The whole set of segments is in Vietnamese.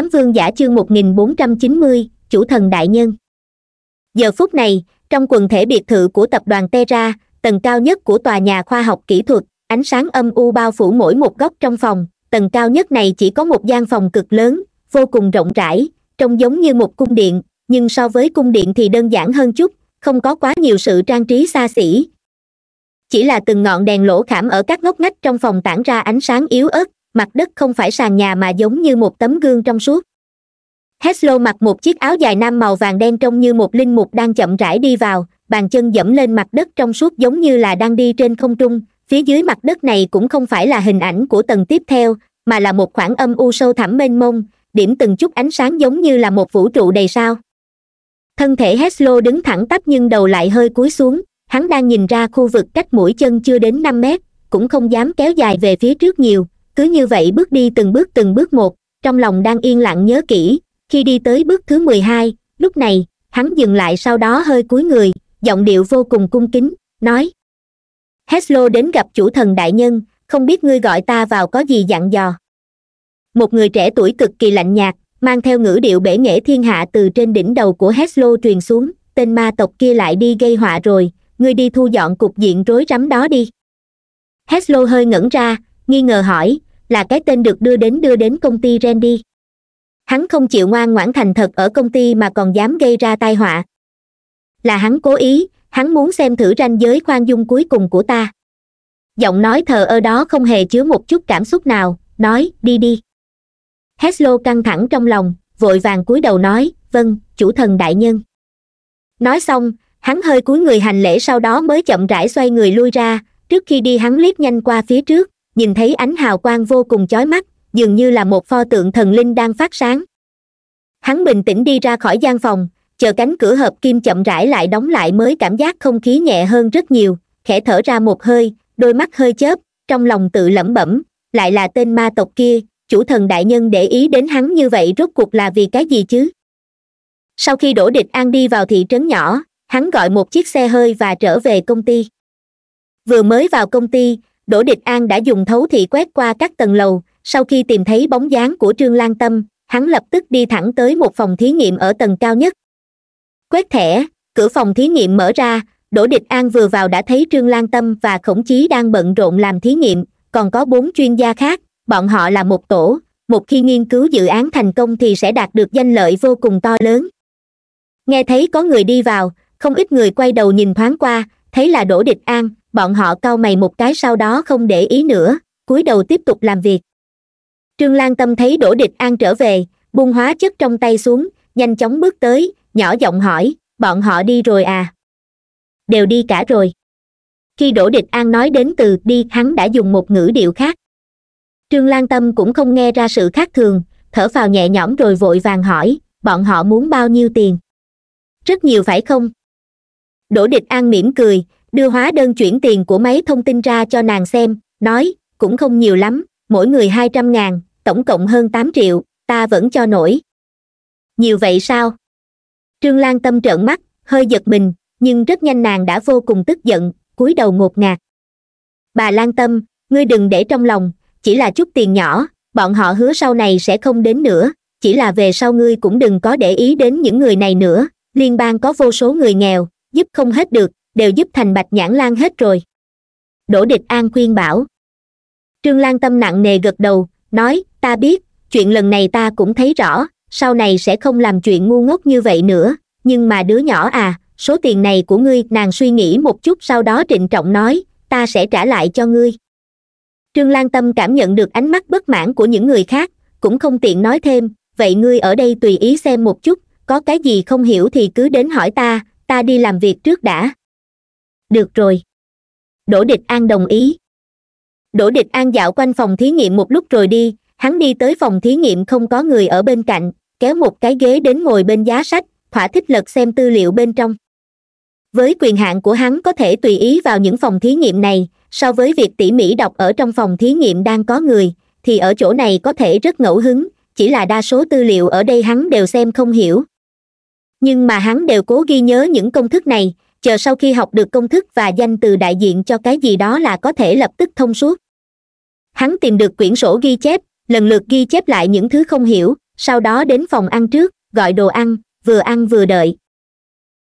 Ám Vương giả chương 1490, chủ thần đại nhân. Giờ phút này, trong quần thể biệt thự của tập đoàn Terra, tầng cao nhất của tòa nhà khoa học kỹ thuật, ánh sáng âm u bao phủ mỗi một góc trong phòng, tầng cao nhất này chỉ có một gian phòng cực lớn, vô cùng rộng rãi, trông giống như một cung điện, nhưng so với cung điện thì đơn giản hơn chút, không có quá nhiều sự trang trí xa xỉ. Chỉ là từng ngọn đèn lỗ khảm ở các ngóc ngách trong phòng tản ra ánh sáng yếu ớt, mặt đất không phải sàn nhà mà giống như một tấm gương trong suốt heslo mặc một chiếc áo dài nam màu vàng đen trông như một linh mục đang chậm rãi đi vào bàn chân dẫm lên mặt đất trong suốt giống như là đang đi trên không trung phía dưới mặt đất này cũng không phải là hình ảnh của tầng tiếp theo mà là một khoảng âm u sâu thẳm mênh mông điểm từng chút ánh sáng giống như là một vũ trụ đầy sao thân thể heslo đứng thẳng tắp nhưng đầu lại hơi cúi xuống hắn đang nhìn ra khu vực cách mũi chân chưa đến năm mét cũng không dám kéo dài về phía trước nhiều cứ như vậy bước đi từng bước từng bước một trong lòng đang yên lặng nhớ kỹ khi đi tới bước thứ mười hai lúc này hắn dừng lại sau đó hơi cúi người giọng điệu vô cùng cung kính nói heslo đến gặp chủ thần đại nhân không biết ngươi gọi ta vào có gì dặn dò một người trẻ tuổi cực kỳ lạnh nhạt mang theo ngữ điệu bể nghệ thiên hạ từ trên đỉnh đầu của heslo truyền xuống tên ma tộc kia lại đi gây họa rồi ngươi đi thu dọn cục diện rối rắm đó đi heslo hơi ngẩn ra nghi ngờ hỏi là cái tên được đưa đến đưa đến công ty randy hắn không chịu ngoan ngoãn thành thật ở công ty mà còn dám gây ra tai họa là hắn cố ý hắn muốn xem thử ranh giới khoan dung cuối cùng của ta giọng nói thờ ơ đó không hề chứa một chút cảm xúc nào nói đi đi heslo căng thẳng trong lòng vội vàng cúi đầu nói vâng chủ thần đại nhân nói xong hắn hơi cúi người hành lễ sau đó mới chậm rãi xoay người lui ra trước khi đi hắn liếc nhanh qua phía trước nhìn thấy ánh hào quang vô cùng chói mắt dường như là một pho tượng thần linh đang phát sáng hắn bình tĩnh đi ra khỏi gian phòng chờ cánh cửa hợp kim chậm rãi lại đóng lại mới cảm giác không khí nhẹ hơn rất nhiều khẽ thở ra một hơi đôi mắt hơi chớp trong lòng tự lẩm bẩm lại là tên ma tộc kia chủ thần đại nhân để ý đến hắn như vậy rốt cuộc là vì cái gì chứ sau khi đổ địch an đi vào thị trấn nhỏ hắn gọi một chiếc xe hơi và trở về công ty vừa mới vào công ty đỗ địch an đã dùng thấu thị quét qua các tầng lầu sau khi tìm thấy bóng dáng của trương lan tâm hắn lập tức đi thẳng tới một phòng thí nghiệm ở tầng cao nhất quét thẻ cửa phòng thí nghiệm mở ra đỗ địch an vừa vào đã thấy trương lan tâm và khổng chí đang bận rộn làm thí nghiệm còn có bốn chuyên gia khác bọn họ là một tổ một khi nghiên cứu dự án thành công thì sẽ đạt được danh lợi vô cùng to lớn nghe thấy có người đi vào không ít người quay đầu nhìn thoáng qua thấy là đỗ địch an bọn họ cau mày một cái sau đó không để ý nữa cúi đầu tiếp tục làm việc trương lan tâm thấy đỗ địch an trở về buông hóa chất trong tay xuống nhanh chóng bước tới nhỏ giọng hỏi bọn họ đi rồi à đều đi cả rồi khi đỗ địch an nói đến từ đi hắn đã dùng một ngữ điệu khác trương lan tâm cũng không nghe ra sự khác thường thở phào nhẹ nhõm rồi vội vàng hỏi bọn họ muốn bao nhiêu tiền rất nhiều phải không đỗ địch an mỉm cười đưa hóa đơn chuyển tiền của máy thông tin ra cho nàng xem nói cũng không nhiều lắm mỗi người hai trăm ngàn tổng cộng hơn tám triệu ta vẫn cho nổi nhiều vậy sao trương lan tâm trợn mắt hơi giật mình nhưng rất nhanh nàng đã vô cùng tức giận cúi đầu ngột ngạt bà lan tâm ngươi đừng để trong lòng chỉ là chút tiền nhỏ bọn họ hứa sau này sẽ không đến nữa chỉ là về sau ngươi cũng đừng có để ý đến những người này nữa liên bang có vô số người nghèo giúp không hết được đều giúp thành bạch nhãn lan hết rồi đỗ địch an khuyên bảo trương lan tâm nặng nề gật đầu nói ta biết chuyện lần này ta cũng thấy rõ sau này sẽ không làm chuyện ngu ngốc như vậy nữa nhưng mà đứa nhỏ à số tiền này của ngươi nàng suy nghĩ một chút sau đó trịnh trọng nói ta sẽ trả lại cho ngươi trương lan tâm cảm nhận được ánh mắt bất mãn của những người khác cũng không tiện nói thêm vậy ngươi ở đây tùy ý xem một chút có cái gì không hiểu thì cứ đến hỏi ta ta đi làm việc trước đã được rồi đỗ địch an đồng ý đỗ địch an dạo quanh phòng thí nghiệm một lúc rồi đi hắn đi tới phòng thí nghiệm không có người ở bên cạnh kéo một cái ghế đến ngồi bên giá sách thỏa thích lật xem tư liệu bên trong với quyền hạn của hắn có thể tùy ý vào những phòng thí nghiệm này so với việc tỉ mỉ đọc ở trong phòng thí nghiệm đang có người thì ở chỗ này có thể rất ngẫu hứng chỉ là đa số tư liệu ở đây hắn đều xem không hiểu nhưng mà hắn đều cố ghi nhớ những công thức này chờ sau khi học được công thức và danh từ đại diện cho cái gì đó là có thể lập tức thông suốt hắn tìm được quyển sổ ghi chép lần lượt ghi chép lại những thứ không hiểu sau đó đến phòng ăn trước gọi đồ ăn vừa ăn vừa đợi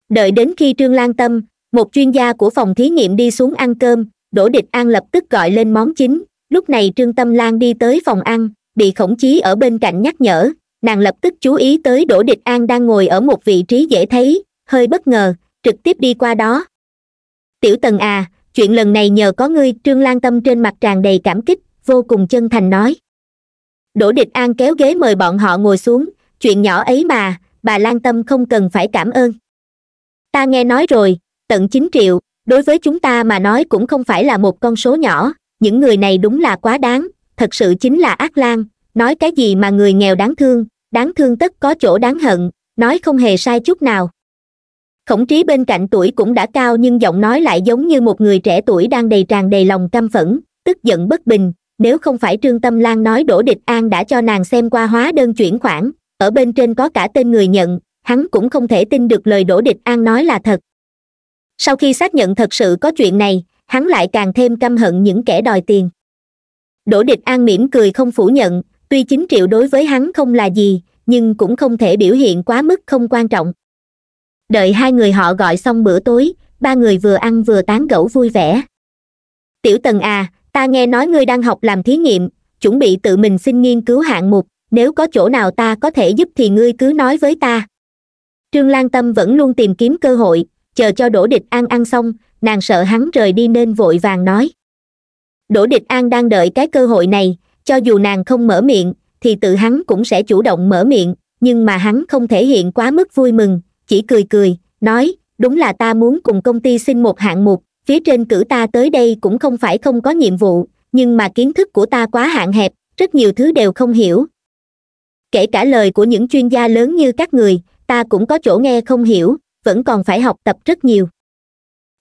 đợi đến khi trương lan tâm một chuyên gia của phòng thí nghiệm đi xuống ăn cơm đỗ địch an lập tức gọi lên món chính lúc này trương tâm lan đi tới phòng ăn bị khổng chí ở bên cạnh nhắc nhở nàng lập tức chú ý tới đỗ địch an đang ngồi ở một vị trí dễ thấy hơi bất ngờ trực tiếp đi qua đó tiểu tần à chuyện lần này nhờ có ngươi trương lan tâm trên mặt tràn đầy cảm kích vô cùng chân thành nói đỗ địch an kéo ghế mời bọn họ ngồi xuống chuyện nhỏ ấy mà bà lan tâm không cần phải cảm ơn ta nghe nói rồi tận chín triệu đối với chúng ta mà nói cũng không phải là một con số nhỏ những người này đúng là quá đáng thật sự chính là ác lan nói cái gì mà người nghèo đáng thương đáng thương tất có chỗ đáng hận nói không hề sai chút nào khổng trí bên cạnh tuổi cũng đã cao nhưng giọng nói lại giống như một người trẻ tuổi đang đầy tràn đầy lòng căm phẫn tức giận bất bình nếu không phải trương tâm lan nói đỗ địch an đã cho nàng xem qua hóa đơn chuyển khoản ở bên trên có cả tên người nhận hắn cũng không thể tin được lời đỗ địch an nói là thật sau khi xác nhận thật sự có chuyện này hắn lại càng thêm căm hận những kẻ đòi tiền đỗ địch an mỉm cười không phủ nhận tuy chín triệu đối với hắn không là gì nhưng cũng không thể biểu hiện quá mức không quan trọng đợi hai người họ gọi xong bữa tối ba người vừa ăn vừa tán gẫu vui vẻ tiểu tần à ta nghe nói ngươi đang học làm thí nghiệm chuẩn bị tự mình xin nghiên cứu hạng mục nếu có chỗ nào ta có thể giúp thì ngươi cứ nói với ta trương lan tâm vẫn luôn tìm kiếm cơ hội chờ cho đỗ địch an ăn xong nàng sợ hắn rời đi nên vội vàng nói đỗ địch an đang đợi cái cơ hội này cho dù nàng không mở miệng thì tự hắn cũng sẽ chủ động mở miệng nhưng mà hắn không thể hiện quá mức vui mừng chỉ cười cười nói đúng là ta muốn cùng công ty xin một hạng mục phía trên cử ta tới đây cũng không phải không có nhiệm vụ nhưng mà kiến thức của ta quá hạn hẹp rất nhiều thứ đều không hiểu kể cả lời của những chuyên gia lớn như các người ta cũng có chỗ nghe không hiểu vẫn còn phải học tập rất nhiều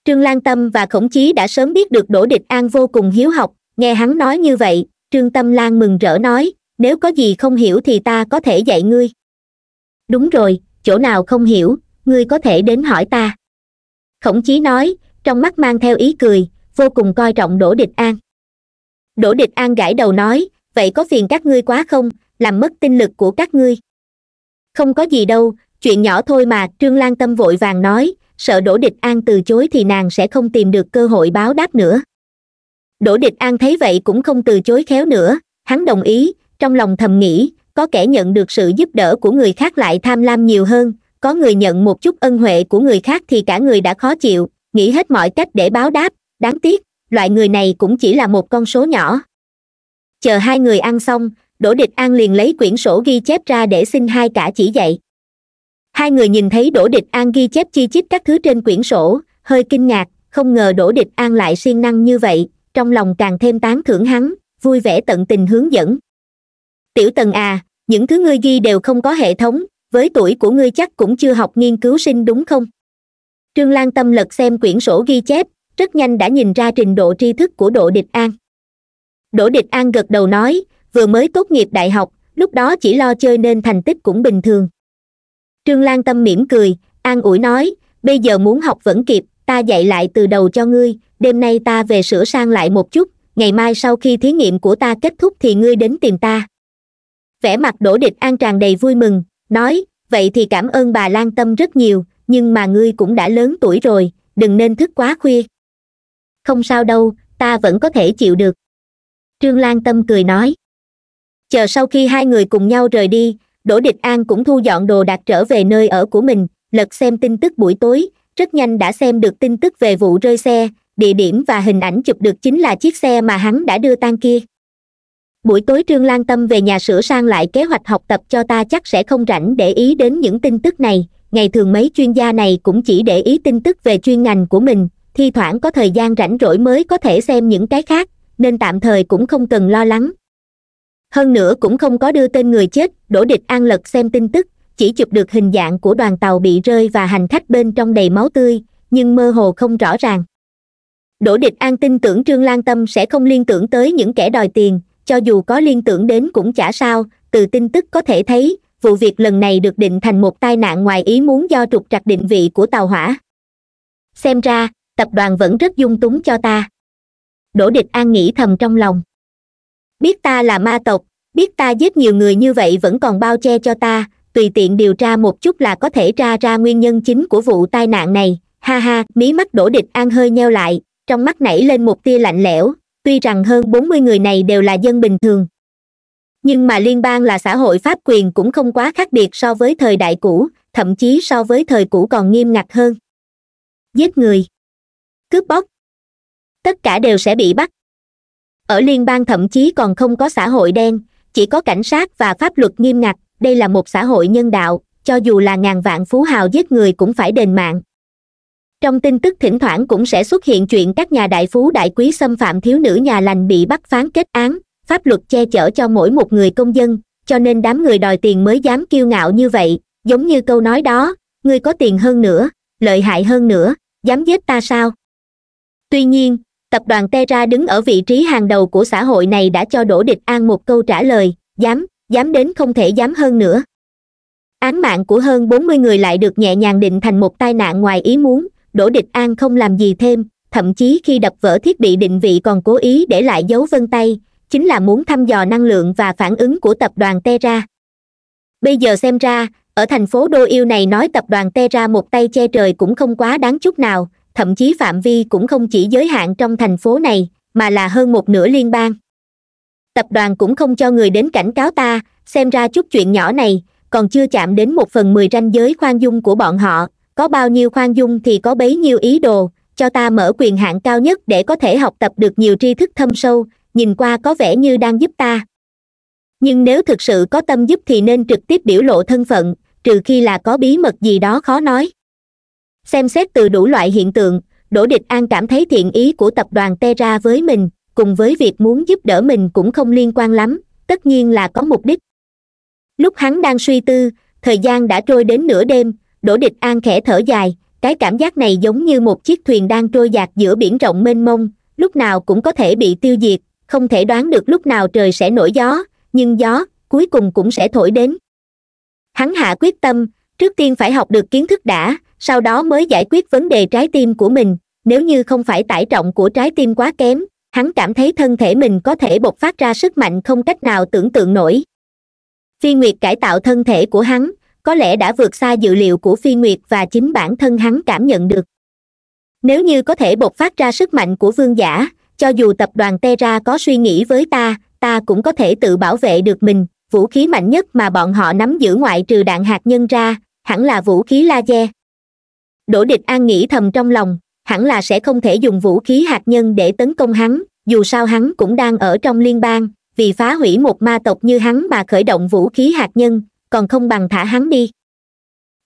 trương lan tâm và khổng chí đã sớm biết được đỗ địch an vô cùng hiếu học nghe hắn nói như vậy trương tâm lan mừng rỡ nói nếu có gì không hiểu thì ta có thể dạy ngươi đúng rồi chỗ nào không hiểu ngươi có thể đến hỏi ta khổng chí nói trong mắt mang theo ý cười vô cùng coi trọng đỗ địch an đỗ địch an gãi đầu nói vậy có phiền các ngươi quá không làm mất tinh lực của các ngươi không có gì đâu chuyện nhỏ thôi mà trương lan tâm vội vàng nói sợ đỗ địch an từ chối thì nàng sẽ không tìm được cơ hội báo đáp nữa đỗ địch an thấy vậy cũng không từ chối khéo nữa hắn đồng ý trong lòng thầm nghĩ có kẻ nhận được sự giúp đỡ của người khác lại tham lam nhiều hơn có người nhận một chút ân huệ của người khác thì cả người đã khó chịu nghĩ hết mọi cách để báo đáp đáng tiếc loại người này cũng chỉ là một con số nhỏ chờ hai người ăn xong đỗ địch an liền lấy quyển sổ ghi chép ra để xin hai cả chỉ dạy hai người nhìn thấy đỗ địch an ghi chép chi chít các thứ trên quyển sổ hơi kinh ngạc không ngờ đỗ địch an lại siêng năng như vậy trong lòng càng thêm tán thưởng hắn vui vẻ tận tình hướng dẫn tiểu tần à những thứ ngươi ghi đều không có hệ thống với tuổi của ngươi chắc cũng chưa học nghiên cứu sinh đúng không trương lan tâm lật xem quyển sổ ghi chép rất nhanh đã nhìn ra trình độ tri thức của độ địch an đỗ địch an gật đầu nói vừa mới tốt nghiệp đại học lúc đó chỉ lo chơi nên thành tích cũng bình thường trương lan tâm mỉm cười an ủi nói bây giờ muốn học vẫn kịp ta dạy lại từ đầu cho ngươi đêm nay ta về sửa sang lại một chút ngày mai sau khi thí nghiệm của ta kết thúc thì ngươi đến tìm ta vẻ mặt đỗ địch an tràn đầy vui mừng nói vậy thì cảm ơn bà lan tâm rất nhiều nhưng mà ngươi cũng đã lớn tuổi rồi đừng nên thức quá khuya không sao đâu ta vẫn có thể chịu được trương lan tâm cười nói chờ sau khi hai người cùng nhau rời đi đỗ địch an cũng thu dọn đồ đạc trở về nơi ở của mình lật xem tin tức buổi tối rất nhanh đã xem được tin tức về vụ rơi xe địa điểm và hình ảnh chụp được chính là chiếc xe mà hắn đã đưa tan kia buổi tối trương lan tâm về nhà sửa sang lại kế hoạch học tập cho ta chắc sẽ không rảnh để ý đến những tin tức này ngày thường mấy chuyên gia này cũng chỉ để ý tin tức về chuyên ngành của mình thi thoảng có thời gian rảnh rỗi mới có thể xem những cái khác nên tạm thời cũng không cần lo lắng hơn nữa cũng không có đưa tên người chết đổ địch an lật xem tin tức chỉ chụp được hình dạng của đoàn tàu bị rơi và hành khách bên trong đầy máu tươi nhưng mơ hồ không rõ ràng đỗ địch an tin tưởng trương lan tâm sẽ không liên tưởng tới những kẻ đòi tiền cho dù có liên tưởng đến cũng chả sao từ tin tức có thể thấy vụ việc lần này được định thành một tai nạn ngoài ý muốn do trục trặc định vị của tàu hỏa xem ra tập đoàn vẫn rất dung túng cho ta đỗ địch an nghĩ thầm trong lòng biết ta là ma tộc biết ta giết nhiều người như vậy vẫn còn bao che cho ta tùy tiện điều tra một chút là có thể tra ra nguyên nhân chính của vụ tai nạn này ha ha mí mắt đổ địch an hơi nheo lại trong mắt nảy lên một tia lạnh lẽo tuy rằng hơn bốn mươi người này đều là dân bình thường nhưng mà liên bang là xã hội pháp quyền cũng không quá khác biệt so với thời đại cũ thậm chí so với thời cũ còn nghiêm ngặt hơn giết người cướp bóc tất cả đều sẽ bị bắt ở liên bang thậm chí còn không có xã hội đen chỉ có cảnh sát và pháp luật nghiêm ngặt đây là một xã hội nhân đạo cho dù là ngàn vạn phú hào giết người cũng phải đền mạng trong tin tức thỉnh thoảng cũng sẽ xuất hiện chuyện các nhà đại phú đại quý xâm phạm thiếu nữ nhà lành bị bắt phán kết án pháp luật che chở cho mỗi một người công dân cho nên đám người đòi tiền mới dám kiêu ngạo như vậy giống như câu nói đó ngươi có tiền hơn nữa lợi hại hơn nữa dám giết ta sao tuy nhiên tập đoàn te-ra đứng ở vị trí hàng đầu của xã hội này đã cho đỗ địch an một câu trả lời dám dám đến không thể dám hơn nữa án mạng của hơn bốn mươi người lại được nhẹ nhàng định thành một tai nạn ngoài ý muốn đỗ địch an không làm gì thêm thậm chí khi đập vỡ thiết bị định vị còn cố ý để lại dấu vân tay chính là muốn thăm dò năng lượng và phản ứng của tập đoàn terra bây giờ xem ra ở thành phố đô yêu này nói tập đoàn terra một tay che trời cũng không quá đáng chút nào thậm chí phạm vi cũng không chỉ giới hạn trong thành phố này mà là hơn một nửa liên bang tập đoàn cũng không cho người đến cảnh cáo ta xem ra chút chuyện nhỏ này còn chưa chạm đến một phần mười ranh giới khoan dung của bọn họ có bao nhiêu khoan dung thì có bấy nhiêu ý đồ cho ta mở quyền hạn cao nhất để có thể học tập được nhiều tri thức thâm sâu nhìn qua có vẻ như đang giúp ta nhưng nếu thực sự có tâm giúp thì nên trực tiếp biểu lộ thân phận trừ khi là có bí mật gì đó khó nói xem xét từ đủ loại hiện tượng đỗ địch an cảm thấy thiện ý của tập đoàn terra với mình cùng với việc muốn giúp đỡ mình cũng không liên quan lắm tất nhiên là có mục đích lúc hắn đang suy tư thời gian đã trôi đến nửa đêm đỗ địch an khẽ thở dài cái cảm giác này giống như một chiếc thuyền đang trôi giạt giữa biển rộng mênh mông lúc nào cũng có thể bị tiêu diệt không thể đoán được lúc nào trời sẽ nổi gió nhưng gió cuối cùng cũng sẽ thổi đến hắn hạ quyết tâm trước tiên phải học được kiến thức đã sau đó mới giải quyết vấn đề trái tim của mình nếu như không phải tải trọng của trái tim quá kém hắn cảm thấy thân thể mình có thể bộc phát ra sức mạnh không cách nào tưởng tượng nổi phi nguyệt cải tạo thân thể của hắn có lẽ đã vượt xa dự liệu của phi nguyệt và chính bản thân hắn cảm nhận được nếu như có thể bộc phát ra sức mạnh của vương giả cho dù tập đoàn terra có suy nghĩ với ta ta cũng có thể tự bảo vệ được mình vũ khí mạnh nhất mà bọn họ nắm giữ ngoại trừ đạn hạt nhân ra hẳn là vũ khí laser đỗ địch an nghĩ thầm trong lòng hẳn là sẽ không thể dùng vũ khí hạt nhân để tấn công hắn dù sao hắn cũng đang ở trong liên bang vì phá hủy một ma tộc như hắn mà khởi động vũ khí hạt nhân còn không bằng thả hắn đi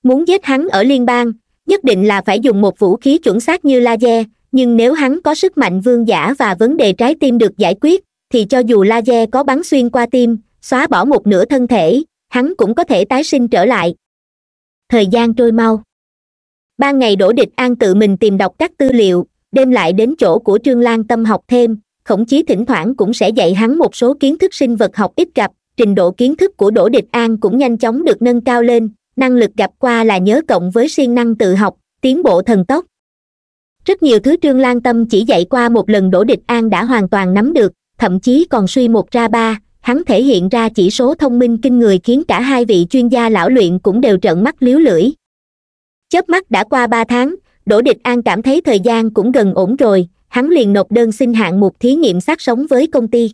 muốn giết hắn ở liên bang nhất định là phải dùng một vũ khí chuẩn xác như laser nhưng nếu hắn có sức mạnh vương giả và vấn đề trái tim được giải quyết thì cho dù laser có bắn xuyên qua tim xóa bỏ một nửa thân thể hắn cũng có thể tái sinh trở lại thời gian trôi mau ban ngày đổ địch an tự mình tìm đọc các tư liệu đêm lại đến chỗ của trương lan tâm học thêm khổng chí thỉnh thoảng cũng sẽ dạy hắn một số kiến thức sinh vật học ít gặp trình độ kiến thức của đỗ địch an cũng nhanh chóng được nâng cao lên năng lực gặp qua là nhớ cộng với siêng năng tự học tiến bộ thần tốc rất nhiều thứ trương lan tâm chỉ dạy qua một lần đỗ địch an đã hoàn toàn nắm được thậm chí còn suy một ra ba hắn thể hiện ra chỉ số thông minh kinh người khiến cả hai vị chuyên gia lão luyện cũng đều trợn mắt liếu lưỡi chớp mắt đã qua ba tháng đỗ địch an cảm thấy thời gian cũng gần ổn rồi hắn liền nộp đơn xin hạng mục thí nghiệm sát sống với công ty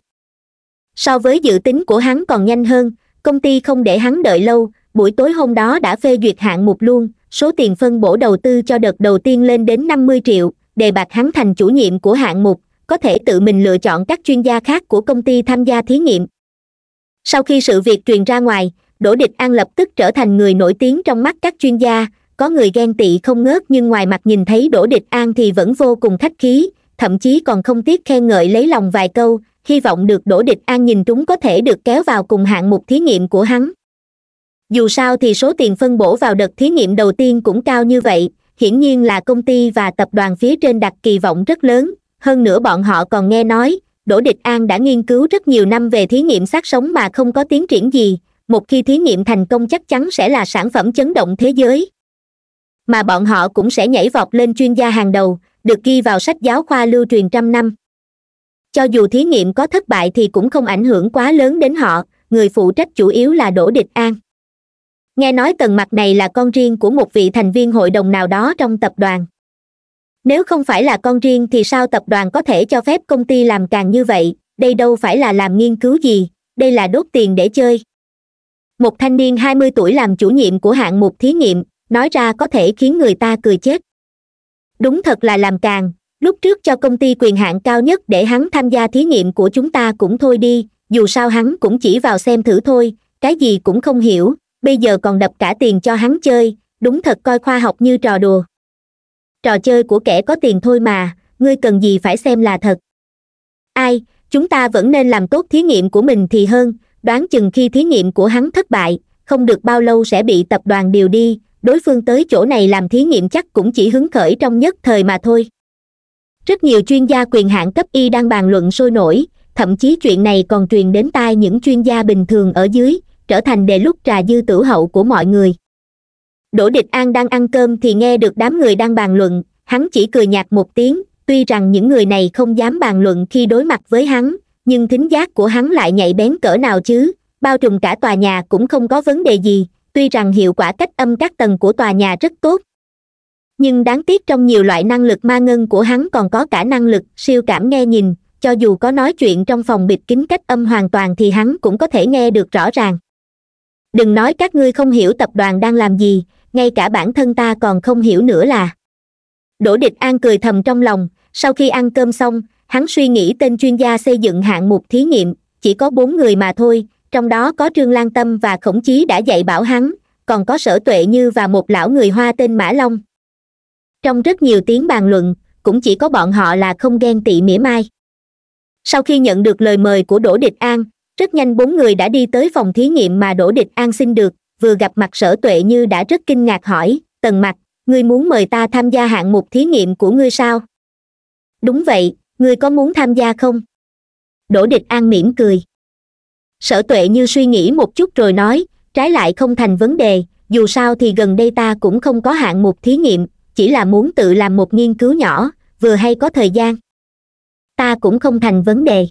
so với dự tính của hắn còn nhanh hơn công ty không để hắn đợi lâu buổi tối hôm đó đã phê duyệt hạng mục luôn số tiền phân bổ đầu tư cho đợt đầu tiên lên đến năm mươi triệu đề bạc hắn thành chủ nhiệm của hạng mục có thể tự mình lựa chọn các chuyên gia khác của công ty tham gia thí nghiệm sau khi sự việc truyền ra ngoài đỗ địch an lập tức trở thành người nổi tiếng trong mắt các chuyên gia có người ghen tị không ngớt nhưng ngoài mặt nhìn thấy đỗ địch an thì vẫn vô cùng khách khí thậm chí còn không tiếc khen ngợi lấy lòng vài câu hy vọng được đỗ địch an nhìn chúng có thể được kéo vào cùng hạng mục thí nghiệm của hắn dù sao thì số tiền phân bổ vào đợt thí nghiệm đầu tiên cũng cao như vậy hiển nhiên là công ty và tập đoàn phía trên đặt kỳ vọng rất lớn hơn nữa bọn họ còn nghe nói đỗ địch an đã nghiên cứu rất nhiều năm về thí nghiệm sát sống mà không có tiến triển gì một khi thí nghiệm thành công chắc chắn sẽ là sản phẩm chấn động thế giới mà bọn họ cũng sẽ nhảy vọt lên chuyên gia hàng đầu được ghi vào sách giáo khoa lưu truyền trăm năm cho dù thí nghiệm có thất bại thì cũng không ảnh hưởng quá lớn đến họ người phụ trách chủ yếu là đỗ địch an nghe nói tầng mặt này là con riêng của một vị thành viên hội đồng nào đó trong tập đoàn nếu không phải là con riêng thì sao tập đoàn có thể cho phép công ty làm càng như vậy đây đâu phải là làm nghiên cứu gì đây là đốt tiền để chơi một thanh niên hai mươi tuổi làm chủ nhiệm của hạng mục thí nghiệm nói ra có thể khiến người ta cười chết đúng thật là làm càng lúc trước cho công ty quyền hạn cao nhất để hắn tham gia thí nghiệm của chúng ta cũng thôi đi dù sao hắn cũng chỉ vào xem thử thôi cái gì cũng không hiểu bây giờ còn đập cả tiền cho hắn chơi đúng thật coi khoa học như trò đùa trò chơi của kẻ có tiền thôi mà ngươi cần gì phải xem là thật ai chúng ta vẫn nên làm tốt thí nghiệm của mình thì hơn đoán chừng khi thí nghiệm của hắn thất bại không được bao lâu sẽ bị tập đoàn điều đi đối phương tới chỗ này làm thí nghiệm chắc cũng chỉ hứng khởi trong nhất thời mà thôi rất nhiều chuyên gia quyền hạn cấp y đang bàn luận sôi nổi thậm chí chuyện này còn truyền đến tai những chuyên gia bình thường ở dưới trở thành đề lúc trà dư tử hậu của mọi người đỗ địch an đang ăn cơm thì nghe được đám người đang bàn luận hắn chỉ cười nhạt một tiếng tuy rằng những người này không dám bàn luận khi đối mặt với hắn nhưng thính giác của hắn lại nhạy bén cỡ nào chứ bao trùm cả tòa nhà cũng không có vấn đề gì tuy rằng hiệu quả cách âm các tầng của tòa nhà rất tốt nhưng đáng tiếc trong nhiều loại năng lực ma ngân của hắn còn có cả năng lực siêu cảm nghe nhìn cho dù có nói chuyện trong phòng bịt kín cách âm hoàn toàn thì hắn cũng có thể nghe được rõ ràng đừng nói các ngươi không hiểu tập đoàn đang làm gì ngay cả bản thân ta còn không hiểu nữa là đỗ địch an cười thầm trong lòng sau khi ăn cơm xong hắn suy nghĩ tên chuyên gia xây dựng hạng mục thí nghiệm chỉ có bốn người mà thôi trong đó có trương lan tâm và khổng chí đã dạy bảo hắn còn có sở tuệ như và một lão người hoa tên mã long trong rất nhiều tiếng bàn luận cũng chỉ có bọn họ là không ghen tị mỉa mai sau khi nhận được lời mời của đỗ địch an rất nhanh bốn người đã đi tới phòng thí nghiệm mà đỗ địch an xin được vừa gặp mặt sở tuệ như đã rất kinh ngạc hỏi tần mặt ngươi muốn mời ta tham gia hạng mục thí nghiệm của ngươi sao đúng vậy ngươi có muốn tham gia không đỗ địch an mỉm cười sở tuệ như suy nghĩ một chút rồi nói trái lại không thành vấn đề dù sao thì gần đây ta cũng không có hạng mục thí nghiệm chỉ là muốn tự làm một nghiên cứu nhỏ vừa hay có thời gian ta cũng không thành vấn đề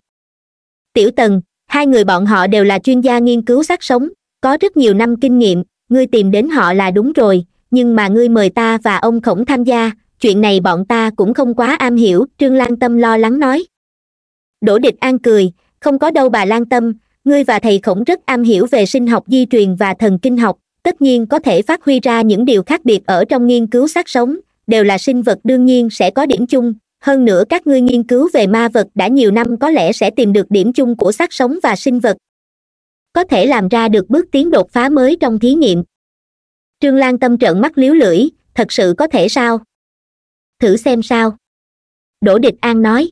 tiểu tần hai người bọn họ đều là chuyên gia nghiên cứu xác sống có rất nhiều năm kinh nghiệm ngươi tìm đến họ là đúng rồi nhưng mà ngươi mời ta và ông khổng tham gia chuyện này bọn ta cũng không quá am hiểu trương lan tâm lo lắng nói đỗ địch an cười không có đâu bà lan tâm ngươi và thầy khổng rất am hiểu về sinh học di truyền và thần kinh học tất nhiên có thể phát huy ra những điều khác biệt ở trong nghiên cứu xác sống đều là sinh vật đương nhiên sẽ có điểm chung hơn nữa các ngươi nghiên cứu về ma vật đã nhiều năm có lẽ sẽ tìm được điểm chung của xác sống và sinh vật có thể làm ra được bước tiến đột phá mới trong thí nghiệm trương lan tâm trợn mắt liếu lưỡi thật sự có thể sao thử xem sao đỗ địch an nói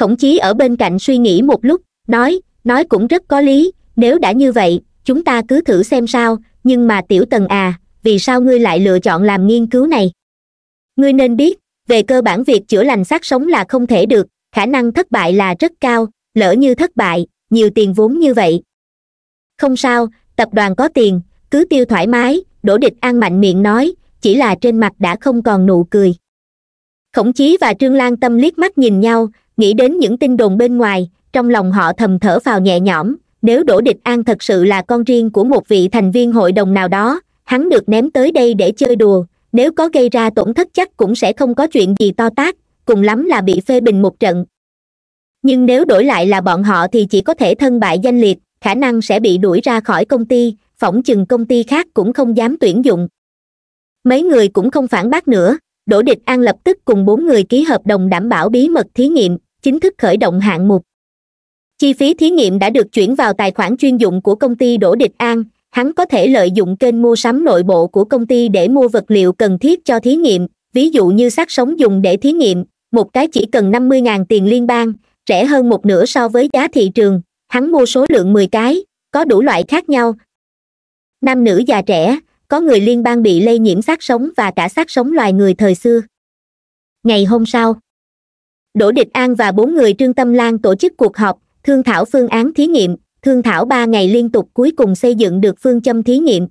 khổng chí ở bên cạnh suy nghĩ một lúc nói nói cũng rất có lý nếu đã như vậy chúng ta cứ thử xem sao nhưng mà tiểu tần à vì sao ngươi lại lựa chọn làm nghiên cứu này ngươi nên biết về cơ bản việc chữa lành xác sống là không thể được khả năng thất bại là rất cao lỡ như thất bại nhiều tiền vốn như vậy không sao tập đoàn có tiền cứ tiêu thoải mái đổ địch an mạnh miệng nói chỉ là trên mặt đã không còn nụ cười khổng chí và trương lan tâm liếc mắt nhìn nhau nghĩ đến những tin đồn bên ngoài trong lòng họ thầm thở vào nhẹ nhõm nếu đỗ địch an thật sự là con riêng của một vị thành viên hội đồng nào đó hắn được ném tới đây để chơi đùa nếu có gây ra tổn thất chắc cũng sẽ không có chuyện gì to tát cùng lắm là bị phê bình một trận nhưng nếu đổi lại là bọn họ thì chỉ có thể thân bại danh liệt khả năng sẽ bị đuổi ra khỏi công ty phỏng chừng công ty khác cũng không dám tuyển dụng mấy người cũng không phản bác nữa đỗ địch an lập tức cùng bốn người ký hợp đồng đảm bảo bí mật thí nghiệm chính thức khởi động hạng mục chi phí thí nghiệm đã được chuyển vào tài khoản chuyên dụng của công ty đỗ địch an hắn có thể lợi dụng kênh mua sắm nội bộ của công ty để mua vật liệu cần thiết cho thí nghiệm ví dụ như xác sống dùng để thí nghiệm một cái chỉ cần năm mươi tiền liên bang rẻ hơn một nửa so với giá thị trường hắn mua số lượng mười cái có đủ loại khác nhau nam nữ già trẻ có người liên bang bị lây nhiễm xác sống và cả xác sống loài người thời xưa ngày hôm sau đỗ địch an và bốn người trương tâm lan tổ chức cuộc họp thương thảo phương án thí nghiệm thương thảo ba ngày liên tục cuối cùng xây dựng được phương châm thí nghiệm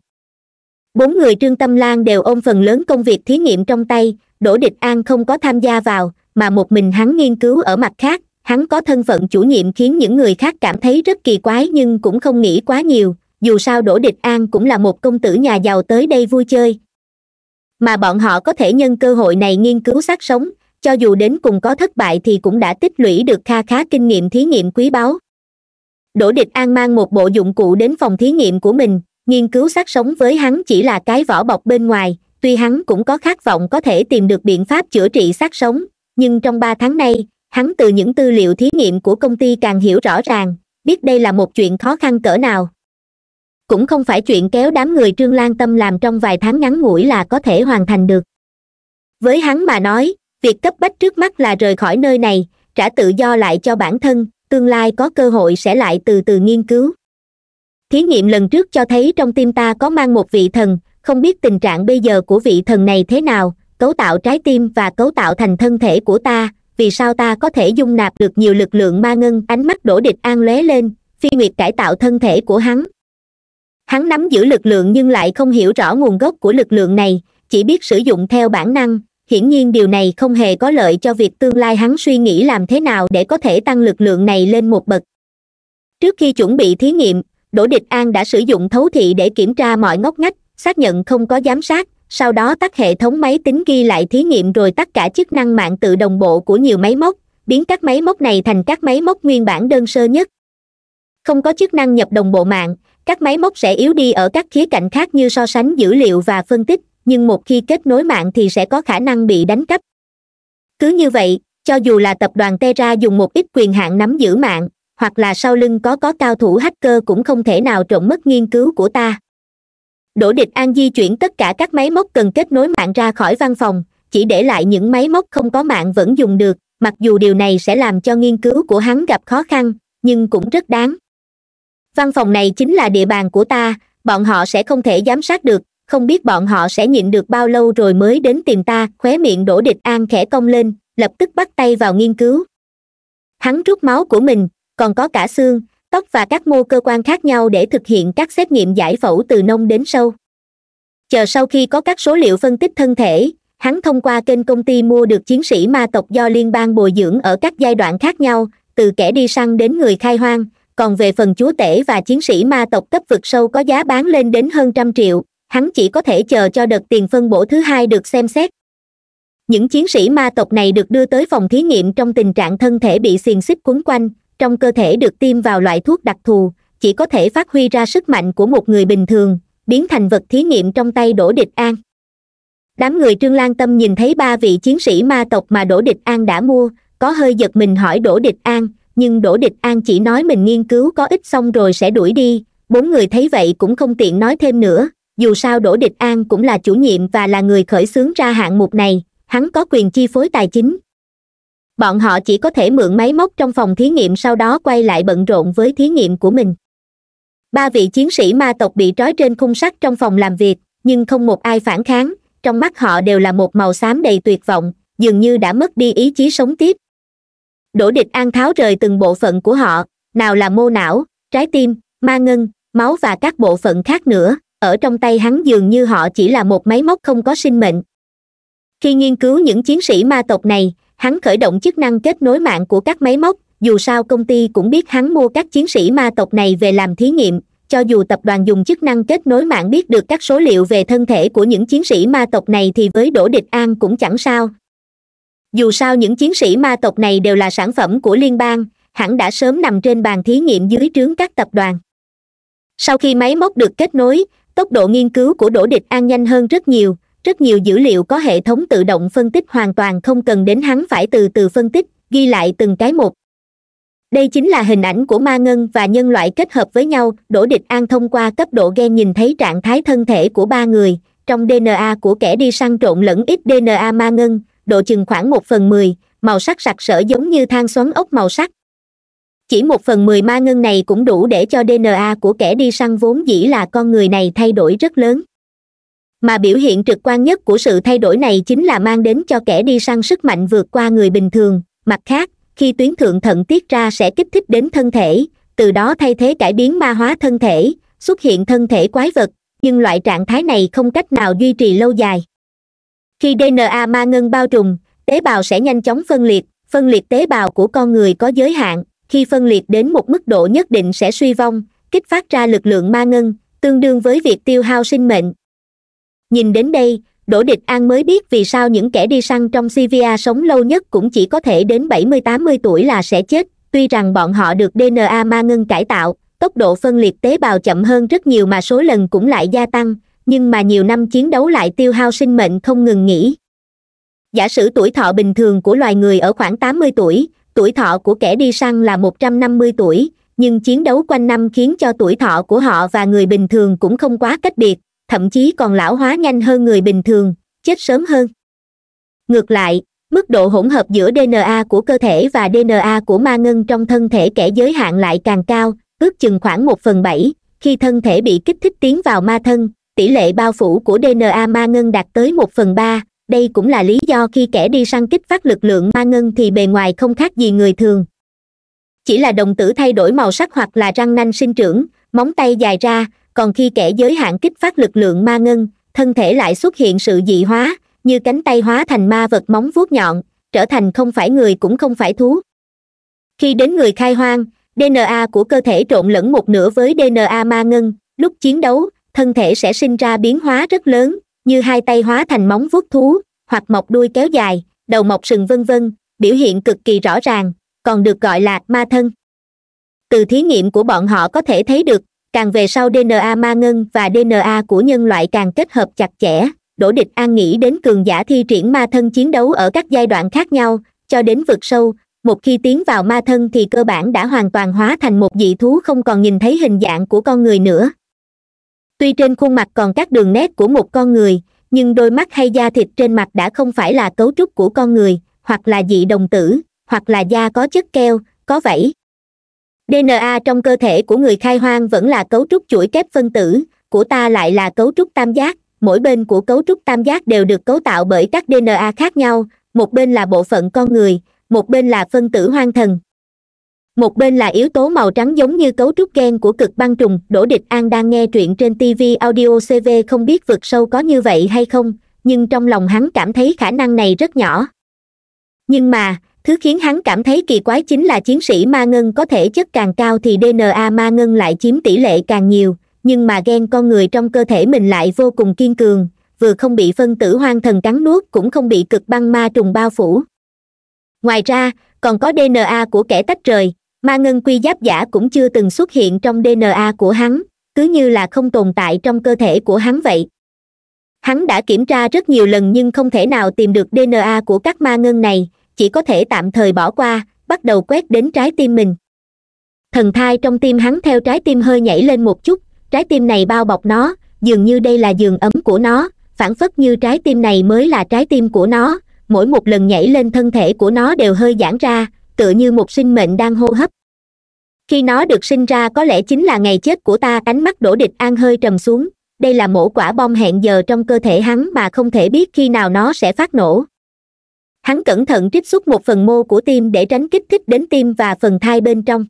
bốn người trương tâm lan đều ôm phần lớn công việc thí nghiệm trong tay đỗ địch an không có tham gia vào mà một mình hắn nghiên cứu ở mặt khác hắn có thân phận chủ nhiệm khiến những người khác cảm thấy rất kỳ quái nhưng cũng không nghĩ quá nhiều dù sao đỗ địch an cũng là một công tử nhà giàu tới đây vui chơi mà bọn họ có thể nhân cơ hội này nghiên cứu xác sống cho dù đến cùng có thất bại thì cũng đã tích lũy được kha khá kinh nghiệm thí nghiệm quý báu đỗ địch an mang một bộ dụng cụ đến phòng thí nghiệm của mình nghiên cứu sát sống với hắn chỉ là cái vỏ bọc bên ngoài tuy hắn cũng có khát vọng có thể tìm được biện pháp chữa trị sát sống nhưng trong ba tháng nay hắn từ những tư liệu thí nghiệm của công ty càng hiểu rõ ràng biết đây là một chuyện khó khăn cỡ nào cũng không phải chuyện kéo đám người trương lan tâm làm trong vài tháng ngắn ngủi là có thể hoàn thành được với hắn mà nói việc cấp bách trước mắt là rời khỏi nơi này trả tự do lại cho bản thân tương lai có cơ hội sẽ lại từ từ nghiên cứu thí nghiệm lần trước cho thấy trong tim ta có mang một vị thần không biết tình trạng bây giờ của vị thần này thế nào cấu tạo trái tim và cấu tạo thành thân thể của ta vì sao ta có thể dung nạp được nhiều lực lượng ma ngân ánh mắt đổ địch an lóe lên phi nguyệt cải tạo thân thể của hắn hắn nắm giữ lực lượng nhưng lại không hiểu rõ nguồn gốc của lực lượng này chỉ biết sử dụng theo bản năng hiển nhiên điều này không hề có lợi cho việc tương lai hắn suy nghĩ làm thế nào để có thể tăng lực lượng này lên một bậc trước khi chuẩn bị thí nghiệm đỗ địch an đã sử dụng thấu thị để kiểm tra mọi ngóc ngách xác nhận không có giám sát sau đó tắt hệ thống máy tính ghi lại thí nghiệm rồi tắt cả chức năng mạng tự đồng bộ của nhiều máy móc biến các máy móc này thành các máy móc nguyên bản đơn sơ nhất không có chức năng nhập đồng bộ mạng các máy móc sẽ yếu đi ở các khía cạnh khác như so sánh dữ liệu và phân tích nhưng một khi kết nối mạng thì sẽ có khả năng bị đánh cắp cứ như vậy cho dù là tập đoàn terra dùng một ít quyền hạn nắm giữ mạng hoặc là sau lưng có có cao thủ hacker cũng không thể nào trộn mất nghiên cứu của ta đỗ địch an di chuyển tất cả các máy móc cần kết nối mạng ra khỏi văn phòng chỉ để lại những máy móc không có mạng vẫn dùng được mặc dù điều này sẽ làm cho nghiên cứu của hắn gặp khó khăn nhưng cũng rất đáng văn phòng này chính là địa bàn của ta bọn họ sẽ không thể giám sát được không biết bọn họ sẽ nhịn được bao lâu rồi mới đến tìm ta khóe miệng đổ địch an khẽ cong lên lập tức bắt tay vào nghiên cứu hắn rút máu của mình còn có cả xương tóc và các mô cơ quan khác nhau để thực hiện các xét nghiệm giải phẫu từ nông đến sâu chờ sau khi có các số liệu phân tích thân thể hắn thông qua kênh công ty mua được chiến sĩ ma tộc do liên bang bồi dưỡng ở các giai đoạn khác nhau từ kẻ đi săn đến người khai hoang còn về phần chúa tể và chiến sĩ ma tộc cấp vực sâu có giá bán lên đến hơn trăm triệu hắn chỉ có thể chờ cho đợt tiền phân bổ thứ hai được xem xét những chiến sĩ ma tộc này được đưa tới phòng thí nghiệm trong tình trạng thân thể bị xiềng xích quấn quanh trong cơ thể được tiêm vào loại thuốc đặc thù chỉ có thể phát huy ra sức mạnh của một người bình thường biến thành vật thí nghiệm trong tay đỗ địch an đám người trương lan tâm nhìn thấy ba vị chiến sĩ ma tộc mà đỗ địch an đã mua có hơi giật mình hỏi đỗ địch an nhưng đỗ địch an chỉ nói mình nghiên cứu có ít xong rồi sẽ đuổi đi bốn người thấy vậy cũng không tiện nói thêm nữa dù sao đỗ địch an cũng là chủ nhiệm và là người khởi xướng ra hạng mục này hắn có quyền chi phối tài chính bọn họ chỉ có thể mượn máy móc trong phòng thí nghiệm sau đó quay lại bận rộn với thí nghiệm của mình ba vị chiến sĩ ma tộc bị trói trên khung sắt trong phòng làm việc nhưng không một ai phản kháng trong mắt họ đều là một màu xám đầy tuyệt vọng dường như đã mất đi ý chí sống tiếp đỗ địch an tháo rời từng bộ phận của họ nào là mô não trái tim ma ngân máu và các bộ phận khác nữa ở trong tay hắn dường như họ chỉ là một máy móc không có sinh mệnh khi nghiên cứu những chiến sĩ ma tộc này hắn khởi động chức năng kết nối mạng của các máy móc dù sao công ty cũng biết hắn mua các chiến sĩ ma tộc này về làm thí nghiệm cho dù tập đoàn dùng chức năng kết nối mạng biết được các số liệu về thân thể của những chiến sĩ ma tộc này thì với đỗ địch an cũng chẳng sao dù sao những chiến sĩ ma tộc này đều là sản phẩm của liên bang hẳn đã sớm nằm trên bàn thí nghiệm dưới trướng các tập đoàn sau khi máy móc được kết nối tốc độ nghiên cứu của đỗ địch an nhanh hơn rất nhiều rất nhiều dữ liệu có hệ thống tự động phân tích hoàn toàn không cần đến hắn phải từ từ phân tích ghi lại từng cái một đây chính là hình ảnh của ma ngân và nhân loại kết hợp với nhau đỗ địch an thông qua cấp độ gen nhìn thấy trạng thái thân thể của ba người trong dna của kẻ đi săn trộn lẫn ít dna ma ngân độ chừng khoảng một phần mười màu sắc sặc sỡ giống như than xoắn ốc màu sắc chỉ một phần mười ma ngân này cũng đủ để cho dna của kẻ đi săn vốn dĩ là con người này thay đổi rất lớn mà biểu hiện trực quan nhất của sự thay đổi này chính là mang đến cho kẻ đi săn sức mạnh vượt qua người bình thường mặt khác khi tuyến thượng thận tiết ra sẽ kích thích đến thân thể từ đó thay thế cải biến ma hóa thân thể xuất hiện thân thể quái vật nhưng loại trạng thái này không cách nào duy trì lâu dài khi dna ma ngân bao trùm tế bào sẽ nhanh chóng phân liệt phân liệt tế bào của con người có giới hạn khi phân liệt đến một mức độ nhất định sẽ suy vong kích phát ra lực lượng ma ngân tương đương với việc tiêu hao sinh mệnh nhìn đến đây đỗ địch an mới biết vì sao những kẻ đi săn trong sivia sống lâu nhất cũng chỉ có thể đến bảy mươi tám mươi tuổi là sẽ chết tuy rằng bọn họ được dna ma ngân cải tạo tốc độ phân liệt tế bào chậm hơn rất nhiều mà số lần cũng lại gia tăng nhưng mà nhiều năm chiến đấu lại tiêu hao sinh mệnh không ngừng nghỉ giả sử tuổi thọ bình thường của loài người ở khoảng tám mươi tuổi tuổi thọ của kẻ đi săn là 150 tuổi, nhưng chiến đấu quanh năm khiến cho tuổi thọ của họ và người bình thường cũng không quá cách biệt, thậm chí còn lão hóa nhanh hơn người bình thường, chết sớm hơn. Ngược lại, mức độ hỗn hợp giữa DNA của cơ thể và DNA của ma ngân trong thân thể kẻ giới hạn lại càng cao, ước chừng khoảng 1 phần 7, khi thân thể bị kích thích tiến vào ma thân, tỷ lệ bao phủ của DNA ma ngân đạt tới 1 phần 3, đây cũng là lý do khi kẻ đi săn kích phát lực lượng ma ngân thì bề ngoài không khác gì người thường chỉ là đồng tử thay đổi màu sắc hoặc là răng nanh sinh trưởng móng tay dài ra còn khi kẻ giới hạn kích phát lực lượng ma ngân thân thể lại xuất hiện sự dị hóa như cánh tay hóa thành ma vật móng vuốt nhọn trở thành không phải người cũng không phải thú khi đến người khai hoang dna của cơ thể trộn lẫn một nửa với dna ma ngân lúc chiến đấu thân thể sẽ sinh ra biến hóa rất lớn như hai tay hóa thành móng vuốt thú hoặc mọc đuôi kéo dài đầu mọc sừng vân vân biểu hiện cực kỳ rõ ràng còn được gọi là ma thân từ thí nghiệm của bọn họ có thể thấy được càng về sau dna ma ngân và dna của nhân loại càng kết hợp chặt chẽ Đổ địch an nghĩ đến cường giả thi triển ma thân chiến đấu ở các giai đoạn khác nhau cho đến vực sâu một khi tiến vào ma thân thì cơ bản đã hoàn toàn hóa thành một dị thú không còn nhìn thấy hình dạng của con người nữa tuy trên khuôn mặt còn các đường nét của một con người nhưng đôi mắt hay da thịt trên mặt đã không phải là cấu trúc của con người hoặc là dị đồng tử hoặc là da có chất keo có vảy dna trong cơ thể của người khai hoang vẫn là cấu trúc chuỗi kép phân tử của ta lại là cấu trúc tam giác mỗi bên của cấu trúc tam giác đều được cấu tạo bởi các dna khác nhau một bên là bộ phận con người một bên là phân tử hoang thần một bên là yếu tố màu trắng giống như cấu trúc gen của cực băng trùng đỗ địch an đang nghe truyện trên tv audio cv không biết vực sâu có như vậy hay không nhưng trong lòng hắn cảm thấy khả năng này rất nhỏ nhưng mà thứ khiến hắn cảm thấy kỳ quái chính là chiến sĩ ma ngân có thể chất càng cao thì dna ma ngân lại chiếm tỷ lệ càng nhiều nhưng mà gen con người trong cơ thể mình lại vô cùng kiên cường vừa không bị phân tử hoang thần cắn nuốt cũng không bị cực băng ma trùng bao phủ ngoài ra còn có dna của kẻ tách rời ma ngân quy giáp giả cũng chưa từng xuất hiện trong dna của hắn cứ như là không tồn tại trong cơ thể của hắn vậy hắn đã kiểm tra rất nhiều lần nhưng không thể nào tìm được dna của các ma ngân này chỉ có thể tạm thời bỏ qua bắt đầu quét đến trái tim mình thần thai trong tim hắn theo trái tim hơi nhảy lên một chút trái tim này bao bọc nó dường như đây là giường ấm của nó phản phất như trái tim này mới là trái tim của nó mỗi một lần nhảy lên thân thể của nó đều hơi giãn ra tựa như một sinh mệnh đang hô hấp khi nó được sinh ra có lẽ chính là ngày chết của ta ánh mắt đổ địch an hơi trầm xuống đây là mổ quả bom hẹn giờ trong cơ thể hắn mà không thể biết khi nào nó sẽ phát nổ hắn cẩn thận trích xuất một phần mô của tim để tránh kích thích đến tim và phần thai bên trong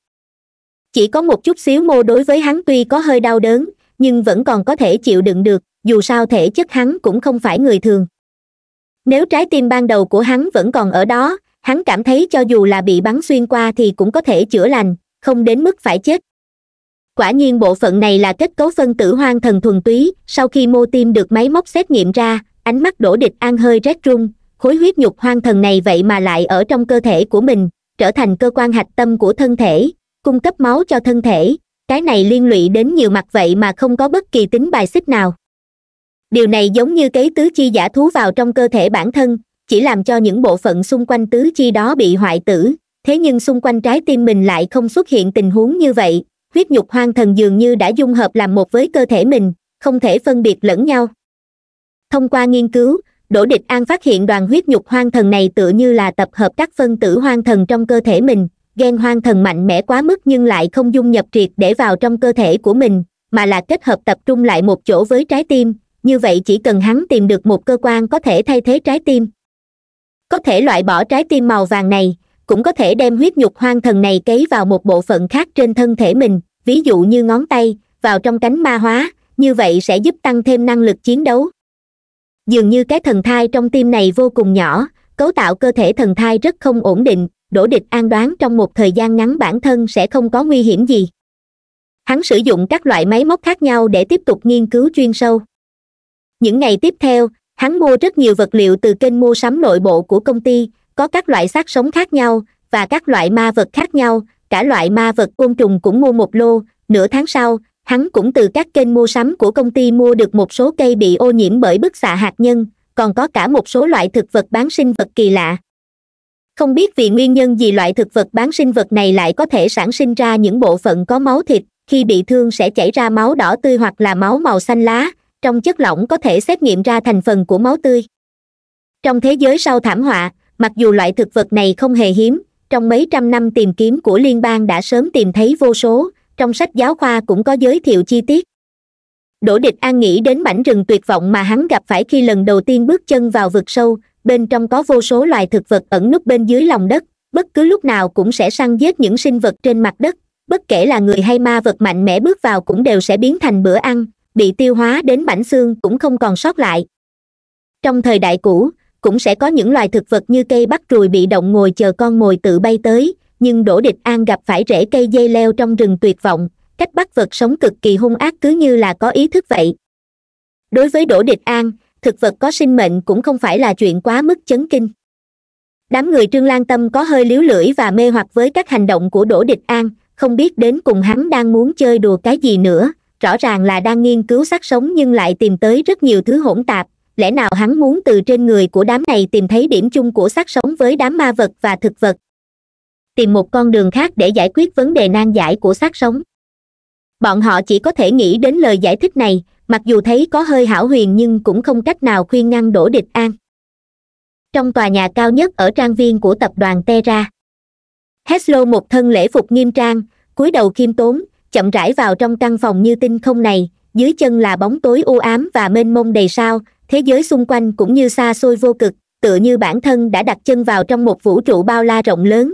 chỉ có một chút xíu mô đối với hắn tuy có hơi đau đớn nhưng vẫn còn có thể chịu đựng được dù sao thể chất hắn cũng không phải người thường nếu trái tim ban đầu của hắn vẫn còn ở đó hắn cảm thấy cho dù là bị bắn xuyên qua thì cũng có thể chữa lành không đến mức phải chết quả nhiên bộ phận này là kết cấu phân tử hoang thần thuần túy sau khi mô tim được máy móc xét nghiệm ra ánh mắt đổ địch an hơi rét run khối huyết nhục hoang thần này vậy mà lại ở trong cơ thể của mình trở thành cơ quan hạch tâm của thân thể cung cấp máu cho thân thể cái này liên lụy đến nhiều mặt vậy mà không có bất kỳ tính bài xích nào điều này giống như cấy tứ chi giả thú vào trong cơ thể bản thân chỉ làm cho những bộ phận xung quanh tứ chi đó bị hoại tử thế nhưng xung quanh trái tim mình lại không xuất hiện tình huống như vậy huyết nhục hoang thần dường như đã dung hợp làm một với cơ thể mình không thể phân biệt lẫn nhau thông qua nghiên cứu đỗ địch an phát hiện đoàn huyết nhục hoang thần này tựa như là tập hợp các phân tử hoang thần trong cơ thể mình ghen hoang thần mạnh mẽ quá mức nhưng lại không dung nhập triệt để vào trong cơ thể của mình mà là kết hợp tập trung lại một chỗ với trái tim như vậy chỉ cần hắn tìm được một cơ quan có thể thay thế trái tim có thể loại bỏ trái tim màu vàng này cũng có thể đem huyết nhục hoang thần này cấy vào một bộ phận khác trên thân thể mình ví dụ như ngón tay vào trong cánh ma hóa như vậy sẽ giúp tăng thêm năng lực chiến đấu dường như cái thần thai trong tim này vô cùng nhỏ cấu tạo cơ thể thần thai rất không ổn định đổ địch an đoán trong một thời gian ngắn bản thân sẽ không có nguy hiểm gì hắn sử dụng các loại máy móc khác nhau để tiếp tục nghiên cứu chuyên sâu những ngày tiếp theo hắn mua rất nhiều vật liệu từ kênh mua sắm nội bộ của công ty có các loại xác sống khác nhau và các loại ma vật khác nhau cả loại ma vật côn trùng cũng mua một lô nửa tháng sau hắn cũng từ các kênh mua sắm của công ty mua được một số cây bị ô nhiễm bởi bức xạ hạt nhân còn có cả một số loại thực vật bán sinh vật kỳ lạ không biết vì nguyên nhân gì loại thực vật bán sinh vật này lại có thể sản sinh ra những bộ phận có máu thịt khi bị thương sẽ chảy ra máu đỏ tươi hoặc là máu màu xanh lá trong chất lỏng có thể xét nghiệm ra thành phần của máu tươi trong thế giới sau thảm họa mặc dù loại thực vật này không hề hiếm trong mấy trăm năm tìm kiếm của liên bang đã sớm tìm thấy vô số trong sách giáo khoa cũng có giới thiệu chi tiết đỗ địch an nghĩ đến mảnh rừng tuyệt vọng mà hắn gặp phải khi lần đầu tiên bước chân vào vực sâu bên trong có vô số loài thực vật ẩn núp bên dưới lòng đất bất cứ lúc nào cũng sẽ săn giết những sinh vật trên mặt đất bất kể là người hay ma vật mạnh mẽ bước vào cũng đều sẽ biến thành bữa ăn bị tiêu hóa đến mảnh xương cũng không còn sót lại trong thời đại cũ cũng sẽ có những loài thực vật như cây bắt ruồi bị động ngồi chờ con mồi tự bay tới nhưng đổ địch an gặp phải rễ cây dây leo trong rừng tuyệt vọng cách bắt vật sống cực kỳ hung ác cứ như là có ý thức vậy đối với đổ địch an thực vật có sinh mệnh cũng không phải là chuyện quá mức chấn kinh đám người trương lan tâm có hơi liếu lưỡi và mê hoặc với các hành động của đổ địch an không biết đến cùng hắn đang muốn chơi đùa cái gì nữa rõ ràng là đang nghiên cứu xác sống nhưng lại tìm tới rất nhiều thứ hỗn tạp lẽ nào hắn muốn từ trên người của đám này tìm thấy điểm chung của xác sống với đám ma vật và thực vật tìm một con đường khác để giải quyết vấn đề nan giải của xác sống bọn họ chỉ có thể nghĩ đến lời giải thích này mặc dù thấy có hơi hảo huyền nhưng cũng không cách nào khuyên ngăn đổ địch an trong tòa nhà cao nhất ở trang viên của tập đoàn terra heslo một thân lễ phục nghiêm trang cúi đầu khiêm tốn chậm rãi vào trong căn phòng như tinh không này dưới chân là bóng tối u ám và mênh mông đầy sao thế giới xung quanh cũng như xa xôi vô cực tựa như bản thân đã đặt chân vào trong một vũ trụ bao la rộng lớn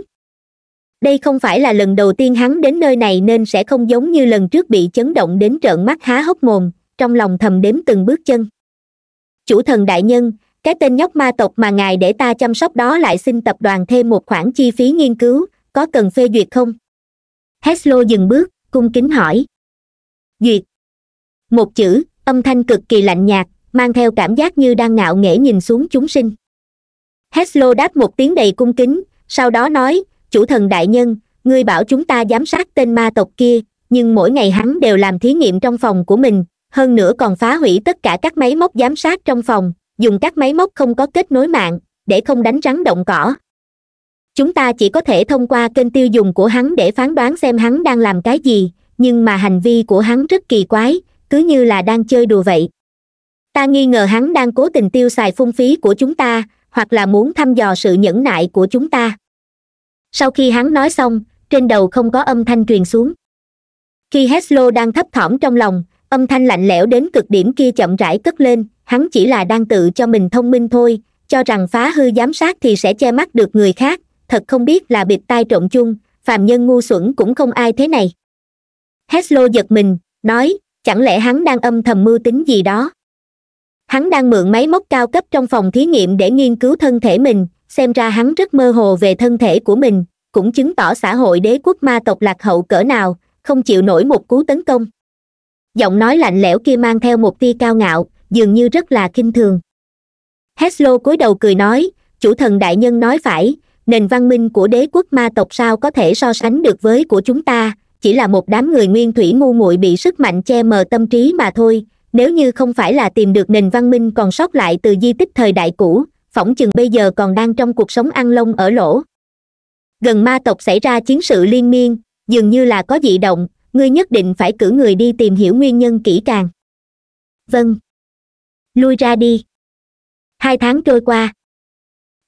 đây không phải là lần đầu tiên hắn đến nơi này nên sẽ không giống như lần trước bị chấn động đến trợn mắt há hốc mồm trong lòng thầm đếm từng bước chân chủ thần đại nhân cái tên nhóc ma tộc mà ngài để ta chăm sóc đó lại xin tập đoàn thêm một khoản chi phí nghiên cứu có cần phê duyệt không heslo dừng bước cung kính hỏi duyệt một chữ âm thanh cực kỳ lạnh nhạt mang theo cảm giác như đang ngạo nghễ nhìn xuống chúng sinh heslo đáp một tiếng đầy cung kính sau đó nói chủ thần đại nhân ngươi bảo chúng ta giám sát tên ma tộc kia nhưng mỗi ngày hắn đều làm thí nghiệm trong phòng của mình hơn nữa còn phá hủy tất cả các máy móc giám sát trong phòng dùng các máy móc không có kết nối mạng để không đánh rắn động cỏ chúng ta chỉ có thể thông qua kênh tiêu dùng của hắn để phán đoán xem hắn đang làm cái gì nhưng mà hành vi của hắn rất kỳ quái cứ như là đang chơi đùa vậy ta nghi ngờ hắn đang cố tình tiêu xài phung phí của chúng ta hoặc là muốn thăm dò sự nhẫn nại của chúng ta sau khi hắn nói xong trên đầu không có âm thanh truyền xuống khi heslo đang thấp thỏm trong lòng âm thanh lạnh lẽo đến cực điểm kia chậm rãi cất lên hắn chỉ là đang tự cho mình thông minh thôi cho rằng phá hư giám sát thì sẽ che mắt được người khác thật không biết là bịt tai trộm chung phàm nhân ngu xuẩn cũng không ai thế này heslo giật mình nói chẳng lẽ hắn đang âm thầm mưu tính gì đó hắn đang mượn máy móc cao cấp trong phòng thí nghiệm để nghiên cứu thân thể mình xem ra hắn rất mơ hồ về thân thể của mình cũng chứng tỏ xã hội đế quốc ma tộc lạc hậu cỡ nào không chịu nổi một cú tấn công giọng nói lạnh lẽo kia mang theo một tia cao ngạo dường như rất là kinh thường heslo cúi đầu cười nói chủ thần đại nhân nói phải nền văn minh của đế quốc ma tộc sao có thể so sánh được với của chúng ta chỉ là một đám người nguyên thủy ngu muội bị sức mạnh che mờ tâm trí mà thôi nếu như không phải là tìm được nền văn minh còn sót lại từ di tích thời đại cũ phỏng chừng bây giờ còn đang trong cuộc sống ăn lông ở lỗ gần ma tộc xảy ra chiến sự liên miên dường như là có dị động ngươi nhất định phải cử người đi tìm hiểu nguyên nhân kỹ càng vâng lui ra đi hai tháng trôi qua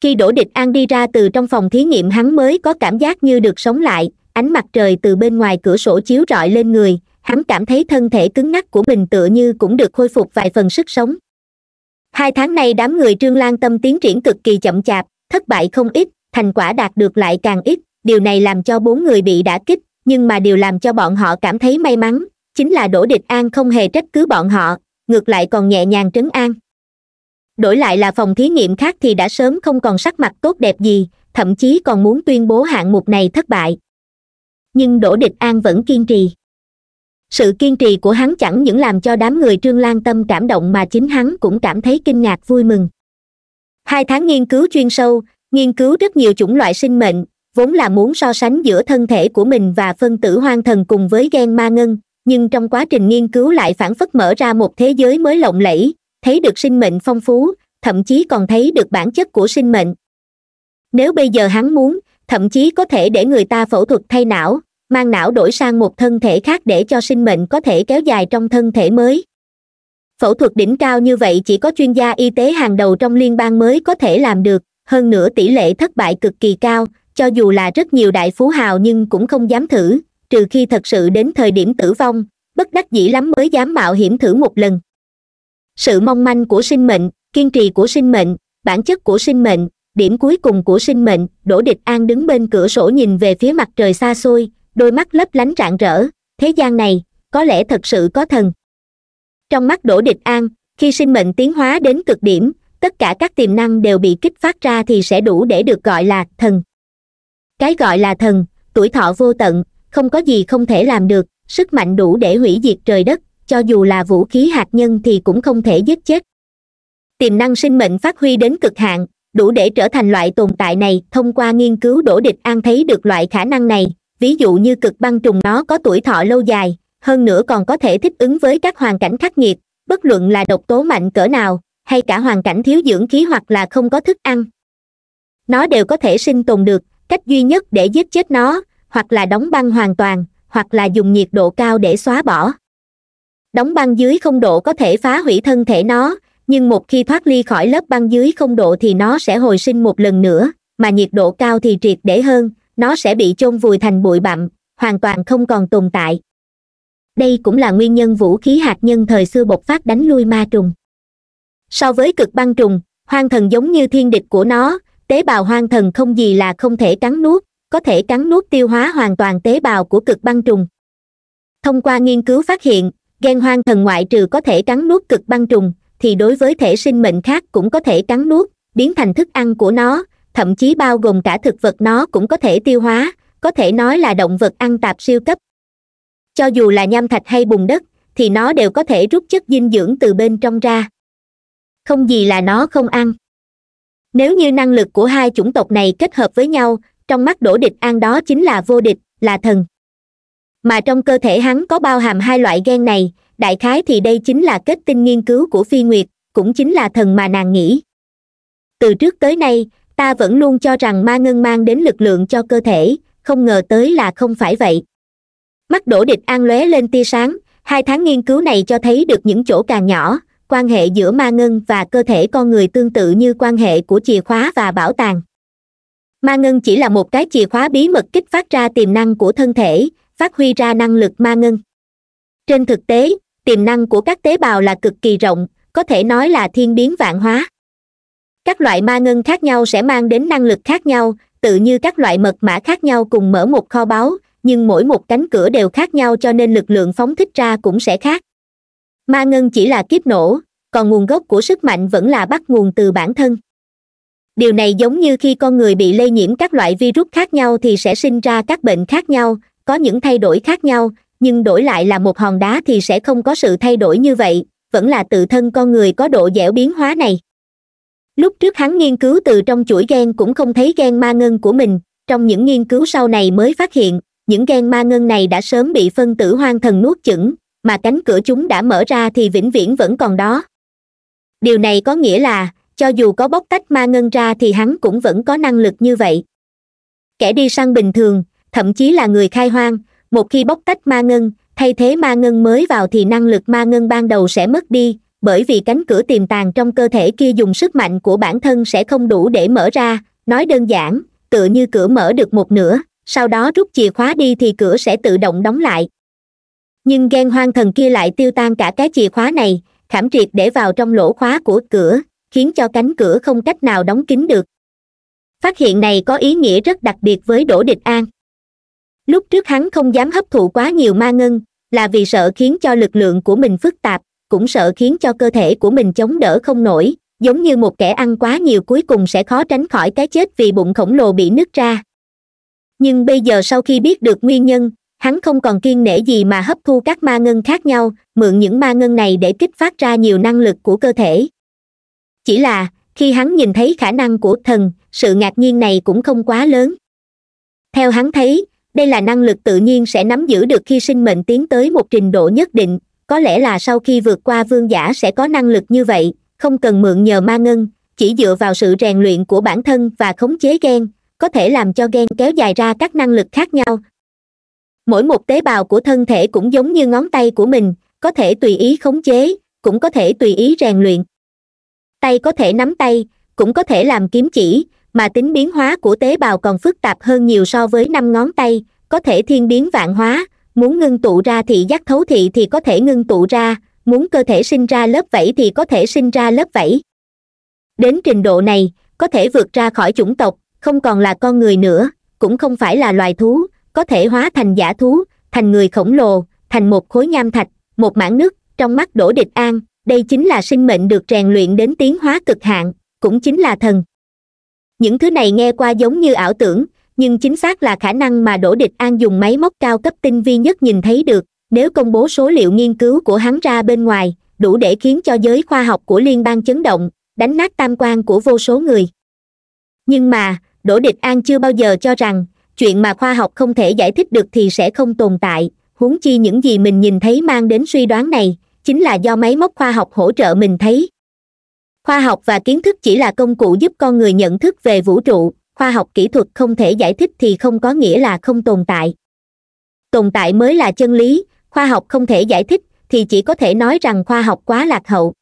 khi đổ địch an đi ra từ trong phòng thí nghiệm hắn mới có cảm giác như được sống lại ánh mặt trời từ bên ngoài cửa sổ chiếu rọi lên người hắn cảm thấy thân thể cứng ngắc của mình tựa như cũng được khôi phục vài phần sức sống hai tháng nay đám người trương lan tâm tiến triển cực kỳ chậm chạp thất bại không ít thành quả đạt được lại càng ít điều này làm cho bốn người bị đả kích nhưng mà điều làm cho bọn họ cảm thấy may mắn chính là đổ địch an không hề trách cứ bọn họ ngược lại còn nhẹ nhàng trấn an đổi lại là phòng thí nghiệm khác thì đã sớm không còn sắc mặt tốt đẹp gì thậm chí còn muốn tuyên bố hạng mục này thất bại nhưng đỗ địch an vẫn kiên trì sự kiên trì của hắn chẳng những làm cho đám người trương lan tâm cảm động mà chính hắn cũng cảm thấy kinh ngạc vui mừng hai tháng nghiên cứu chuyên sâu nghiên cứu rất nhiều chủng loại sinh mệnh vốn là muốn so sánh giữa thân thể của mình và phân tử hoang thần cùng với gen ma ngân nhưng trong quá trình nghiên cứu lại phản phất mở ra một thế giới mới lộng lẫy thấy được sinh mệnh phong phú thậm chí còn thấy được bản chất của sinh mệnh nếu bây giờ hắn muốn thậm chí có thể để người ta phẫu thuật thay não mang não đổi sang một thân thể khác để cho sinh mệnh có thể kéo dài trong thân thể mới phẫu thuật đỉnh cao như vậy chỉ có chuyên gia y tế hàng đầu trong liên bang mới có thể làm được hơn nữa tỷ lệ thất bại cực kỳ cao cho dù là rất nhiều đại phú hào nhưng cũng không dám thử trừ khi thật sự đến thời điểm tử vong bất đắc dĩ lắm mới dám mạo hiểm thử một lần sự mong manh của sinh mệnh kiên trì của sinh mệnh bản chất của sinh mệnh điểm cuối cùng của sinh mệnh đỗ địch an đứng bên cửa sổ nhìn về phía mặt trời xa xôi đôi mắt lấp lánh rạng rỡ thế gian này có lẽ thật sự có thần trong mắt đỗ địch an khi sinh mệnh tiến hóa đến cực điểm tất cả các tiềm năng đều bị kích phát ra thì sẽ đủ để được gọi là thần cái gọi là thần tuổi thọ vô tận không có gì không thể làm được sức mạnh đủ để hủy diệt trời đất cho dù là vũ khí hạt nhân thì cũng không thể giết chết tiềm năng sinh mệnh phát huy đến cực hạn đủ để trở thành loại tồn tại này thông qua nghiên cứu đổ địch an thấy được loại khả năng này ví dụ như cực băng trùng nó có tuổi thọ lâu dài hơn nữa còn có thể thích ứng với các hoàn cảnh khắc nghiệt bất luận là độc tố mạnh cỡ nào hay cả hoàn cảnh thiếu dưỡng khí hoặc là không có thức ăn nó đều có thể sinh tồn được cách duy nhất để giết chết nó hoặc là đóng băng hoàn toàn hoặc là dùng nhiệt độ cao để xóa bỏ đóng băng dưới không độ có thể phá hủy thân thể nó nhưng một khi thoát ly khỏi lớp băng dưới không độ thì nó sẽ hồi sinh một lần nữa mà nhiệt độ cao thì triệt để hơn nó sẽ bị chôn vùi thành bụi bặm hoàn toàn không còn tồn tại đây cũng là nguyên nhân vũ khí hạt nhân thời xưa bộc phát đánh lui ma trùng so với cực băng trùng hoang thần giống như thiên địch của nó tế bào hoang thần không gì là không thể cắn nuốt có thể cắn nuốt tiêu hóa hoàn toàn tế bào của cực băng trùng thông qua nghiên cứu phát hiện gen hoang thần ngoại trừ có thể cắn nuốt cực băng trùng thì đối với thể sinh mệnh khác cũng có thể cắn nuốt biến thành thức ăn của nó thậm chí bao gồm cả thực vật nó cũng có thể tiêu hóa có thể nói là động vật ăn tạp siêu cấp cho dù là nham thạch hay bùn đất thì nó đều có thể rút chất dinh dưỡng từ bên trong ra không gì là nó không ăn nếu như năng lực của hai chủng tộc này kết hợp với nhau trong mắt đổ địch ăn đó chính là vô địch là thần mà trong cơ thể hắn có bao hàm hai loại gen này đại khái thì đây chính là kết tinh nghiên cứu của phi nguyệt cũng chính là thần mà nàng nghĩ từ trước tới nay ta vẫn luôn cho rằng ma ngân mang đến lực lượng cho cơ thể không ngờ tới là không phải vậy mắt đổ địch an lóe lên tia sáng hai tháng nghiên cứu này cho thấy được những chỗ càng nhỏ quan hệ giữa ma ngân và cơ thể con người tương tự như quan hệ của chìa khóa và bảo tàng ma ngân chỉ là một cái chìa khóa bí mật kích phát ra tiềm năng của thân thể phát huy ra năng lực ma ngân trên thực tế tiềm năng của các tế bào là cực kỳ rộng có thể nói là thiên biến vạn hóa các loại ma ngân khác nhau sẽ mang đến năng lực khác nhau tự như các loại mật mã khác nhau cùng mở một kho báu nhưng mỗi một cánh cửa đều khác nhau cho nên lực lượng phóng thích ra cũng sẽ khác ma ngân chỉ là kiếp nổ còn nguồn gốc của sức mạnh vẫn là bắt nguồn từ bản thân điều này giống như khi con người bị lây nhiễm các loại virus khác nhau thì sẽ sinh ra các bệnh khác nhau có những thay đổi khác nhau nhưng đổi lại là một hòn đá thì sẽ không có sự thay đổi như vậy vẫn là tự thân con người có độ dẻo biến hóa này lúc trước hắn nghiên cứu từ trong chuỗi gen cũng không thấy gen ma ngân của mình trong những nghiên cứu sau này mới phát hiện những gen ma ngân này đã sớm bị phân tử hoang thần nuốt chửng mà cánh cửa chúng đã mở ra thì vĩnh viễn vẫn còn đó điều này có nghĩa là cho dù có bóc tách ma ngân ra thì hắn cũng vẫn có năng lực như vậy kẻ đi săn bình thường thậm chí là người khai hoang một khi bóc tách ma ngân thay thế ma ngân mới vào thì năng lực ma ngân ban đầu sẽ mất đi bởi vì cánh cửa tiềm tàng trong cơ thể kia dùng sức mạnh của bản thân sẽ không đủ để mở ra nói đơn giản tựa như cửa mở được một nửa sau đó rút chìa khóa đi thì cửa sẽ tự động đóng lại nhưng ghen hoang thần kia lại tiêu tan cả cái chìa khóa này khảm triệt để vào trong lỗ khóa của cửa khiến cho cánh cửa không cách nào đóng kín được phát hiện này có ý nghĩa rất đặc biệt với đỗ địch an lúc trước hắn không dám hấp thụ quá nhiều ma ngân là vì sợ khiến cho lực lượng của mình phức tạp cũng sợ khiến cho cơ thể của mình chống đỡ không nổi giống như một kẻ ăn quá nhiều cuối cùng sẽ khó tránh khỏi cái chết vì bụng khổng lồ bị nứt ra nhưng bây giờ sau khi biết được nguyên nhân hắn không còn kiên nể gì mà hấp thu các ma ngân khác nhau mượn những ma ngân này để kích phát ra nhiều năng lực của cơ thể chỉ là khi hắn nhìn thấy khả năng của thần sự ngạc nhiên này cũng không quá lớn theo hắn thấy đây là năng lực tự nhiên sẽ nắm giữ được khi sinh mệnh tiến tới một trình độ nhất định có lẽ là sau khi vượt qua vương giả sẽ có năng lực như vậy không cần mượn nhờ ma ngân chỉ dựa vào sự rèn luyện của bản thân và khống chế gen có thể làm cho gen kéo dài ra các năng lực khác nhau mỗi một tế bào của thân thể cũng giống như ngón tay của mình có thể tùy ý khống chế cũng có thể tùy ý rèn luyện tay có thể nắm tay cũng có thể làm kiếm chỉ mà tính biến hóa của tế bào còn phức tạp hơn nhiều so với năm ngón tay có thể thiên biến vạn hóa muốn ngưng tụ ra thị giác thấu thị thì có thể ngưng tụ ra muốn cơ thể sinh ra lớp vẫy thì có thể sinh ra lớp vẫy đến trình độ này có thể vượt ra khỏi chủng tộc không còn là con người nữa cũng không phải là loài thú có thể hóa thành giả thú thành người khổng lồ thành một khối nham thạch một mảng nước trong mắt đổ địch an đây chính là sinh mệnh được rèn luyện đến tiến hóa cực hạn cũng chính là thần những thứ này nghe qua giống như ảo tưởng nhưng chính xác là khả năng mà đỗ địch an dùng máy móc cao cấp tinh vi nhất nhìn thấy được nếu công bố số liệu nghiên cứu của hắn ra bên ngoài đủ để khiến cho giới khoa học của liên bang chấn động đánh nát tam quan của vô số người nhưng mà đỗ địch an chưa bao giờ cho rằng chuyện mà khoa học không thể giải thích được thì sẽ không tồn tại huống chi những gì mình nhìn thấy mang đến suy đoán này chính là do máy móc khoa học hỗ trợ mình thấy khoa học và kiến thức chỉ là công cụ giúp con người nhận thức về vũ trụ khoa học kỹ thuật không thể giải thích thì không có nghĩa là không tồn tại tồn tại mới là chân lý khoa học không thể giải thích thì chỉ có thể nói rằng khoa học quá lạc hậu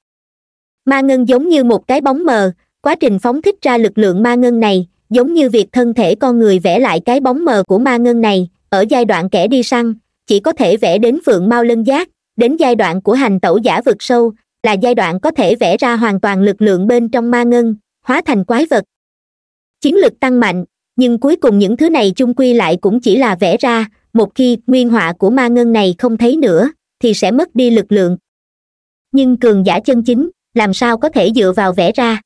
ma ngân giống như một cái bóng mờ quá trình phóng thích ra lực lượng ma ngân này giống như việc thân thể con người vẽ lại cái bóng mờ của ma ngân này ở giai đoạn kẻ đi săn chỉ có thể vẽ đến phượng mau lân giác đến giai đoạn của hành tẩu giả vực sâu là giai đoạn có thể vẽ ra hoàn toàn lực lượng bên trong ma ngân hóa thành quái vật chiến lực tăng mạnh nhưng cuối cùng những thứ này chung quy lại cũng chỉ là vẽ ra một khi nguyên họa của ma ngân này không thấy nữa thì sẽ mất đi lực lượng nhưng cường giả chân chính làm sao có thể dựa vào vẽ ra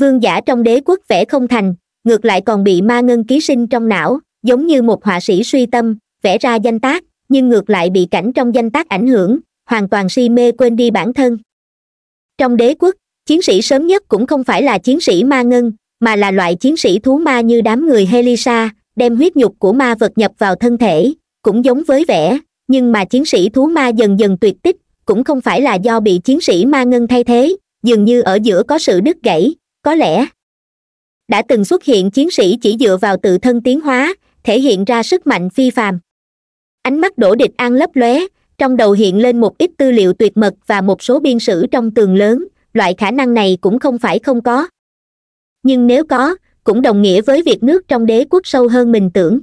vương giả trong đế quốc vẽ không thành ngược lại còn bị ma ngân ký sinh trong não giống như một họa sĩ suy tâm vẽ ra danh tác nhưng ngược lại bị cảnh trong danh tác ảnh hưởng hoàn toàn si mê quên đi bản thân trong đế quốc chiến sĩ sớm nhất cũng không phải là chiến sĩ ma ngân mà là loại chiến sĩ thú ma như đám người helisa đem huyết nhục của ma vật nhập vào thân thể cũng giống với vẻ nhưng mà chiến sĩ thú ma dần dần tuyệt tích cũng không phải là do bị chiến sĩ ma ngân thay thế dường như ở giữa có sự đứt gãy có lẽ đã từng xuất hiện chiến sĩ chỉ dựa vào tự thân tiến hóa thể hiện ra sức mạnh phi phàm ánh mắt đổ địch an lấp lóe trong đầu hiện lên một ít tư liệu tuyệt mật và một số biên sử trong tường lớn loại khả năng này cũng không phải không có nhưng nếu có cũng đồng nghĩa với việc nước trong đế quốc sâu hơn mình tưởng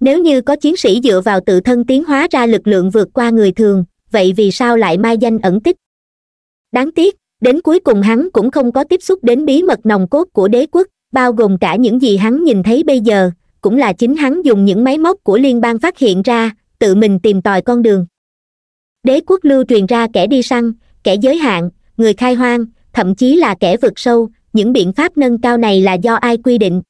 nếu như có chiến sĩ dựa vào tự thân tiến hóa ra lực lượng vượt qua người thường vậy vì sao lại mai danh ẩn tích đáng tiếc đến cuối cùng hắn cũng không có tiếp xúc đến bí mật nòng cốt của đế quốc bao gồm cả những gì hắn nhìn thấy bây giờ cũng là chính hắn dùng những máy móc của liên bang phát hiện ra tự mình tìm tòi con đường đế quốc lưu truyền ra kẻ đi săn kẻ giới hạn người khai hoang thậm chí là kẻ vượt sâu những biện pháp nâng cao này là do ai quy định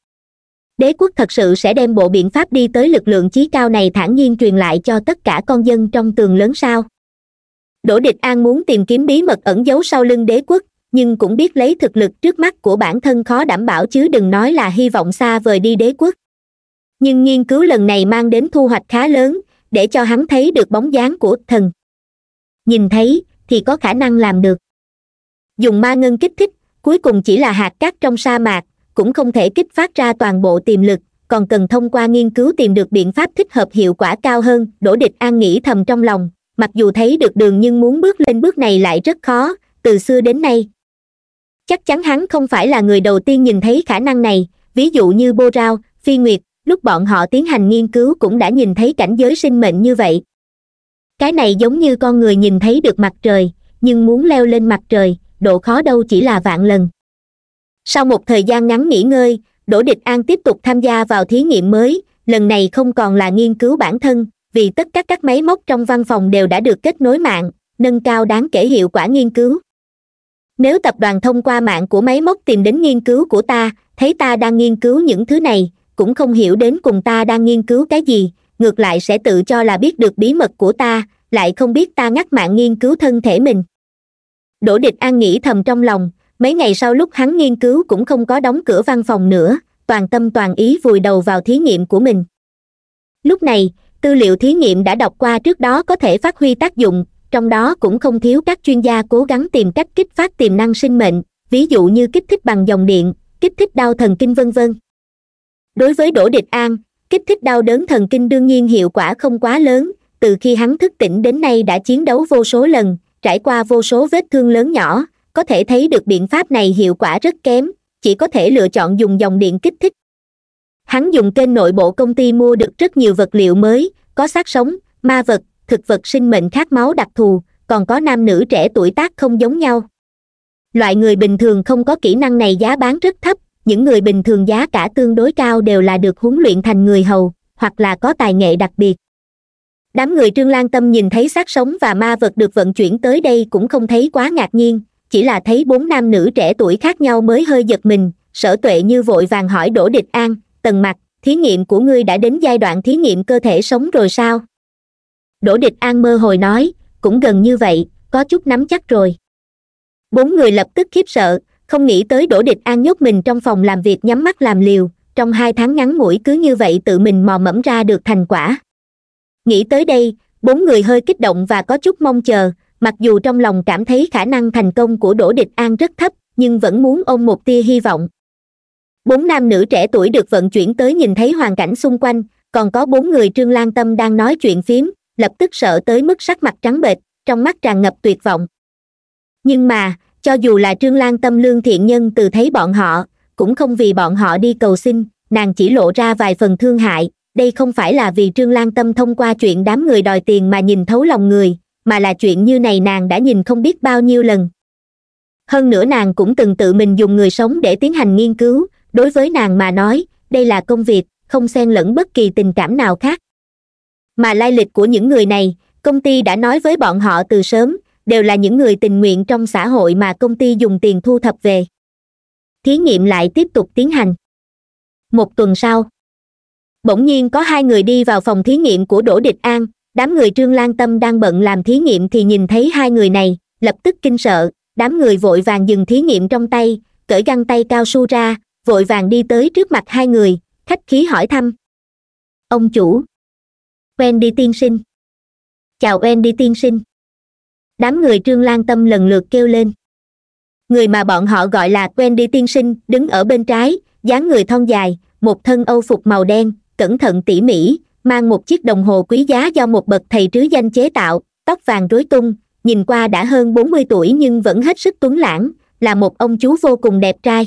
đế quốc thật sự sẽ đem bộ biện pháp đi tới lực lượng chí cao này thản nhiên truyền lại cho tất cả con dân trong tường lớn sao đỗ địch an muốn tìm kiếm bí mật ẩn giấu sau lưng đế quốc nhưng cũng biết lấy thực lực trước mắt của bản thân khó đảm bảo chứ đừng nói là hy vọng xa vời đi đế quốc nhưng nghiên cứu lần này mang đến thu hoạch khá lớn để cho hắn thấy được bóng dáng của thần nhìn thấy thì có khả năng làm được dùng ma ngân kích thích cuối cùng chỉ là hạt cát trong sa mạc cũng không thể kích phát ra toàn bộ tiềm lực còn cần thông qua nghiên cứu tìm được biện pháp thích hợp hiệu quả cao hơn Đổ địch an nghĩ thầm trong lòng mặc dù thấy được đường nhưng muốn bước lên bước này lại rất khó từ xưa đến nay chắc chắn hắn không phải là người đầu tiên nhìn thấy khả năng này ví dụ như bô rao phi nguyệt lúc bọn họ tiến hành nghiên cứu cũng đã nhìn thấy cảnh giới sinh mệnh như vậy cái này giống như con người nhìn thấy được mặt trời nhưng muốn leo lên mặt trời độ khó đâu chỉ là vạn lần sau một thời gian ngắn nghỉ ngơi đỗ địch an tiếp tục tham gia vào thí nghiệm mới lần này không còn là nghiên cứu bản thân vì tất cả các máy móc trong văn phòng đều đã được kết nối mạng nâng cao đáng kể hiệu quả nghiên cứu nếu tập đoàn thông qua mạng của máy móc tìm đến nghiên cứu của ta thấy ta đang nghiên cứu những thứ này cũng không hiểu đến cùng ta đang nghiên cứu cái gì ngược lại sẽ tự cho là biết được bí mật của ta lại không biết ta ngắt mạng nghiên cứu thân thể mình đỗ địch an nghĩ thầm trong lòng mấy ngày sau lúc hắn nghiên cứu cũng không có đóng cửa văn phòng nữa toàn tâm toàn ý vùi đầu vào thí nghiệm của mình lúc này tư liệu thí nghiệm đã đọc qua trước đó có thể phát huy tác dụng trong đó cũng không thiếu các chuyên gia cố gắng tìm cách kích phát tiềm năng sinh mệnh ví dụ như kích thích bằng dòng điện kích thích đau thần kinh vân vân đối với đỗ địch an kích thích đau đớn thần kinh đương nhiên hiệu quả không quá lớn từ khi hắn thức tỉnh đến nay đã chiến đấu vô số lần trải qua vô số vết thương lớn nhỏ có thể thấy được biện pháp này hiệu quả rất kém chỉ có thể lựa chọn dùng dòng điện kích thích hắn dùng kênh nội bộ công ty mua được rất nhiều vật liệu mới có xác sống ma vật thực vật sinh mệnh khác máu đặc thù còn có nam nữ trẻ tuổi tác không giống nhau loại người bình thường không có kỹ năng này giá bán rất thấp những người bình thường giá cả tương đối cao đều là được huấn luyện thành người hầu hoặc là có tài nghệ đặc biệt đám người trương lan tâm nhìn thấy xác sống và ma vật được vận chuyển tới đây cũng không thấy quá ngạc nhiên chỉ là thấy bốn nam nữ trẻ tuổi khác nhau mới hơi giật mình sở tuệ như vội vàng hỏi đỗ địch an tần Mặc, thí nghiệm của ngươi đã đến giai đoạn thí nghiệm cơ thể sống rồi sao đỗ địch an mơ hồi nói cũng gần như vậy có chút nắm chắc rồi bốn người lập tức khiếp sợ không nghĩ tới đỗ địch an nhốt mình trong phòng làm việc nhắm mắt làm liều trong hai tháng ngắn ngủi cứ như vậy tự mình mò mẫm ra được thành quả nghĩ tới đây bốn người hơi kích động và có chút mong chờ mặc dù trong lòng cảm thấy khả năng thành công của đỗ địch an rất thấp nhưng vẫn muốn ôm một tia hy vọng bốn nam nữ trẻ tuổi được vận chuyển tới nhìn thấy hoàn cảnh xung quanh còn có bốn người trương lan tâm đang nói chuyện phím lập tức sợ tới mức sắc mặt trắng bệch trong mắt tràn ngập tuyệt vọng nhưng mà cho dù là trương lan tâm lương thiện nhân từ thấy bọn họ cũng không vì bọn họ đi cầu xin nàng chỉ lộ ra vài phần thương hại đây không phải là vì trương lan tâm thông qua chuyện đám người đòi tiền mà nhìn thấu lòng người mà là chuyện như này nàng đã nhìn không biết bao nhiêu lần hơn nữa nàng cũng từng tự mình dùng người sống để tiến hành nghiên cứu đối với nàng mà nói đây là công việc không xen lẫn bất kỳ tình cảm nào khác mà lai lịch của những người này công ty đã nói với bọn họ từ sớm đều là những người tình nguyện trong xã hội mà công ty dùng tiền thu thập về thí nghiệm lại tiếp tục tiến hành một tuần sau bỗng nhiên có hai người đi vào phòng thí nghiệm của đỗ địch an đám người trương lan tâm đang bận làm thí nghiệm thì nhìn thấy hai người này lập tức kinh sợ đám người vội vàng dừng thí nghiệm trong tay cởi găng tay cao su ra vội vàng đi tới trước mặt hai người khách khí hỏi thăm ông chủ quen đi tiên sinh chào quen đi tiên sinh đám người trương lan tâm lần lượt kêu lên người mà bọn họ gọi là quen đi tiên sinh đứng ở bên trái dáng người thon dài một thân âu phục màu đen cẩn thận tỉ mỉ mang một chiếc đồng hồ quý giá do một bậc thầy trứ danh chế tạo tóc vàng rối tung nhìn qua đã hơn bốn mươi tuổi nhưng vẫn hết sức tuấn lãng là một ông chú vô cùng đẹp trai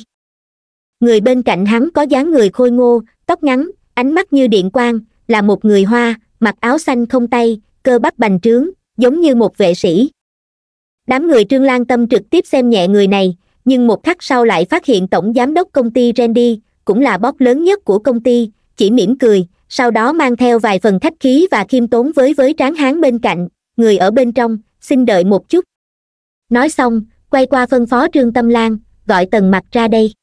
người bên cạnh hắn có dáng người khôi ngô tóc ngắn ánh mắt như điện quang là một người hoa mặc áo xanh không tay cơ bắp bành trướng giống như một vệ sĩ đám người trương lan tâm trực tiếp xem nhẹ người này nhưng một khắc sau lại phát hiện tổng giám đốc công ty randy cũng là bóp lớn nhất của công ty chỉ mỉm cười sau đó mang theo vài phần khách khí và khiêm tốn với với tráng hán bên cạnh người ở bên trong xin đợi một chút nói xong quay qua phân phó trương tâm lan gọi tần mặt ra đây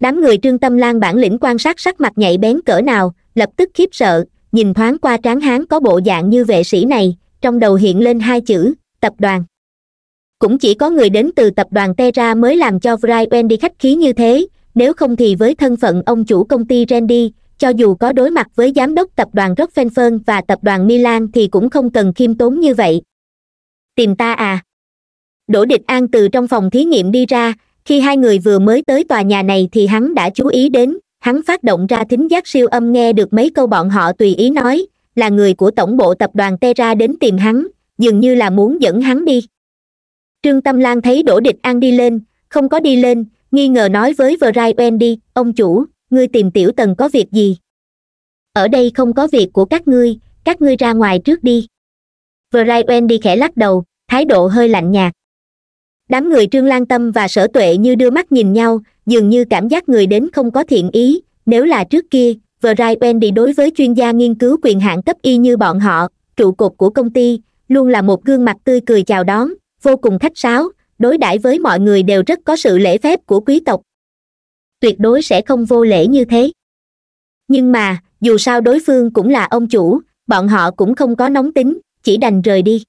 đám người trương tâm lan bản lĩnh quan sát sắc mặt nhạy bén cỡ nào lập tức khiếp sợ nhìn thoáng qua tráng hán có bộ dạng như vệ sĩ này trong đầu hiện lên hai chữ tập đoàn cũng chỉ có người đến từ tập đoàn terra mới làm cho Vry wendy khách khí như thế nếu không thì với thân phận ông chủ công ty randy cho dù có đối mặt với giám đốc tập đoàn rockefeller và tập đoàn milan thì cũng không cần khiêm tốn như vậy tìm ta à đỗ địch an từ trong phòng thí nghiệm đi ra khi hai người vừa mới tới tòa nhà này thì hắn đã chú ý đến hắn phát động ra thính giác siêu âm nghe được mấy câu bọn họ tùy ý nói là người của tổng bộ tập đoàn terra đến tìm hắn dường như là muốn dẫn hắn đi trương tâm lan thấy đỗ địch an đi lên không có đi lên nghi ngờ nói với vờ rai wendy ông chủ ngươi tìm tiểu tần có việc gì ở đây không có việc của các ngươi các ngươi ra ngoài trước đi vờ rai wendy khẽ lắc đầu thái độ hơi lạnh nhạt đám người trương lan tâm và sở tuệ như đưa mắt nhìn nhau dường như cảm giác người đến không có thiện ý nếu là trước kia vờ rai wendy đối với chuyên gia nghiên cứu quyền hạn cấp y như bọn họ trụ cột của công ty luôn là một gương mặt tươi cười chào đón vô cùng khách sáo đối đãi với mọi người đều rất có sự lễ phép của quý tộc tuyệt đối sẽ không vô lễ như thế nhưng mà dù sao đối phương cũng là ông chủ bọn họ cũng không có nóng tính chỉ đành rời đi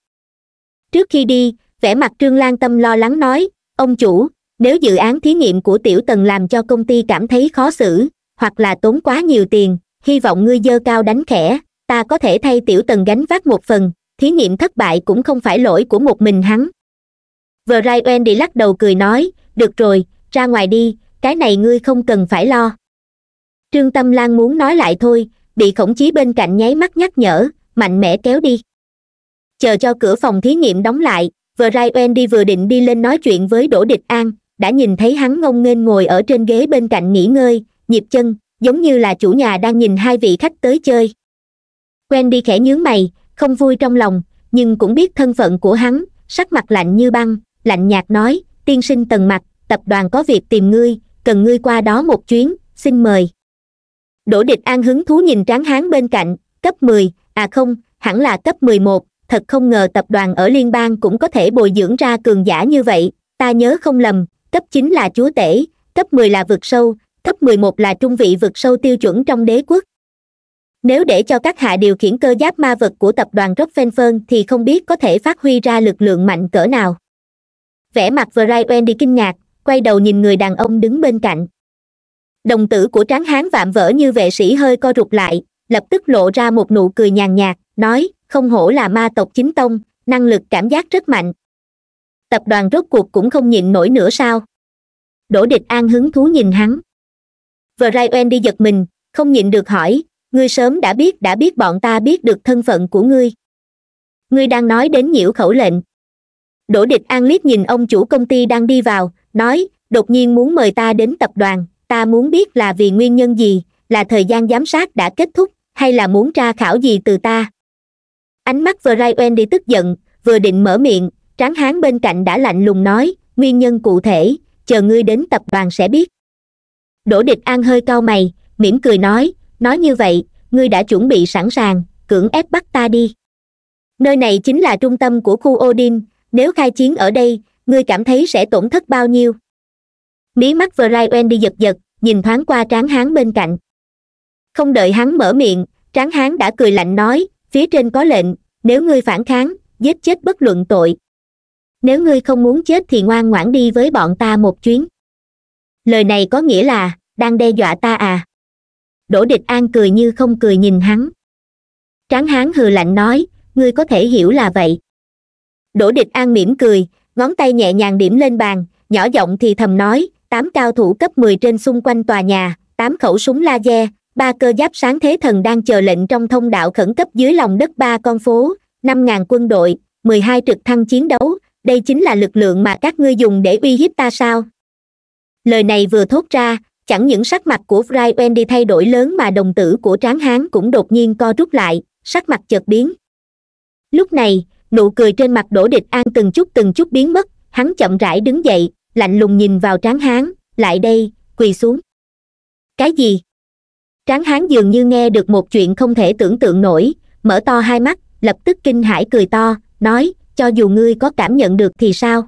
trước khi đi vẻ mặt trương lan tâm lo lắng nói ông chủ nếu dự án thí nghiệm của tiểu tần làm cho công ty cảm thấy khó xử hoặc là tốn quá nhiều tiền hy vọng ngươi dơ cao đánh khẽ ta có thể thay tiểu tần gánh vác một phần thí nghiệm thất bại cũng không phải lỗi của một mình hắn vờ rai oen đi lắc đầu cười nói được rồi ra ngoài đi cái này ngươi không cần phải lo trương tâm lan muốn nói lại thôi bị khổng chí bên cạnh nháy mắt nhắc nhở mạnh mẽ kéo đi chờ cho cửa phòng thí nghiệm đóng lại vờ rai oen đi vừa định đi lên nói chuyện với đỗ địch an đã nhìn thấy hắn ngông nghênh ngồi ở trên ghế bên cạnh nghỉ ngơi nhịp chân giống như là chủ nhà đang nhìn hai vị khách tới chơi quen đi khẽ nhướng mày không vui trong lòng nhưng cũng biết thân phận của hắn sắc mặt lạnh như băng lạnh nhạt nói tiên sinh tần mặt tập đoàn có việc tìm ngươi cần ngươi qua đó một chuyến xin mời đỗ địch an hứng thú nhìn tráng hán bên cạnh cấp mười à không hẳn là cấp mười một thật không ngờ tập đoàn ở liên bang cũng có thể bồi dưỡng ra cường giả như vậy ta nhớ không lầm cấp chín là chúa tể cấp mười là vực sâu cấp mười một là trung vị vực sâu tiêu chuẩn trong đế quốc nếu để cho các hạ điều khiển cơ giáp ma vật của tập đoàn rockefeller thì không biết có thể phát huy ra lực lượng mạnh cỡ nào vẻ mặt Vrai Wendy kinh ngạc quay đầu nhìn người đàn ông đứng bên cạnh đồng tử của tráng hán vạm vỡ như vệ sĩ hơi co rụt lại lập tức lộ ra một nụ cười nhàn nhạt nói không hổ là ma tộc chính tông năng lực cảm giác rất mạnh tập đoàn rốt cuộc cũng không nhịn nổi nữa sao đỗ địch an hứng thú nhìn hắn Vrai Wendy giật mình không nhịn được hỏi ngươi sớm đã biết đã biết bọn ta biết được thân phận của ngươi ngươi đang nói đến nhiễu khẩu lệnh đỗ địch an liếc nhìn ông chủ công ty đang đi vào nói đột nhiên muốn mời ta đến tập đoàn ta muốn biết là vì nguyên nhân gì là thời gian giám sát đã kết thúc hay là muốn tra khảo gì từ ta ánh mắt vừa đi tức giận vừa định mở miệng tráng hán bên cạnh đã lạnh lùng nói nguyên nhân cụ thể chờ ngươi đến tập đoàn sẽ biết đỗ địch an hơi cau mày mỉm cười nói nói như vậy ngươi đã chuẩn bị sẵn sàng cưỡng ép bắt ta đi nơi này chính là trung tâm của khu odin nếu khai chiến ở đây ngươi cảm thấy sẽ tổn thất bao nhiêu mí mắt vờ rai oen đi giật giật nhìn thoáng qua tráng hán bên cạnh không đợi hắn mở miệng tráng hán đã cười lạnh nói phía trên có lệnh nếu ngươi phản kháng giết chết bất luận tội nếu ngươi không muốn chết thì ngoan ngoãn đi với bọn ta một chuyến lời này có nghĩa là đang đe dọa ta à đỗ địch an cười như không cười nhìn hắn tráng hán hừ lạnh nói ngươi có thể hiểu là vậy đỗ địch an mỉm cười ngón tay nhẹ nhàng điểm lên bàn nhỏ giọng thì thầm nói tám cao thủ cấp mười trên xung quanh tòa nhà tám khẩu súng laser ba cơ giáp sáng thế thần đang chờ lệnh trong thông đạo khẩn cấp dưới lòng đất ba con phố năm ngàn quân đội mười hai trực thăng chiến đấu đây chính là lực lượng mà các ngươi dùng để uy hiếp ta sao lời này vừa thốt ra chẳng những sắc mặt của fry wendy thay đổi lớn mà đồng tử của tráng hán cũng đột nhiên co rút lại sắc mặt chợt biến lúc này nụ cười trên mặt đỗ địch an từng chút từng chút biến mất hắn chậm rãi đứng dậy lạnh lùng nhìn vào tráng hán lại đây quỳ xuống cái gì tráng hán dường như nghe được một chuyện không thể tưởng tượng nổi mở to hai mắt lập tức kinh hãi cười to nói cho dù ngươi có cảm nhận được thì sao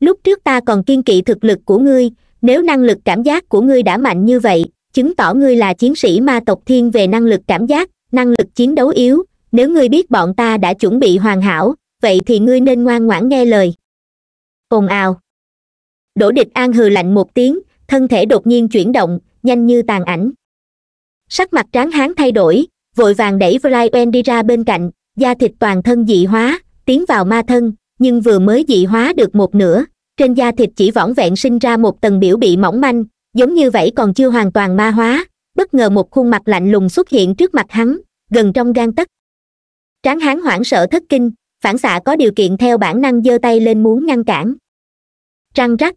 lúc trước ta còn kiên kỵ thực lực của ngươi nếu năng lực cảm giác của ngươi đã mạnh như vậy chứng tỏ ngươi là chiến sĩ ma tộc thiên về năng lực cảm giác năng lực chiến đấu yếu nếu ngươi biết bọn ta đã chuẩn bị hoàn hảo vậy thì ngươi nên ngoan ngoãn nghe lời ồn ào đỗ địch an hừ lạnh một tiếng thân thể đột nhiên chuyển động nhanh như tàn ảnh sắc mặt tráng hán thay đổi vội vàng đẩy Vlaien đi ra bên cạnh da thịt toàn thân dị hóa tiến vào ma thân nhưng vừa mới dị hóa được một nửa trên da thịt chỉ võng vẹn sinh ra một tầng biểu bị mỏng manh giống như vậy còn chưa hoàn toàn ma hóa bất ngờ một khuôn mặt lạnh lùng xuất hiện trước mặt hắn gần trong gan tấc tráng hán hoảng sợ thất kinh phản xạ có điều kiện theo bản năng giơ tay lên muốn ngăn cản trăng rắc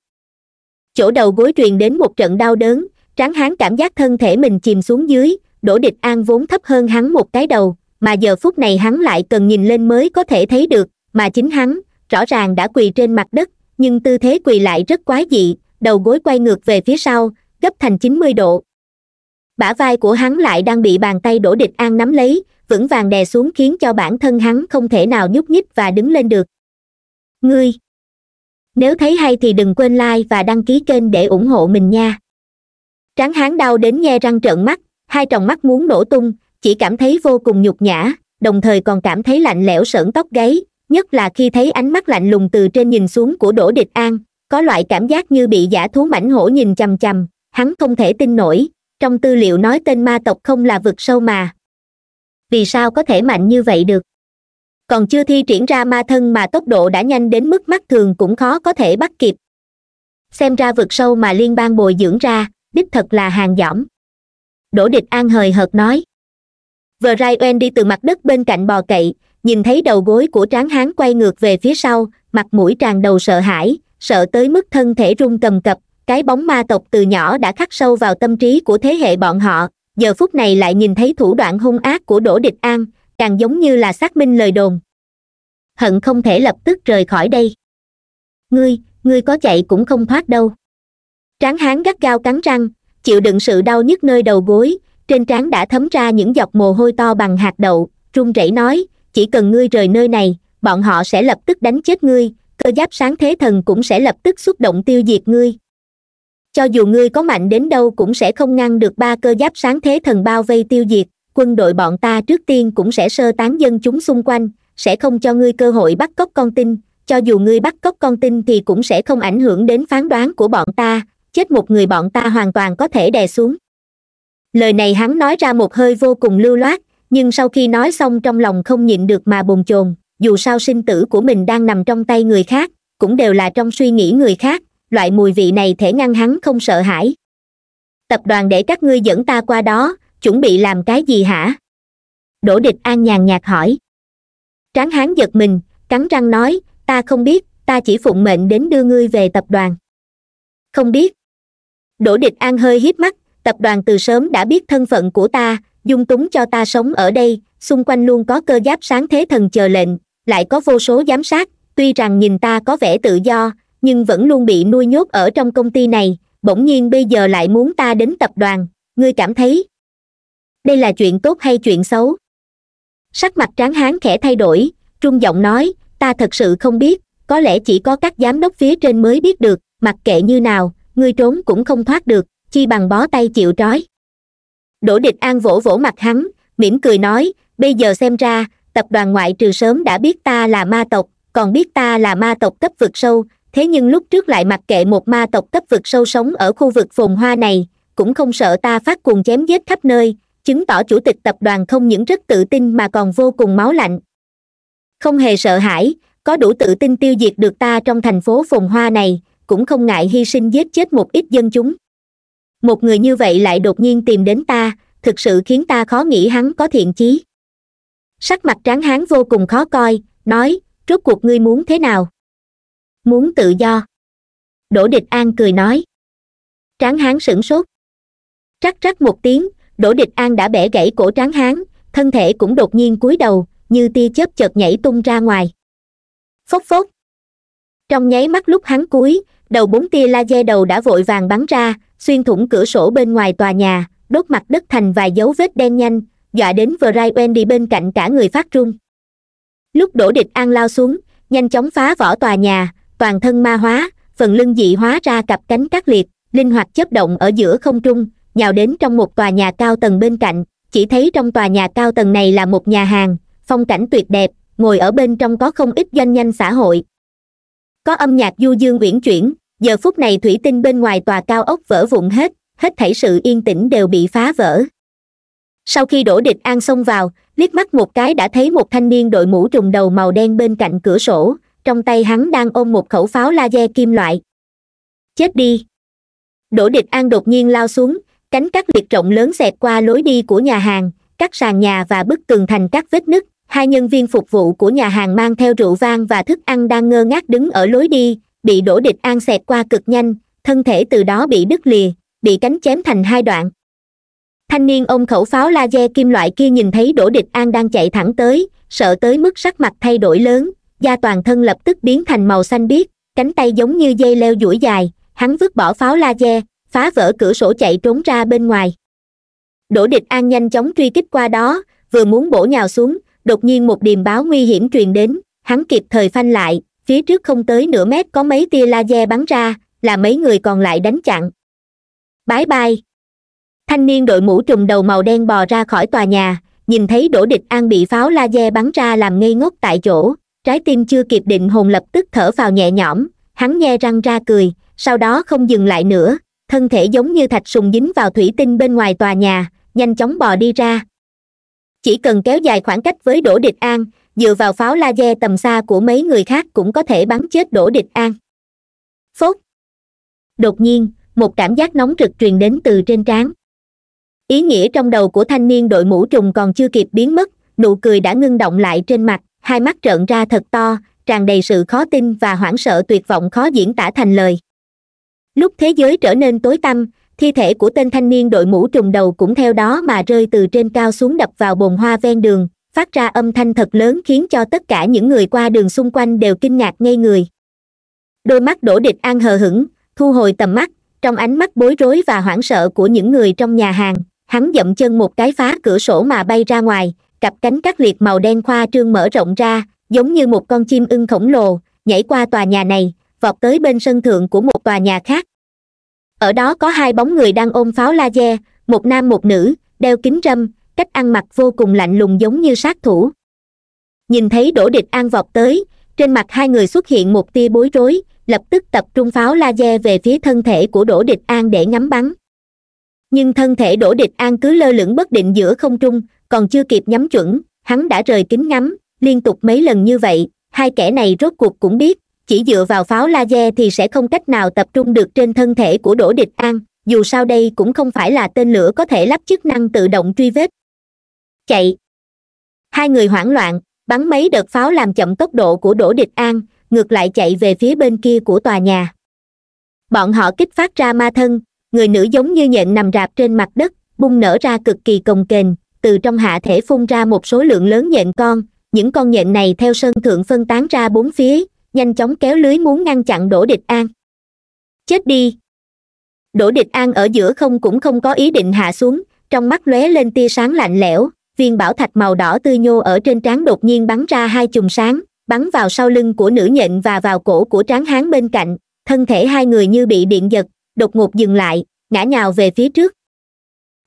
chỗ đầu gối truyền đến một trận đau đớn tráng hán cảm giác thân thể mình chìm xuống dưới đỗ địch an vốn thấp hơn hắn một cái đầu mà giờ phút này hắn lại cần nhìn lên mới có thể thấy được mà chính hắn rõ ràng đã quỳ trên mặt đất nhưng tư thế quỳ lại rất quái dị đầu gối quay ngược về phía sau gấp thành chín mươi độ bả vai của hắn lại đang bị bàn tay đổ địch an nắm lấy vững vàng đè xuống khiến cho bản thân hắn không thể nào nhúc nhích và đứng lên được ngươi nếu thấy hay thì đừng quên like và đăng ký kênh để ủng hộ mình nha tráng hán đau đến nghe răng trợn mắt hai tròng mắt muốn nổ tung chỉ cảm thấy vô cùng nhục nhã đồng thời còn cảm thấy lạnh lẽo sởn tóc gáy nhất là khi thấy ánh mắt lạnh lùng từ trên nhìn xuống của đỗ địch an có loại cảm giác như bị giả thú mảnh hổ nhìn chằm chằm hắn không thể tin nổi trong tư liệu nói tên ma tộc không là vực sâu mà vì sao có thể mạnh như vậy được còn chưa thi triển ra ma thân mà tốc độ đã nhanh đến mức mắt thường cũng khó có thể bắt kịp xem ra vực sâu mà liên bang bồi dưỡng ra đích thật là hàng dỏm đỗ địch an hời hợt nói vờ rai oen đi từ mặt đất bên cạnh bò cậy nhìn thấy đầu gối của tráng hán quay ngược về phía sau mặt mũi tràn đầu sợ hãi sợ tới mức thân thể run cầm cập cái bóng ma tộc từ nhỏ đã khắc sâu vào tâm trí của thế hệ bọn họ giờ phút này lại nhìn thấy thủ đoạn hung ác của đỗ địch an càng giống như là xác minh lời đồn hận không thể lập tức rời khỏi đây ngươi ngươi có chạy cũng không thoát đâu tráng hán gắt gao cắn răng chịu đựng sự đau nhức nơi đầu gối trên trán đã thấm ra những giọt mồ hôi to bằng hạt đậu run rẩy nói chỉ cần ngươi rời nơi này bọn họ sẽ lập tức đánh chết ngươi cơ giáp sáng thế thần cũng sẽ lập tức xúc động tiêu diệt ngươi cho dù ngươi có mạnh đến đâu cũng sẽ không ngăn được ba cơ giáp sáng thế thần bao vây tiêu diệt quân đội bọn ta trước tiên cũng sẽ sơ tán dân chúng xung quanh sẽ không cho ngươi cơ hội bắt cóc con tin cho dù ngươi bắt cóc con tin thì cũng sẽ không ảnh hưởng đến phán đoán của bọn ta chết một người bọn ta hoàn toàn có thể đè xuống lời này hắn nói ra một hơi vô cùng lưu loát nhưng sau khi nói xong trong lòng không nhịn được mà bồn chồn dù sao sinh tử của mình đang nằm trong tay người khác cũng đều là trong suy nghĩ người khác loại mùi vị này thể ngăn hắn không sợ hãi tập đoàn để các ngươi dẫn ta qua đó chuẩn bị làm cái gì hả đỗ địch an nhàn nhạt hỏi tráng hán giật mình cắn răng nói ta không biết ta chỉ phụng mệnh đến đưa ngươi về tập đoàn không biết đỗ địch an hơi hiếp mắt tập đoàn từ sớm đã biết thân phận của ta dung túng cho ta sống ở đây xung quanh luôn có cơ giáp sáng thế thần chờ lệnh lại có vô số giám sát tuy rằng nhìn ta có vẻ tự do nhưng vẫn luôn bị nuôi nhốt ở trong công ty này bỗng nhiên bây giờ lại muốn ta đến tập đoàn ngươi cảm thấy đây là chuyện tốt hay chuyện xấu sắc mặt tráng hán khẽ thay đổi trung giọng nói ta thật sự không biết có lẽ chỉ có các giám đốc phía trên mới biết được mặc kệ như nào ngươi trốn cũng không thoát được chi bằng bó tay chịu trói đỗ địch an vỗ vỗ mặt hắn mỉm cười nói bây giờ xem ra tập đoàn ngoại trừ sớm đã biết ta là ma tộc còn biết ta là ma tộc cấp vực sâu thế nhưng lúc trước lại mặc kệ một ma tộc cấp vực sâu sống ở khu vực phồn hoa này cũng không sợ ta phát cuồng chém giết khắp nơi chứng tỏ chủ tịch tập đoàn không những rất tự tin mà còn vô cùng máu lạnh không hề sợ hãi có đủ tự tin tiêu diệt được ta trong thành phố phồn hoa này cũng không ngại hy sinh giết chết một ít dân chúng một người như vậy lại đột nhiên tìm đến ta thực sự khiến ta khó nghĩ hắn có thiện chí sắc mặt tráng hán vô cùng khó coi nói rốt cuộc ngươi muốn thế nào muốn tự do đỗ địch an cười nói tráng hán sửng sốt rắc rắc một tiếng đỗ địch an đã bẻ gãy cổ tráng hán thân thể cũng đột nhiên cúi đầu như tia chớp chợt nhảy tung ra ngoài phốc phốc trong nháy mắt lúc hắn cúi đầu bốn tia laser đầu đã vội vàng bắn ra xuyên thủng cửa sổ bên ngoài tòa nhà đốt mặt đất thành vài dấu vết đen nhanh dọa đến vờ rai quen đi bên cạnh cả người phát run lúc đổ địch an lao xuống nhanh chóng phá vỏ tòa nhà toàn thân ma hóa phần lưng dị hóa ra cặp cánh cắt liệt linh hoạt chấp động ở giữa không trung nhào đến trong một tòa nhà cao tầng bên cạnh chỉ thấy trong tòa nhà cao tầng này là một nhà hàng phong cảnh tuyệt đẹp ngồi ở bên trong có không ít doanh nhân xã hội có âm nhạc du dương uyển chuyển giờ phút này thủy tinh bên ngoài tòa cao ốc vỡ vụn hết hết thảy sự yên tĩnh đều bị phá vỡ sau khi đổ địch an xông vào liếc mắt một cái đã thấy một thanh niên đội mũ trùng đầu màu đen bên cạnh cửa sổ trong tay hắn đang ôm một khẩu pháo laser kim loại chết đi đỗ địch an đột nhiên lao xuống cánh cắt liệt rộng lớn xẹt qua lối đi của nhà hàng cắt sàn nhà và bức tường thành các vết nứt hai nhân viên phục vụ của nhà hàng mang theo rượu vang và thức ăn đang ngơ ngác đứng ở lối đi bị đổ địch an xẹt qua cực nhanh thân thể từ đó bị đứt lìa bị cánh chém thành hai đoạn thanh niên ôm khẩu pháo laser kim loại kia nhìn thấy đổ địch an đang chạy thẳng tới sợ tới mức sắc mặt thay đổi lớn da toàn thân lập tức biến thành màu xanh biếc cánh tay giống như dây leo duỗi dài hắn vứt bỏ pháo laser phá vỡ cửa sổ chạy trốn ra bên ngoài đỗ địch an nhanh chóng truy kích qua đó vừa muốn bổ nhào xuống đột nhiên một điềm báo nguy hiểm truyền đến hắn kịp thời phanh lại phía trước không tới nửa mét có mấy tia laser bắn ra là mấy người còn lại đánh chặn bái bai thanh niên đội mũ trùm đầu màu đen bò ra khỏi tòa nhà nhìn thấy đỗ địch an bị pháo laser bắn ra làm ngây ngốc tại chỗ trái tim chưa kịp định hồn lập tức thở vào nhẹ nhõm hắn nhe răng ra cười sau đó không dừng lại nữa thân thể giống như thạch sùng dính vào thủy tinh bên ngoài tòa nhà nhanh chóng bò đi ra chỉ cần kéo dài khoảng cách với đỗ địch an dựa vào pháo laser tầm xa của mấy người khác cũng có thể bắn chết đỗ địch an phốt đột nhiên một cảm giác nóng rực truyền đến từ trên trán ý nghĩa trong đầu của thanh niên đội mũ trùng còn chưa kịp biến mất nụ cười đã ngưng động lại trên mặt hai mắt trợn ra thật to tràn đầy sự khó tin và hoảng sợ tuyệt vọng khó diễn tả thành lời lúc thế giới trở nên tối tăm thi thể của tên thanh niên đội mũ trùng đầu cũng theo đó mà rơi từ trên cao xuống đập vào bồn hoa ven đường phát ra âm thanh thật lớn khiến cho tất cả những người qua đường xung quanh đều kinh ngạc ngây người đôi mắt đổ địch an hờ hững thu hồi tầm mắt trong ánh mắt bối rối và hoảng sợ của những người trong nhà hàng hắn dậm chân một cái phá cửa sổ mà bay ra ngoài cặp cánh cắt liệt màu đen khoa trương mở rộng ra giống như một con chim ưng khổng lồ nhảy qua tòa nhà này vọt tới bên sân thượng của một tòa nhà khác ở đó có hai bóng người đang ôm pháo laser một nam một nữ đeo kính râm cách ăn mặc vô cùng lạnh lùng giống như sát thủ nhìn thấy đổ địch an vọt tới trên mặt hai người xuất hiện một tia bối rối lập tức tập trung pháo laser về phía thân thể của đổ địch an để ngắm bắn nhưng thân thể đổ địch an cứ lơ lửng bất định giữa không trung còn chưa kịp nhắm chuẩn hắn đã rời kính ngắm liên tục mấy lần như vậy hai kẻ này rốt cuộc cũng biết chỉ dựa vào pháo laser thì sẽ không cách nào tập trung được trên thân thể của đỗ địch an dù sao đây cũng không phải là tên lửa có thể lắp chức năng tự động truy vết chạy hai người hoảng loạn bắn mấy đợt pháo làm chậm tốc độ của đỗ địch an ngược lại chạy về phía bên kia của tòa nhà bọn họ kích phát ra ma thân người nữ giống như nhện nằm rạp trên mặt đất bung nở ra cực kỳ cồng kềnh từ trong hạ thể phun ra một số lượng lớn nhện con những con nhện này theo sơn thượng phân tán ra bốn phía nhanh chóng kéo lưới muốn ngăn chặn đỗ địch an chết đi đỗ địch an ở giữa không cũng không có ý định hạ xuống trong mắt lóe lên tia sáng lạnh lẽo viên bảo thạch màu đỏ tươi nhô ở trên trán đột nhiên bắn ra hai chùm sáng bắn vào sau lưng của nữ nhện và vào cổ của tráng hán bên cạnh thân thể hai người như bị điện giật đột ngột dừng lại ngã nhào về phía trước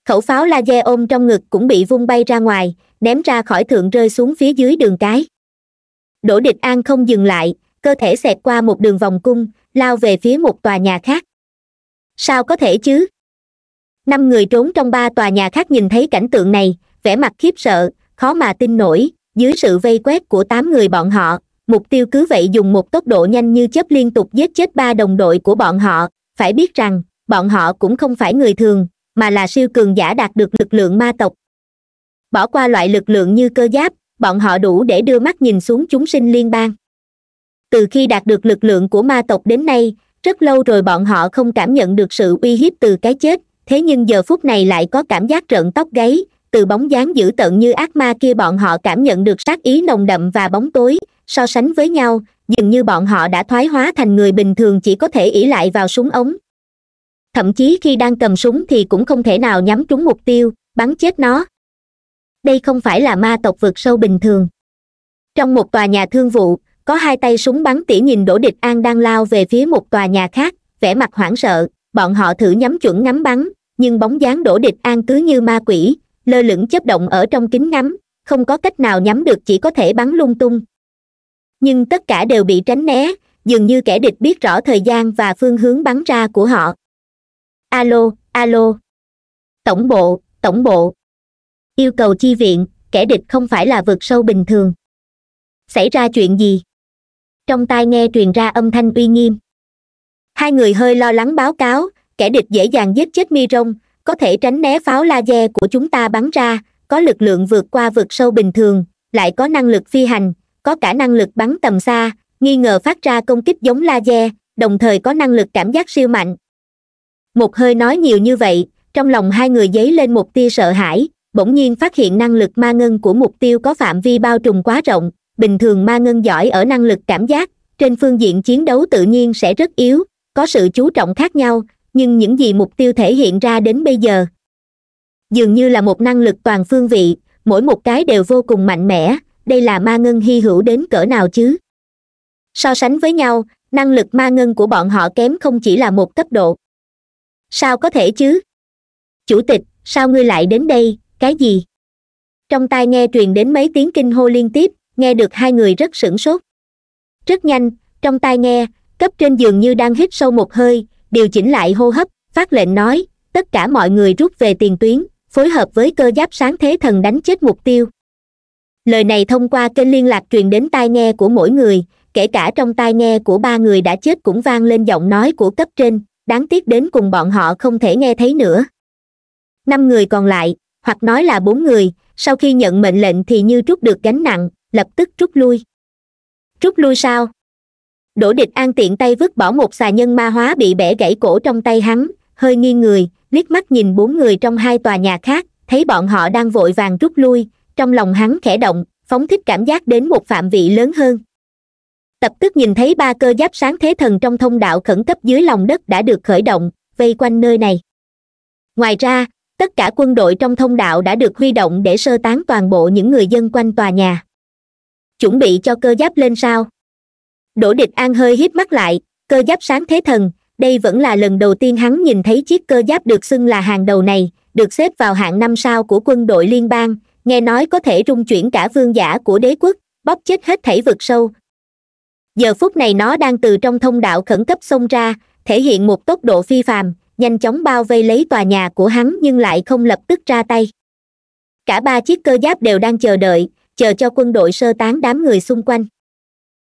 khẩu pháo laser ôm trong ngực cũng bị vung bay ra ngoài ném ra khỏi thượng rơi xuống phía dưới đường cái đỗ địch an không dừng lại cơ thể xẹt qua một đường vòng cung lao về phía một tòa nhà khác sao có thể chứ năm người trốn trong ba tòa nhà khác nhìn thấy cảnh tượng này vẻ mặt khiếp sợ khó mà tin nổi dưới sự vây quét của tám người bọn họ mục tiêu cứ vậy dùng một tốc độ nhanh như chớp liên tục giết chết ba đồng đội của bọn họ phải biết rằng bọn họ cũng không phải người thường mà là siêu cường giả đạt được lực lượng ma tộc bỏ qua loại lực lượng như cơ giáp bọn họ đủ để đưa mắt nhìn xuống chúng sinh liên bang từ khi đạt được lực lượng của ma tộc đến nay rất lâu rồi bọn họ không cảm nhận được sự uy hiếp từ cái chết thế nhưng giờ phút này lại có cảm giác rợn tóc gáy từ bóng dáng dữ tợn như ác ma kia bọn họ cảm nhận được sát ý nồng đậm và bóng tối so sánh với nhau dường như bọn họ đã thoái hóa thành người bình thường chỉ có thể ỷ lại vào súng ống thậm chí khi đang cầm súng thì cũng không thể nào nhắm trúng mục tiêu bắn chết nó đây không phải là ma tộc vượt sâu bình thường trong một tòa nhà thương vụ có hai tay súng bắn tỉ nhìn đỗ địch an đang lao về phía một tòa nhà khác vẻ mặt hoảng sợ bọn họ thử nhắm chuẩn ngắm bắn nhưng bóng dáng đỗ địch an cứ như ma quỷ lơ lửng chớp động ở trong kính ngắm không có cách nào nhắm được chỉ có thể bắn lung tung nhưng tất cả đều bị tránh né dường như kẻ địch biết rõ thời gian và phương hướng bắn ra của họ alo alo tổng bộ tổng bộ yêu cầu chi viện kẻ địch không phải là vượt sâu bình thường xảy ra chuyện gì trong tai nghe truyền ra âm thanh uy nghiêm hai người hơi lo lắng báo cáo kẻ địch dễ dàng giết chết mi rông có thể tránh né pháo laser của chúng ta bắn ra có lực lượng vượt qua vượt sâu bình thường lại có năng lực phi hành có cả năng lực bắn tầm xa nghi ngờ phát ra công kích giống laser đồng thời có năng lực cảm giác siêu mạnh một hơi nói nhiều như vậy trong lòng hai người dấy lên một tia sợ hãi bỗng nhiên phát hiện năng lực ma ngân của mục tiêu có phạm vi bao trùm quá rộng bình thường ma ngân giỏi ở năng lực cảm giác trên phương diện chiến đấu tự nhiên sẽ rất yếu có sự chú trọng khác nhau nhưng những gì mục tiêu thể hiện ra đến bây giờ dường như là một năng lực toàn phương vị mỗi một cái đều vô cùng mạnh mẽ đây là ma ngân hy hữu đến cỡ nào chứ so sánh với nhau năng lực ma ngân của bọn họ kém không chỉ là một cấp độ sao có thể chứ chủ tịch sao ngươi lại đến đây cái gì trong tai nghe truyền đến mấy tiếng kinh hô liên tiếp nghe được hai người rất sửng sốt rất nhanh trong tai nghe cấp trên giường như đang hít sâu một hơi điều chỉnh lại hô hấp phát lệnh nói tất cả mọi người rút về tiền tuyến phối hợp với cơ giáp sáng thế thần đánh chết mục tiêu lời này thông qua kênh liên lạc truyền đến tai nghe của mỗi người kể cả trong tai nghe của ba người đã chết cũng vang lên giọng nói của cấp trên đáng tiếc đến cùng bọn họ không thể nghe thấy nữa năm người còn lại hoặc nói là bốn người sau khi nhận mệnh lệnh thì như trút được gánh nặng lập tức rút lui rút lui sao đỗ địch an tiện tay vứt bỏ một xà nhân ma hóa bị bẻ gãy cổ trong tay hắn hơi nghiêng người liếc mắt nhìn bốn người trong hai tòa nhà khác thấy bọn họ đang vội vàng rút lui trong lòng hắn khẽ động phóng thích cảm giác đến một phạm vị lớn hơn lập tức nhìn thấy ba cơ giáp sáng thế thần trong thông đạo khẩn cấp dưới lòng đất đã được khởi động vây quanh nơi này ngoài ra tất cả quân đội trong thông đạo đã được huy động để sơ tán toàn bộ những người dân quanh tòa nhà chuẩn bị cho cơ giáp lên sao đỗ địch an hơi hiếp mắt lại cơ giáp sáng thế thần đây vẫn là lần đầu tiên hắn nhìn thấy chiếc cơ giáp được xưng là hàng đầu này được xếp vào hạng năm sao của quân đội liên bang nghe nói có thể rung chuyển cả vương giả của đế quốc bóc chết hết thảy vực sâu giờ phút này nó đang từ trong thông đạo khẩn cấp xông ra thể hiện một tốc độ phi phàm nhanh chóng bao vây lấy tòa nhà của hắn nhưng lại không lập tức ra tay cả ba chiếc cơ giáp đều đang chờ đợi chờ cho quân đội sơ tán đám người xung quanh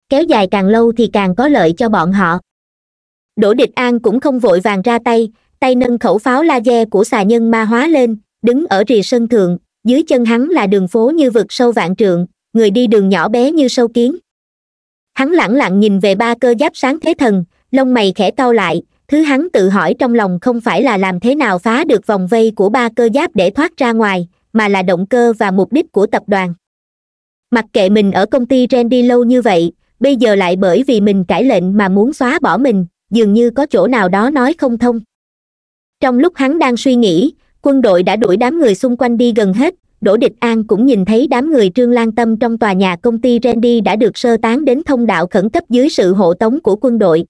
kéo dài càng lâu thì càng có lợi cho bọn họ đỗ địch an cũng không vội vàng ra tay tay nâng khẩu pháo laser của xà nhân ma hóa lên đứng ở rìa sân thượng dưới chân hắn là đường phố như vực sâu vạn trượng người đi đường nhỏ bé như sâu kiến hắn lẳng lặng nhìn về ba cơ giáp sáng thế thần lông mày khẽ cau lại thứ hắn tự hỏi trong lòng không phải là làm thế nào phá được vòng vây của ba cơ giáp để thoát ra ngoài mà là động cơ và mục đích của tập đoàn mặc kệ mình ở công ty randy lâu như vậy bây giờ lại bởi vì mình cãi lệnh mà muốn xóa bỏ mình dường như có chỗ nào đó nói không thông trong lúc hắn đang suy nghĩ quân đội đã đuổi đám người xung quanh đi gần hết đỗ địch an cũng nhìn thấy đám người trương lan tâm trong tòa nhà công ty randy đã được sơ tán đến thông đạo khẩn cấp dưới sự hộ tống của quân đội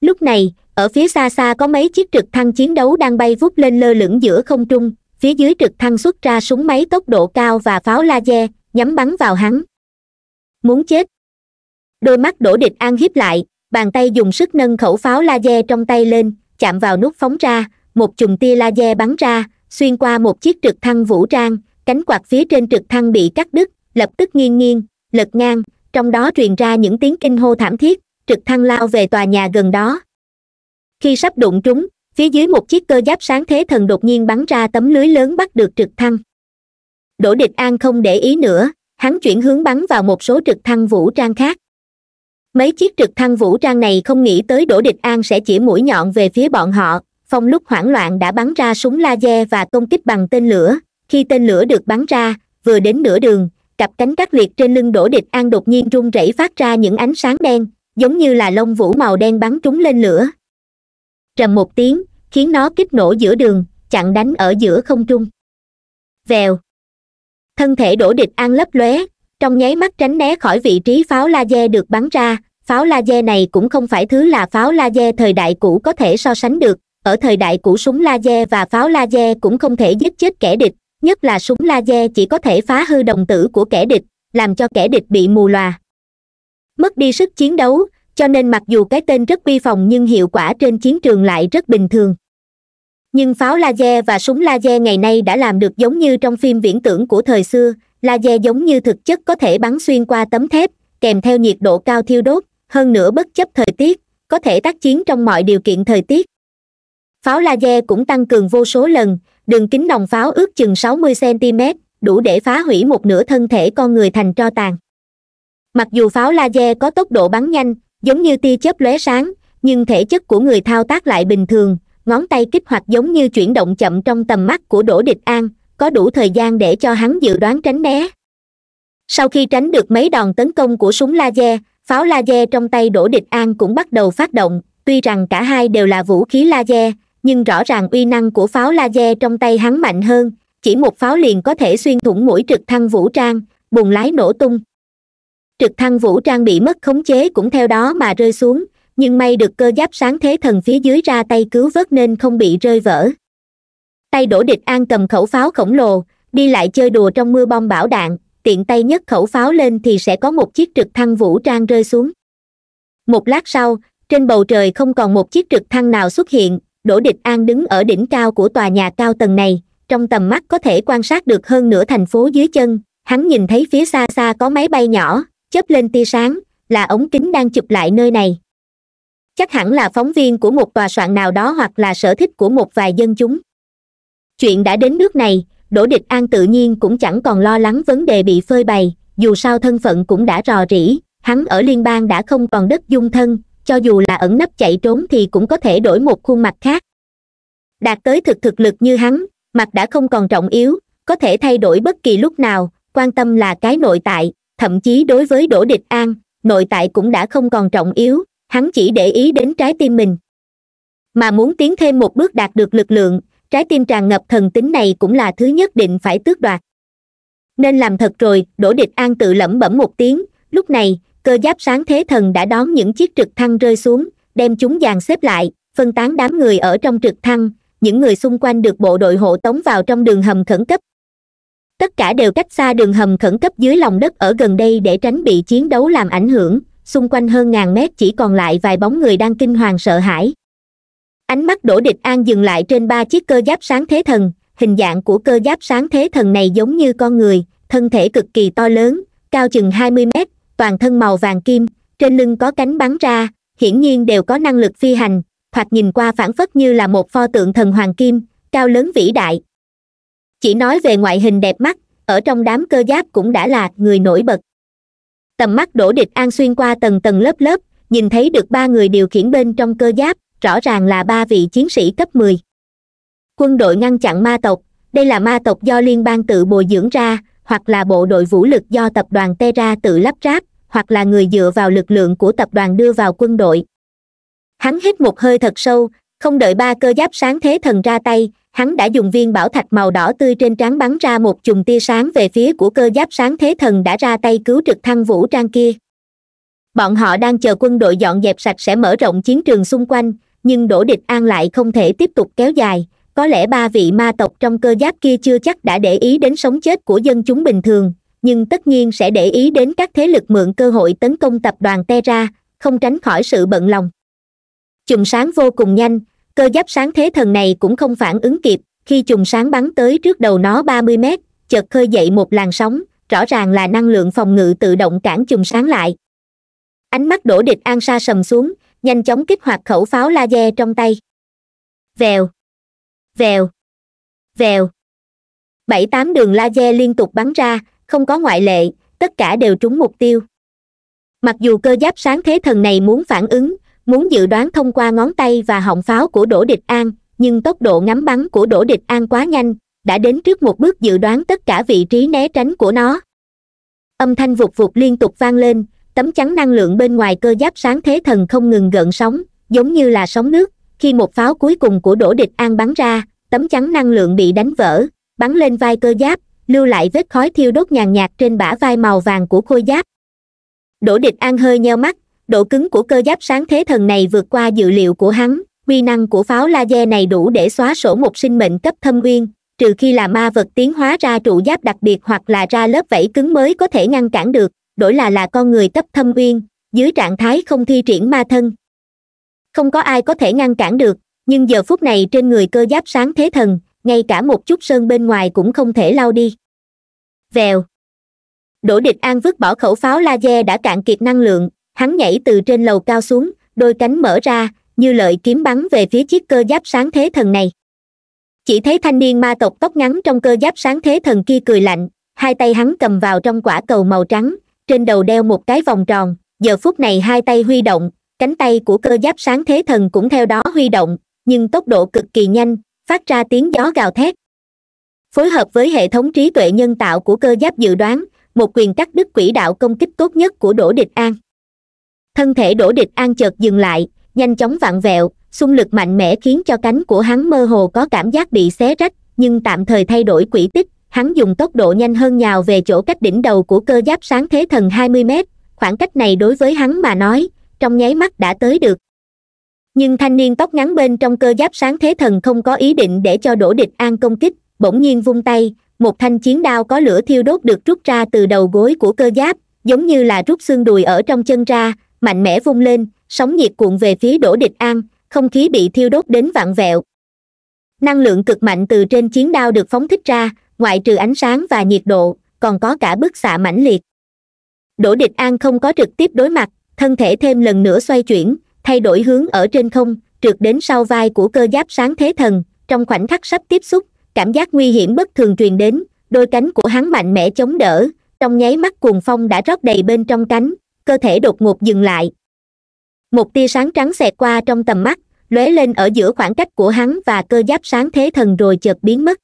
lúc này ở phía xa xa có mấy chiếc trực thăng chiến đấu đang bay vút lên lơ lửng giữa không trung phía dưới trực thăng xuất ra súng máy tốc độ cao và pháo laser nhắm bắn vào hắn muốn chết đôi mắt đổ địch an hiếp lại bàn tay dùng sức nâng khẩu pháo laser trong tay lên chạm vào nút phóng ra một chùm tia laser bắn ra xuyên qua một chiếc trực thăng vũ trang cánh quạt phía trên trực thăng bị cắt đứt lập tức nghiêng nghiêng lật ngang trong đó truyền ra những tiếng kinh hô thảm thiết trực thăng lao về tòa nhà gần đó khi sắp đụng trúng phía dưới một chiếc cơ giáp sáng thế thần đột nhiên bắn ra tấm lưới lớn bắt được trực thăng đỗ địch an không để ý nữa hắn chuyển hướng bắn vào một số trực thăng vũ trang khác mấy chiếc trực thăng vũ trang này không nghĩ tới đỗ địch an sẽ chỉ mũi nhọn về phía bọn họ phong lúc hoảng loạn đã bắn ra súng laser và công kích bằng tên lửa khi tên lửa được bắn ra vừa đến nửa đường cặp cánh cắt liệt trên lưng đổ địch an đột nhiên rung rẩy phát ra những ánh sáng đen giống như là lông vũ màu đen bắn trúng lên lửa rầm một tiếng khiến nó kích nổ giữa đường chặn đánh ở giữa không trung vèo thân thể đổ địch an lấp lóe trong nháy mắt tránh né khỏi vị trí pháo laser được bắn ra pháo laser này cũng không phải thứ là pháo laser thời đại cũ có thể so sánh được ở thời đại cũ súng laser và pháo laser cũng không thể giết chết kẻ địch nhất là súng laser chỉ có thể phá hư đồng tử của kẻ địch làm cho kẻ địch bị mù lòa mất đi sức chiến đấu cho nên mặc dù cái tên rất uy phòng nhưng hiệu quả trên chiến trường lại rất bình thường nhưng pháo laser và súng laser ngày nay đã làm được giống như trong phim viễn tưởng của thời xưa laser giống như thực chất có thể bắn xuyên qua tấm thép kèm theo nhiệt độ cao thiêu đốt hơn nữa bất chấp thời tiết có thể tác chiến trong mọi điều kiện thời tiết pháo laser cũng tăng cường vô số lần đường kính nòng pháo ước chừng 60 cm đủ để phá hủy một nửa thân thể con người thành tro tàn mặc dù pháo laser có tốc độ bắn nhanh giống như tia chớp lóe sáng nhưng thể chất của người thao tác lại bình thường ngón tay kích hoạt giống như chuyển động chậm trong tầm mắt của đỗ địch an có đủ thời gian để cho hắn dự đoán tránh né sau khi tránh được mấy đòn tấn công của súng laser pháo laser trong tay đỗ địch an cũng bắt đầu phát động tuy rằng cả hai đều là vũ khí laser nhưng rõ ràng uy năng của pháo laser trong tay hắn mạnh hơn chỉ một pháo liền có thể xuyên thủng mũi trực thăng vũ trang bùng lái nổ tung trực thăng vũ trang bị mất khống chế cũng theo đó mà rơi xuống nhưng may được cơ giáp sáng thế thần phía dưới ra tay cứu vớt nên không bị rơi vỡ tay đổ địch an cầm khẩu pháo khổng lồ đi lại chơi đùa trong mưa bom bão đạn tiện tay nhấc khẩu pháo lên thì sẽ có một chiếc trực thăng vũ trang rơi xuống một lát sau trên bầu trời không còn một chiếc trực thăng nào xuất hiện đỗ địch an đứng ở đỉnh cao của tòa nhà cao tầng này trong tầm mắt có thể quan sát được hơn nửa thành phố dưới chân hắn nhìn thấy phía xa xa có máy bay nhỏ chớp lên tia sáng là ống kính đang chụp lại nơi này chắc hẳn là phóng viên của một tòa soạn nào đó hoặc là sở thích của một vài dân chúng chuyện đã đến nước này đỗ địch an tự nhiên cũng chẳng còn lo lắng vấn đề bị phơi bày dù sao thân phận cũng đã rò rỉ hắn ở liên bang đã không còn đất dung thân cho dù là ẩn nấp chạy trốn thì cũng có thể đổi một khuôn mặt khác đạt tới thực thực lực như hắn mặt đã không còn trọng yếu có thể thay đổi bất kỳ lúc nào quan tâm là cái nội tại thậm chí đối với đỗ địch an nội tại cũng đã không còn trọng yếu hắn chỉ để ý đến trái tim mình mà muốn tiến thêm một bước đạt được lực lượng trái tim tràn ngập thần tính này cũng là thứ nhất định phải tước đoạt nên làm thật rồi đỗ địch an tự lẩm bẩm một tiếng lúc này cơ giáp sáng thế thần đã đón những chiếc trực thăng rơi xuống đem chúng dàn xếp lại phân tán đám người ở trong trực thăng những người xung quanh được bộ đội hộ tống vào trong đường hầm khẩn cấp tất cả đều cách xa đường hầm khẩn cấp dưới lòng đất ở gần đây để tránh bị chiến đấu làm ảnh hưởng xung quanh hơn ngàn mét chỉ còn lại vài bóng người đang kinh hoàng sợ hãi ánh mắt đỗ địch an dừng lại trên ba chiếc cơ giáp sáng thế thần hình dạng của cơ giáp sáng thế thần này giống như con người thân thể cực kỳ to lớn cao chừng hai mươi mét toàn thân màu vàng kim trên lưng có cánh bắn ra hiển nhiên đều có năng lực phi hành thoạt nhìn qua phản phất như là một pho tượng thần hoàng kim cao lớn vĩ đại chỉ nói về ngoại hình đẹp mắt ở trong đám cơ giáp cũng đã là người nổi bật tầm mắt đổ địch an xuyên qua tầng tầng lớp lớp nhìn thấy được ba người điều khiển bên trong cơ giáp rõ ràng là ba vị chiến sĩ cấp mười quân đội ngăn chặn ma tộc đây là ma tộc do liên bang tự bồi dưỡng ra hoặc là bộ đội vũ lực do tập đoàn terra tự lắp ráp hoặc là người dựa vào lực lượng của tập đoàn đưa vào quân đội hắn hít một hơi thật sâu không đợi ba cơ giáp sáng thế thần ra tay hắn đã dùng viên bảo thạch màu đỏ tươi trên trán bắn ra một chùm tia sáng về phía của cơ giáp sáng thế thần đã ra tay cứu trực thăng vũ trang kia bọn họ đang chờ quân đội dọn dẹp sạch sẽ mở rộng chiến trường xung quanh nhưng đổ địch an lại không thể tiếp tục kéo dài có lẽ ba vị ma tộc trong cơ giáp kia chưa chắc đã để ý đến sống chết của dân chúng bình thường nhưng tất nhiên sẽ để ý đến các thế lực mượn cơ hội tấn công tập đoàn terra không tránh khỏi sự bận lòng chùm sáng vô cùng nhanh cơ giáp sáng thế thần này cũng không phản ứng kịp khi chùm sáng bắn tới trước đầu nó ba mươi mét chợt khơi dậy một làn sóng rõ ràng là năng lượng phòng ngự tự động cản chùm sáng lại ánh mắt đổ địch an sa sầm xuống nhanh chóng kích hoạt khẩu pháo laser trong tay vèo vèo vèo bảy tám đường laser liên tục bắn ra không có ngoại lệ tất cả đều trúng mục tiêu mặc dù cơ giáp sáng thế thần này muốn phản ứng muốn dự đoán thông qua ngón tay và họng pháo của đỗ địch an nhưng tốc độ ngắm bắn của đỗ địch an quá nhanh đã đến trước một bước dự đoán tất cả vị trí né tránh của nó âm thanh vụt vụt liên tục vang lên tấm chắn năng lượng bên ngoài cơ giáp sáng thế thần không ngừng gợn sóng giống như là sóng nước khi một pháo cuối cùng của đỗ địch an bắn ra tấm chắn năng lượng bị đánh vỡ bắn lên vai cơ giáp lưu lại vết khói thiêu đốt nhàn nhạt trên bả vai màu vàng của khôi giáp đỗ địch an hơi nheo mắt độ cứng của cơ giáp sáng thế thần này vượt qua dự liệu của hắn Quy năng của pháo laser này đủ để xóa sổ một sinh mệnh cấp thâm nguyên trừ khi là ma vật tiến hóa ra trụ giáp đặc biệt hoặc là ra lớp vẫy cứng mới có thể ngăn cản được đổi là là con người cấp thâm uyên dưới trạng thái không thi triển ma thân không có ai có thể ngăn cản được nhưng giờ phút này trên người cơ giáp sáng thế thần ngay cả một chút sơn bên ngoài cũng không thể lao đi vèo đỗ địch an vứt bỏ khẩu pháo laser đã cạn kiệt năng lượng hắn nhảy từ trên lầu cao xuống đôi cánh mở ra như lợi kiếm bắn về phía chiếc cơ giáp sáng thế thần này chỉ thấy thanh niên ma tộc tóc ngắn trong cơ giáp sáng thế thần kia cười lạnh hai tay hắn cầm vào trong quả cầu màu trắng trên đầu đeo một cái vòng tròn giờ phút này hai tay huy động cánh tay của cơ giáp sáng thế thần cũng theo đó huy động nhưng tốc độ cực kỳ nhanh phát ra tiếng gió gào thét phối hợp với hệ thống trí tuệ nhân tạo của cơ giáp dự đoán một quyền cắt đứt quỹ đạo công kích tốt nhất của đỗ địch an thân thể đỗ địch an chợt dừng lại nhanh chóng vặn vẹo xung lực mạnh mẽ khiến cho cánh của hắn mơ hồ có cảm giác bị xé rách nhưng tạm thời thay đổi quỹ tích hắn dùng tốc độ nhanh hơn nhào về chỗ cách đỉnh đầu của cơ giáp sáng thế thần hai mươi mét khoảng cách này đối với hắn mà nói trong nháy mắt đã tới được nhưng thanh niên tóc ngắn bên trong cơ giáp sáng thế thần không có ý định để cho đổ địch an công kích bỗng nhiên vung tay một thanh chiến đao có lửa thiêu đốt được rút ra từ đầu gối của cơ giáp giống như là rút xương đùi ở trong chân ra mạnh mẽ vung lên sóng nhiệt cuộn về phía đổ địch an không khí bị thiêu đốt đến vạn vẹo năng lượng cực mạnh từ trên chiến đao được phóng thích ra ngoại trừ ánh sáng và nhiệt độ còn có cả bức xạ mãnh liệt đỗ địch an không có trực tiếp đối mặt thân thể thêm lần nữa xoay chuyển thay đổi hướng ở trên không trượt đến sau vai của cơ giáp sáng thế thần trong khoảnh khắc sắp tiếp xúc cảm giác nguy hiểm bất thường truyền đến đôi cánh của hắn mạnh mẽ chống đỡ trong nháy mắt cuồng phong đã rót đầy bên trong cánh cơ thể đột ngột dừng lại một tia sáng trắng xẹt qua trong tầm mắt lóe lên ở giữa khoảng cách của hắn và cơ giáp sáng thế thần rồi chợt biến mất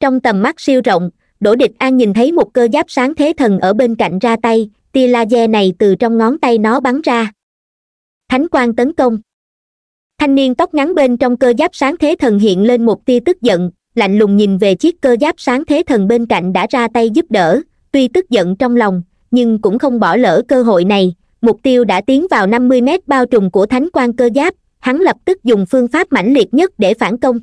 trong tầm mắt siêu rộng đỗ địch an nhìn thấy một cơ giáp sáng thế thần ở bên cạnh ra tay tia laser này từ trong ngón tay nó bắn ra thánh quang tấn công thanh niên tóc ngắn bên trong cơ giáp sáng thế thần hiện lên một tia tức giận lạnh lùng nhìn về chiếc cơ giáp sáng thế thần bên cạnh đã ra tay giúp đỡ tuy tức giận trong lòng nhưng cũng không bỏ lỡ cơ hội này mục tiêu đã tiến vào năm mươi mét bao trùm của thánh quang cơ giáp hắn lập tức dùng phương pháp mãnh liệt nhất để phản công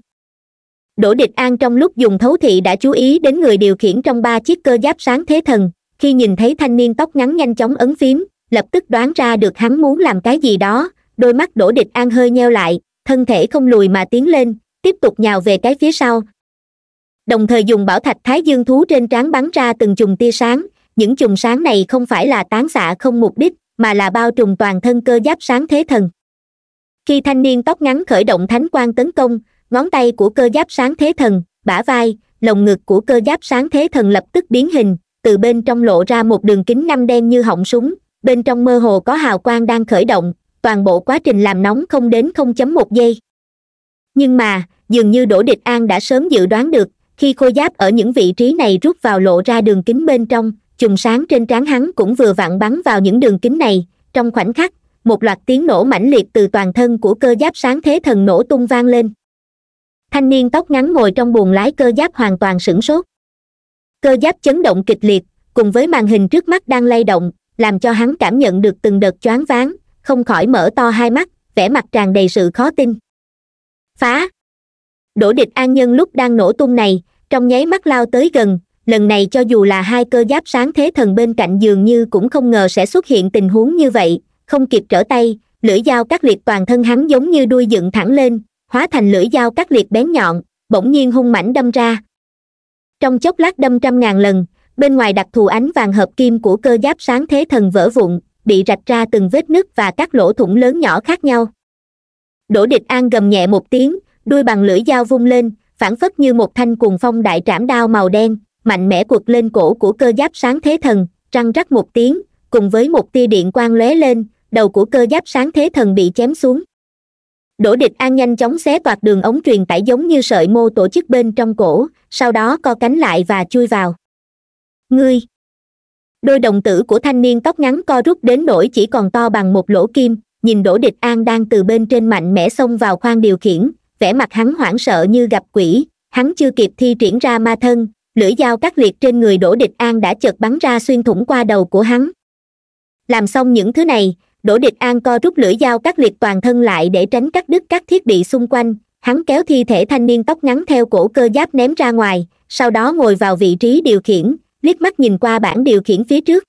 đỗ địch an trong lúc dùng thấu thị đã chú ý đến người điều khiển trong ba chiếc cơ giáp sáng thế thần khi nhìn thấy thanh niên tóc ngắn nhanh chóng ấn phím lập tức đoán ra được hắn muốn làm cái gì đó đôi mắt đổ địch an hơi nheo lại thân thể không lùi mà tiến lên tiếp tục nhào về cái phía sau đồng thời dùng bảo thạch thái dương thú trên trán bắn ra từng chùm tia sáng những chùm sáng này không phải là tán xạ không mục đích mà là bao trùm toàn thân cơ giáp sáng thế thần khi thanh niên tóc ngắn khởi động thánh quan tấn công ngón tay của cơ giáp sáng thế thần bả vai lồng ngực của cơ giáp sáng thế thần lập tức biến hình từ bên trong lộ ra một đường kính năm đen như họng súng bên trong mơ hồ có hào quang đang khởi động toàn bộ quá trình làm nóng không đến 0.1 giây nhưng mà dường như đỗ địch an đã sớm dự đoán được khi khôi giáp ở những vị trí này rút vào lộ ra đường kính bên trong chùm sáng trên trán hắn cũng vừa vặn bắn vào những đường kính này trong khoảnh khắc một loạt tiếng nổ mãnh liệt từ toàn thân của cơ giáp sáng thế thần nổ tung vang lên thanh niên tóc ngắn ngồi trong buồng lái cơ giáp hoàn toàn sửng sốt cơ giáp chấn động kịch liệt cùng với màn hình trước mắt đang lay động làm cho hắn cảm nhận được từng đợt choáng váng không khỏi mở to hai mắt vẻ mặt tràn đầy sự khó tin phá đổ địch an nhân lúc đang nổ tung này trong nháy mắt lao tới gần lần này cho dù là hai cơ giáp sáng thế thần bên cạnh dường như cũng không ngờ sẽ xuất hiện tình huống như vậy không kịp trở tay lưỡi dao cắt liệt toàn thân hắn giống như đuôi dựng thẳng lên hóa thành lưỡi dao cắt liệt bén nhọn bỗng nhiên hung mảnh đâm ra trong chốc lát đâm trăm ngàn lần bên ngoài đặc thù ánh vàng hợp kim của cơ giáp sáng thế thần vỡ vụn bị rạch ra từng vết nứt và các lỗ thủng lớn nhỏ khác nhau đỗ địch an gầm nhẹ một tiếng đuôi bằng lưỡi dao vung lên phản phất như một thanh cuồng phong đại trảm đao màu đen mạnh mẽ quật lên cổ của cơ giáp sáng thế thần răng rắc một tiếng cùng với một tia điện quang lóe lên đầu của cơ giáp sáng thế thần bị chém xuống đỗ địch an nhanh chóng xé toạc đường ống truyền tải giống như sợi mô tổ chức bên trong cổ sau đó co cánh lại và chui vào ngươi đôi đồng tử của thanh niên tóc ngắn co rút đến nỗi chỉ còn to bằng một lỗ kim nhìn đỗ địch an đang từ bên trên mạnh mẽ xông vào khoang điều khiển vẻ mặt hắn hoảng sợ như gặp quỷ hắn chưa kịp thi triển ra ma thân lưỡi dao cắt liệt trên người đỗ địch an đã chợt bắn ra xuyên thủng qua đầu của hắn làm xong những thứ này đỗ địch an co rút lưỡi dao cắt liệt toàn thân lại để tránh cắt đứt các thiết bị xung quanh hắn kéo thi thể thanh niên tóc ngắn theo cổ cơ giáp ném ra ngoài sau đó ngồi vào vị trí điều khiển liếc mắt nhìn qua bảng điều khiển phía trước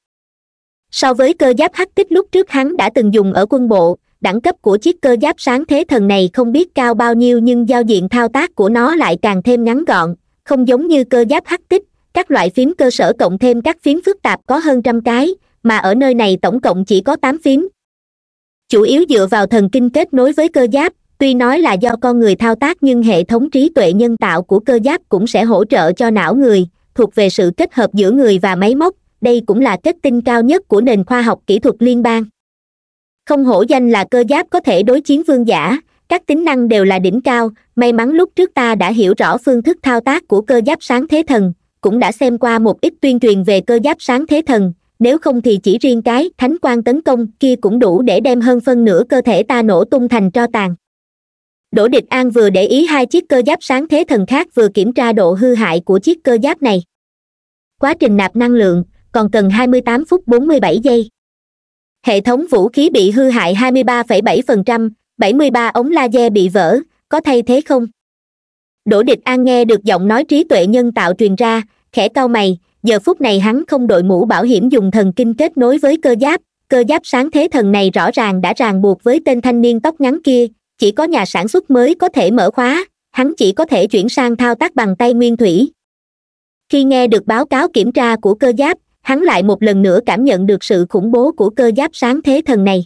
so với cơ giáp hắc kích lúc trước hắn đã từng dùng ở quân bộ đẳng cấp của chiếc cơ giáp sáng thế thần này không biết cao bao nhiêu nhưng giao diện thao tác của nó lại càng thêm ngắn gọn không giống như cơ giáp hắc kích các loại phím cơ sở cộng thêm các phím phức tạp có hơn trăm cái mà ở nơi này tổng cộng chỉ có tám phím chủ yếu dựa vào thần kinh kết nối với cơ giáp tuy nói là do con người thao tác nhưng hệ thống trí tuệ nhân tạo của cơ giáp cũng sẽ hỗ trợ cho não người thuộc về sự kết hợp giữa người và máy móc đây cũng là kết tinh cao nhất của nền khoa học kỹ thuật liên bang không hổ danh là cơ giáp có thể đối chiến vương giả các tính năng đều là đỉnh cao may mắn lúc trước ta đã hiểu rõ phương thức thao tác của cơ giáp sáng thế thần cũng đã xem qua một ít tuyên truyền về cơ giáp sáng thế thần nếu không thì chỉ riêng cái thánh quan tấn công kia cũng đủ để đem hơn phân nửa cơ thể ta nổ tung thành cho tàn đỗ địch an vừa để ý hai chiếc cơ giáp sáng thế thần khác vừa kiểm tra độ hư hại của chiếc cơ giáp này quá trình nạp năng lượng còn cần 28 phút 47 giây hệ thống vũ khí bị hư hại 23,7%, 73 ống laser bị vỡ có thay thế không đỗ địch an nghe được giọng nói trí tuệ nhân tạo truyền ra khẽ cau mày giờ phút này hắn không đội mũ bảo hiểm dùng thần kinh kết nối với cơ giáp cơ giáp sáng thế thần này rõ ràng đã ràng buộc với tên thanh niên tóc ngắn kia chỉ có nhà sản xuất mới có thể mở khóa hắn chỉ có thể chuyển sang thao tác bằng tay nguyên thủy khi nghe được báo cáo kiểm tra của cơ giáp hắn lại một lần nữa cảm nhận được sự khủng bố của cơ giáp sáng thế thần này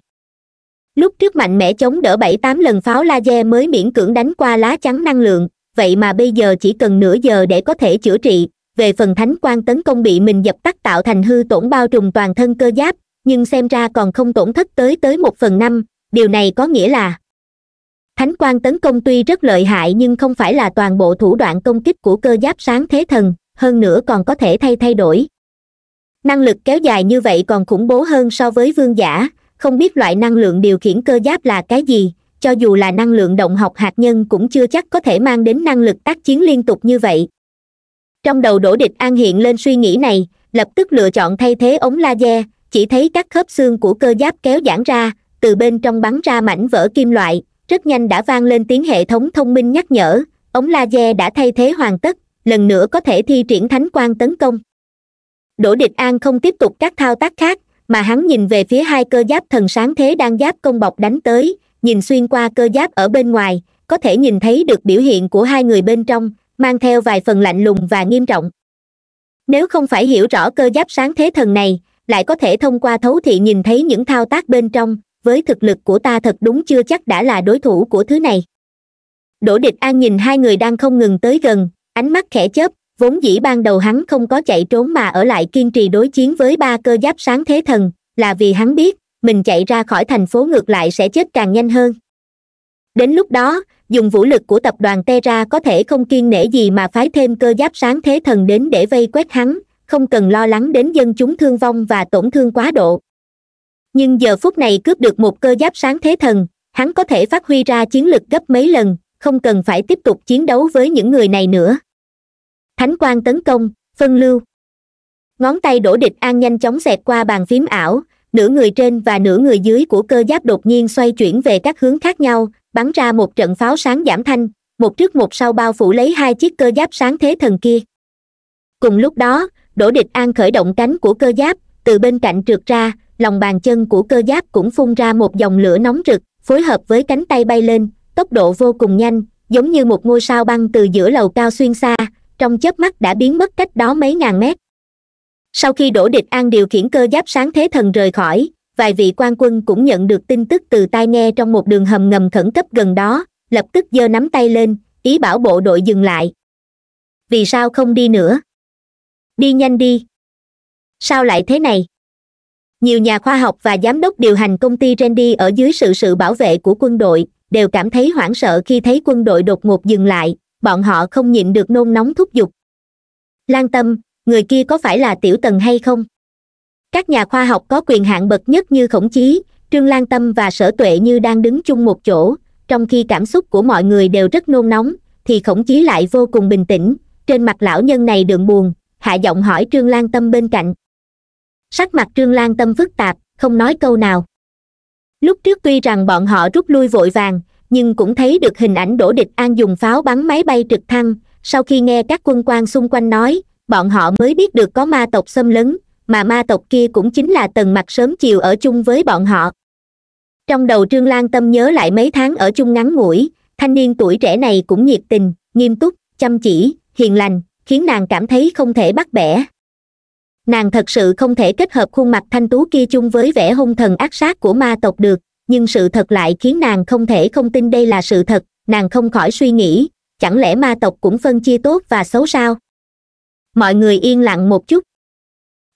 lúc trước mạnh mẽ chống đỡ bảy tám lần pháo laser mới miễn cưỡng đánh qua lá chắn năng lượng vậy mà bây giờ chỉ cần nửa giờ để có thể chữa trị về phần thánh quan tấn công bị mình dập tắt tạo thành hư tổn bao trùm toàn thân cơ giáp nhưng xem ra còn không tổn thất tới tới một phần năm điều này có nghĩa là thánh quan tấn công tuy rất lợi hại nhưng không phải là toàn bộ thủ đoạn công kích của cơ giáp sáng thế thần hơn nữa còn có thể thay thay đổi năng lực kéo dài như vậy còn khủng bố hơn so với vương giả không biết loại năng lượng điều khiển cơ giáp là cái gì cho dù là năng lượng động học hạt nhân cũng chưa chắc có thể mang đến năng lực tác chiến liên tục như vậy trong đầu đổ địch an hiện lên suy nghĩ này lập tức lựa chọn thay thế ống laser chỉ thấy các khớp xương của cơ giáp kéo giãn ra từ bên trong bắn ra mảnh vỡ kim loại rất nhanh đã vang lên tiếng hệ thống thông minh nhắc nhở ống laser đã thay thế hoàn tất lần nữa có thể thi triển thánh quan tấn công đỗ địch an không tiếp tục các thao tác khác mà hắn nhìn về phía hai cơ giáp thần sáng thế đang giáp công bọc đánh tới nhìn xuyên qua cơ giáp ở bên ngoài có thể nhìn thấy được biểu hiện của hai người bên trong mang theo vài phần lạnh lùng và nghiêm trọng nếu không phải hiểu rõ cơ giáp sáng thế thần này lại có thể thông qua thấu thị nhìn thấy những thao tác bên trong với thực lực của ta thật đúng chưa chắc đã là đối thủ của thứ này đỗ địch an nhìn hai người đang không ngừng tới gần ánh mắt khẽ chớp vốn dĩ ban đầu hắn không có chạy trốn mà ở lại kiên trì đối chiến với ba cơ giáp sáng thế thần là vì hắn biết mình chạy ra khỏi thành phố ngược lại sẽ chết càng nhanh hơn đến lúc đó dùng vũ lực của tập đoàn terra có thể không kiên nể gì mà phái thêm cơ giáp sáng thế thần đến để vây quét hắn không cần lo lắng đến dân chúng thương vong và tổn thương quá độ nhưng giờ phút này cướp được một cơ giáp sáng thế thần hắn có thể phát huy ra chiến lực gấp mấy lần không cần phải tiếp tục chiến đấu với những người này nữa thánh quang tấn công phân lưu ngón tay đổ địch an nhanh chóng xẹt qua bàn phím ảo nửa người trên và nửa người dưới của cơ giáp đột nhiên xoay chuyển về các hướng khác nhau bắn ra một trận pháo sáng giảm thanh một trước một sau bao phủ lấy hai chiếc cơ giáp sáng thế thần kia cùng lúc đó đỗ địch an khởi động cánh của cơ giáp từ bên cạnh trượt ra lòng bàn chân của cơ giáp cũng phun ra một dòng lửa nóng rực phối hợp với cánh tay bay lên tốc độ vô cùng nhanh giống như một ngôi sao băng từ giữa lầu cao xuyên xa trong chớp mắt đã biến mất cách đó mấy ngàn mét sau khi đổ địch an điều khiển cơ giáp sáng thế thần rời khỏi vài vị quan quân cũng nhận được tin tức từ tai nghe trong một đường hầm ngầm khẩn cấp gần đó lập tức giơ nắm tay lên ý bảo bộ đội dừng lại vì sao không đi nữa đi nhanh đi sao lại thế này nhiều nhà khoa học và giám đốc điều hành công ty randy ở dưới sự sự bảo vệ của quân đội đều cảm thấy hoảng sợ khi thấy quân đội đột ngột dừng lại bọn họ không nhịn được nôn nóng thúc giục lan tâm người kia có phải là tiểu tần hay không các nhà khoa học có quyền hạn bậc nhất như khổng chí trương lan tâm và sở tuệ như đang đứng chung một chỗ trong khi cảm xúc của mọi người đều rất nôn nóng thì khổng chí lại vô cùng bình tĩnh trên mặt lão nhân này đường buồn hạ giọng hỏi trương lan tâm bên cạnh sắc mặt trương lan tâm phức tạp không nói câu nào lúc trước tuy rằng bọn họ rút lui vội vàng nhưng cũng thấy được hình ảnh đổ địch an dùng pháo bắn máy bay trực thăng sau khi nghe các quân quan xung quanh nói bọn họ mới biết được có ma tộc xâm lấn mà ma tộc kia cũng chính là tần mặt sớm chiều ở chung với bọn họ trong đầu trương lan tâm nhớ lại mấy tháng ở chung ngắn ngủi thanh niên tuổi trẻ này cũng nhiệt tình nghiêm túc chăm chỉ hiền lành khiến nàng cảm thấy không thể bắt bẻ nàng thật sự không thể kết hợp khuôn mặt thanh tú kia chung với vẻ hung thần ác sát của ma tộc được nhưng sự thật lại khiến nàng không thể không tin đây là sự thật nàng không khỏi suy nghĩ chẳng lẽ ma tộc cũng phân chia tốt và xấu sao mọi người yên lặng một chút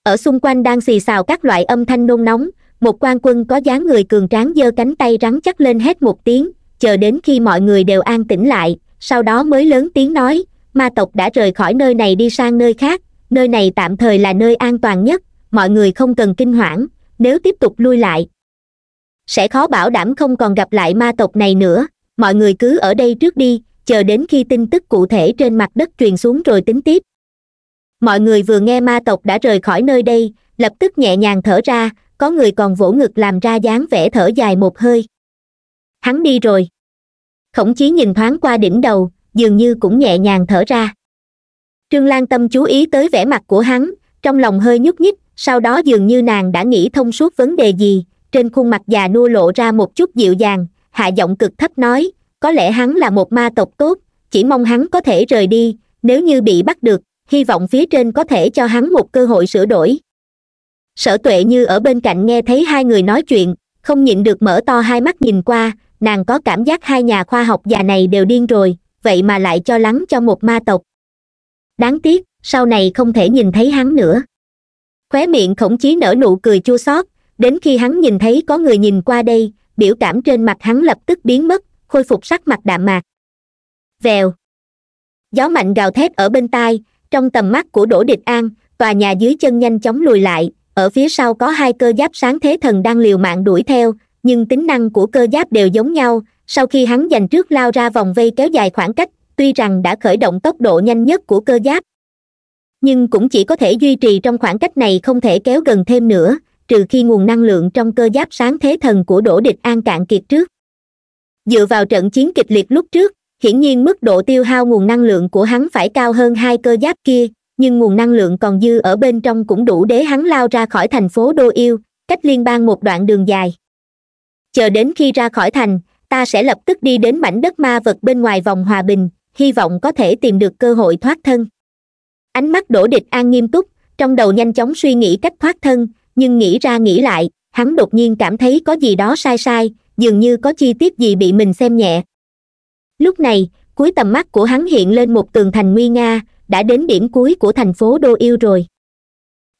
ở xung quanh đang xì xào các loại âm thanh nôn nóng một quan quân có dáng người cường tráng giơ cánh tay rắn chắc lên hét một tiếng chờ đến khi mọi người đều an tĩnh lại sau đó mới lớn tiếng nói ma tộc đã rời khỏi nơi này đi sang nơi khác nơi này tạm thời là nơi an toàn nhất mọi người không cần kinh hoảng nếu tiếp tục lui lại sẽ khó bảo đảm không còn gặp lại ma tộc này nữa mọi người cứ ở đây trước đi chờ đến khi tin tức cụ thể trên mặt đất truyền xuống rồi tính tiếp mọi người vừa nghe ma tộc đã rời khỏi nơi đây lập tức nhẹ nhàng thở ra có người còn vỗ ngực làm ra dáng vẻ thở dài một hơi hắn đi rồi khổng chí nhìn thoáng qua đỉnh đầu dường như cũng nhẹ nhàng thở ra trương lan tâm chú ý tới vẻ mặt của hắn trong lòng hơi nhúc nhích sau đó dường như nàng đã nghĩ thông suốt vấn đề gì trên khuôn mặt già nua lộ ra một chút dịu dàng hạ giọng cực thấp nói có lẽ hắn là một ma tộc tốt chỉ mong hắn có thể rời đi nếu như bị bắt được hy vọng phía trên có thể cho hắn một cơ hội sửa đổi sở tuệ như ở bên cạnh nghe thấy hai người nói chuyện không nhịn được mở to hai mắt nhìn qua nàng có cảm giác hai nhà khoa học già này đều điên rồi vậy mà lại cho lắng cho một ma tộc đáng tiếc sau này không thể nhìn thấy hắn nữa khóe miệng khổng chí nở nụ cười chua xót đến khi hắn nhìn thấy có người nhìn qua đây biểu cảm trên mặt hắn lập tức biến mất khôi phục sắc mặt đạm mạc vèo gió mạnh gào thét ở bên tai trong tầm mắt của đỗ địch an tòa nhà dưới chân nhanh chóng lùi lại ở phía sau có hai cơ giáp sáng thế thần đang liều mạng đuổi theo nhưng tính năng của cơ giáp đều giống nhau sau khi hắn giành trước lao ra vòng vây kéo dài khoảng cách tuy rằng đã khởi động tốc độ nhanh nhất của cơ giáp nhưng cũng chỉ có thể duy trì trong khoảng cách này không thể kéo gần thêm nữa trừ khi nguồn năng lượng trong cơ giáp sáng thế thần của đỗ địch an cạn kiệt trước dựa vào trận chiến kịch liệt lúc trước hiển nhiên mức độ tiêu hao nguồn năng lượng của hắn phải cao hơn hai cơ giáp kia nhưng nguồn năng lượng còn dư ở bên trong cũng đủ để hắn lao ra khỏi thành phố đô yêu cách liên bang một đoạn đường dài chờ đến khi ra khỏi thành ta sẽ lập tức đi đến mảnh đất ma vật bên ngoài vòng hòa bình hy vọng có thể tìm được cơ hội thoát thân ánh mắt đổ địch an nghiêm túc trong đầu nhanh chóng suy nghĩ cách thoát thân nhưng nghĩ ra nghĩ lại hắn đột nhiên cảm thấy có gì đó sai sai dường như có chi tiết gì bị mình xem nhẹ lúc này cuối tầm mắt của hắn hiện lên một tường thành nguy nga đã đến điểm cuối của thành phố đô yêu rồi